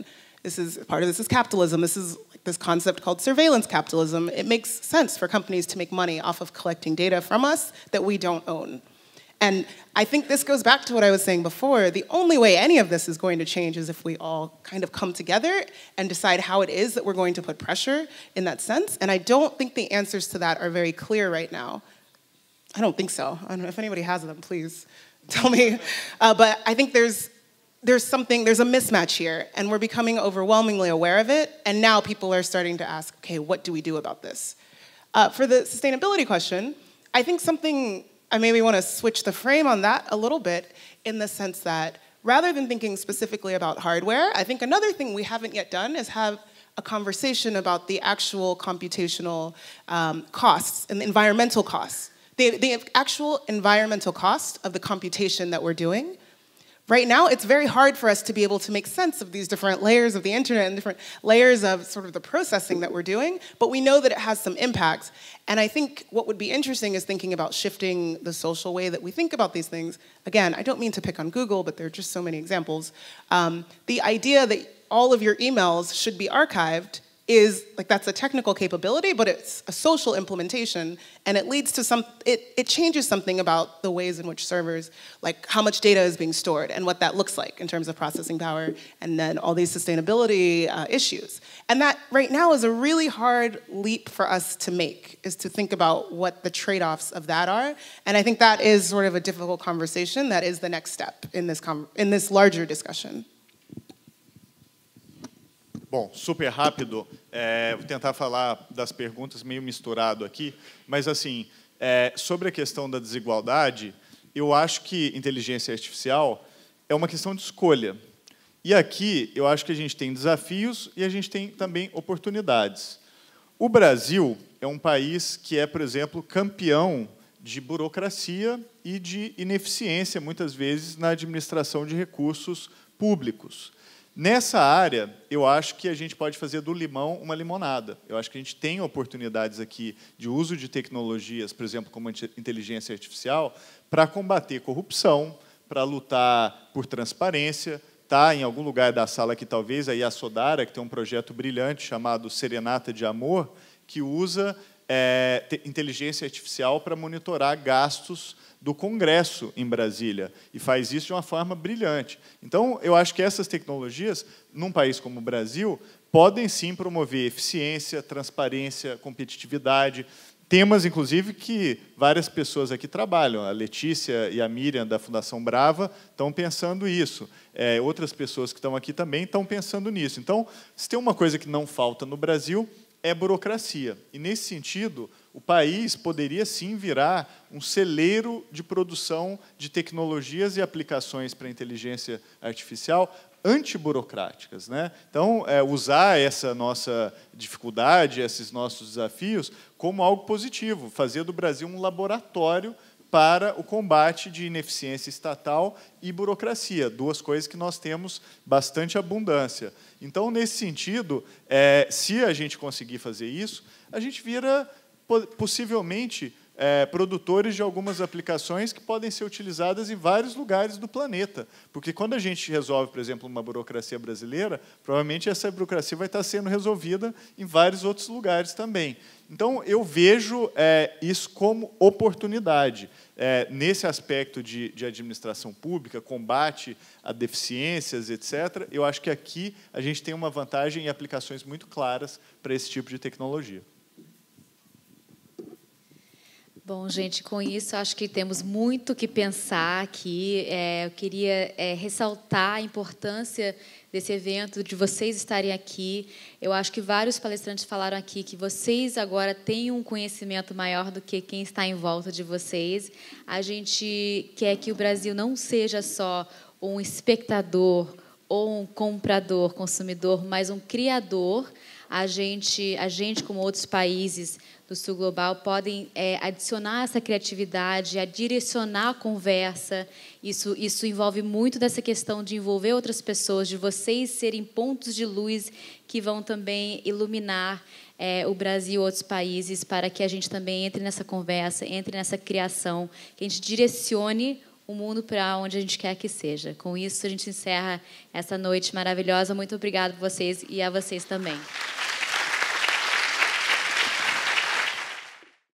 This is part of this is capitalism. This is this concept called surveillance capitalism. It makes sense for companies to make money off of collecting data from us that we don't own. And I think this goes back to what I was saying before. The only way any of this is going to change is if we all kind of come together and decide how it is that we're going to put pressure in that sense. And I don't think the answers to that are very clear right now. I don't think so. I don't know if anybody has them, please *laughs* tell me. Uh, but I think there's there's something there's a mismatch here, and we're becoming overwhelmingly aware of it. And now people are starting to ask, okay, what do we do about this? Uh, for the sustainability question, I think something I maybe want to switch the frame on that a little bit in the sense that rather than thinking specifically about hardware, I think another thing we haven't yet done is have a conversation about the actual computational um, costs and the environmental costs, the, the actual environmental cost of the computation that we're doing Right now, it's very hard for us to be able to make sense of these different layers of the internet and different layers of sort of the processing that we're doing, but we know that it has some impacts. And I think what would be interesting is thinking about shifting the social way that we think about these things. Again, I don't mean to pick on Google, but there are just so many examples. Um, the idea that all of your emails should be archived is like that's a technical capability, but it's a social implementation, and it leads to some. It it changes something about the ways in which servers, like how much data is being stored and what that looks like in terms of processing power, and then all these sustainability uh, issues. And that right now is a really hard leap for us to make, is to think about what the trade-offs of that are. And I think that is sort of a difficult conversation. That is the next step in this in this larger discussion. Bom, super rápido. É, vou tentar falar das perguntas meio misturado aqui, mas assim é, sobre a questão da desigualdade, eu acho que inteligência artificial é uma questão de escolha. E aqui eu acho que a gente tem desafios e a gente tem também oportunidades. O Brasil é um país que é, por exemplo, campeão de burocracia e de ineficiência, muitas vezes, na administração de recursos públicos. Nessa área, eu acho que a gente pode fazer do limão uma limonada. Eu acho que a gente tem oportunidades aqui de uso de tecnologias, por exemplo, como a inteligência artificial, para combater corrupção, para lutar por transparência. Tá em algum lugar da sala que talvez aí a Sodara, que tem um projeto brilhante chamado Serenata de Amor, que usa é, inteligência artificial para monitorar gastos do Congresso em Brasília e faz isso de uma forma brilhante. Então, eu acho que essas tecnologias, num país como o Brasil, podem sim promover eficiência, transparência, competitividade, temas, inclusive, que várias pessoas aqui trabalham. A Letícia e a Miriam, da Fundação Brava, estão pensando isso. É, outras pessoas que estão aqui também estão pensando nisso. Então, se tem uma coisa que não falta no Brasil, é burocracia. E, nesse sentido, o país poderia sim virar um celeiro de produção de tecnologias e aplicações para a inteligência artificial antiburocráticas. Né? Então, é, usar essa nossa dificuldade, esses nossos desafios, como algo positivo, fazer do Brasil um laboratório para o combate de ineficiência estatal e burocracia, duas coisas que nós temos bastante abundância. Então, nesse sentido, é, se a gente conseguir fazer isso, a gente vira possivelmente é, produtores de algumas aplicações que podem ser utilizadas em vários lugares do planeta. Porque quando a gente resolve, por exemplo, uma burocracia brasileira, provavelmente essa burocracia vai estar sendo resolvida em vários outros lugares também. Então, eu vejo é, isso como oportunidade. É, nesse aspecto de, de, administração pública, combate a deficiências, etc., eu acho que aqui a gente tem uma vantagem e aplicações muito claras para esse tipo de tecnologia. Bom, gente, com isso acho que temos muito que pensar aqui. É, eu queria é, ressaltar a importância desse evento, de vocês estarem aqui. Eu acho que vários palestrantes falaram aqui que vocês agora têm um conhecimento maior do que quem está em volta de vocês. A gente quer que o Brasil não seja só um espectador ou um comprador, consumidor, mas um criador a gente, a gente como outros países do Sul Global, podem é, adicionar essa criatividade, a direcionar a conversa. Isso, isso envolve muito dessa questão de envolver outras pessoas, de vocês serem pontos de luz que vão também iluminar é, o Brasil e outros países para que a gente também entre nessa conversa, entre nessa criação, que a gente direcione o mundo para onde a gente quer que seja. Com isso, a gente encerra essa noite maravilhosa. Muito obrigada a vocês e a vocês também.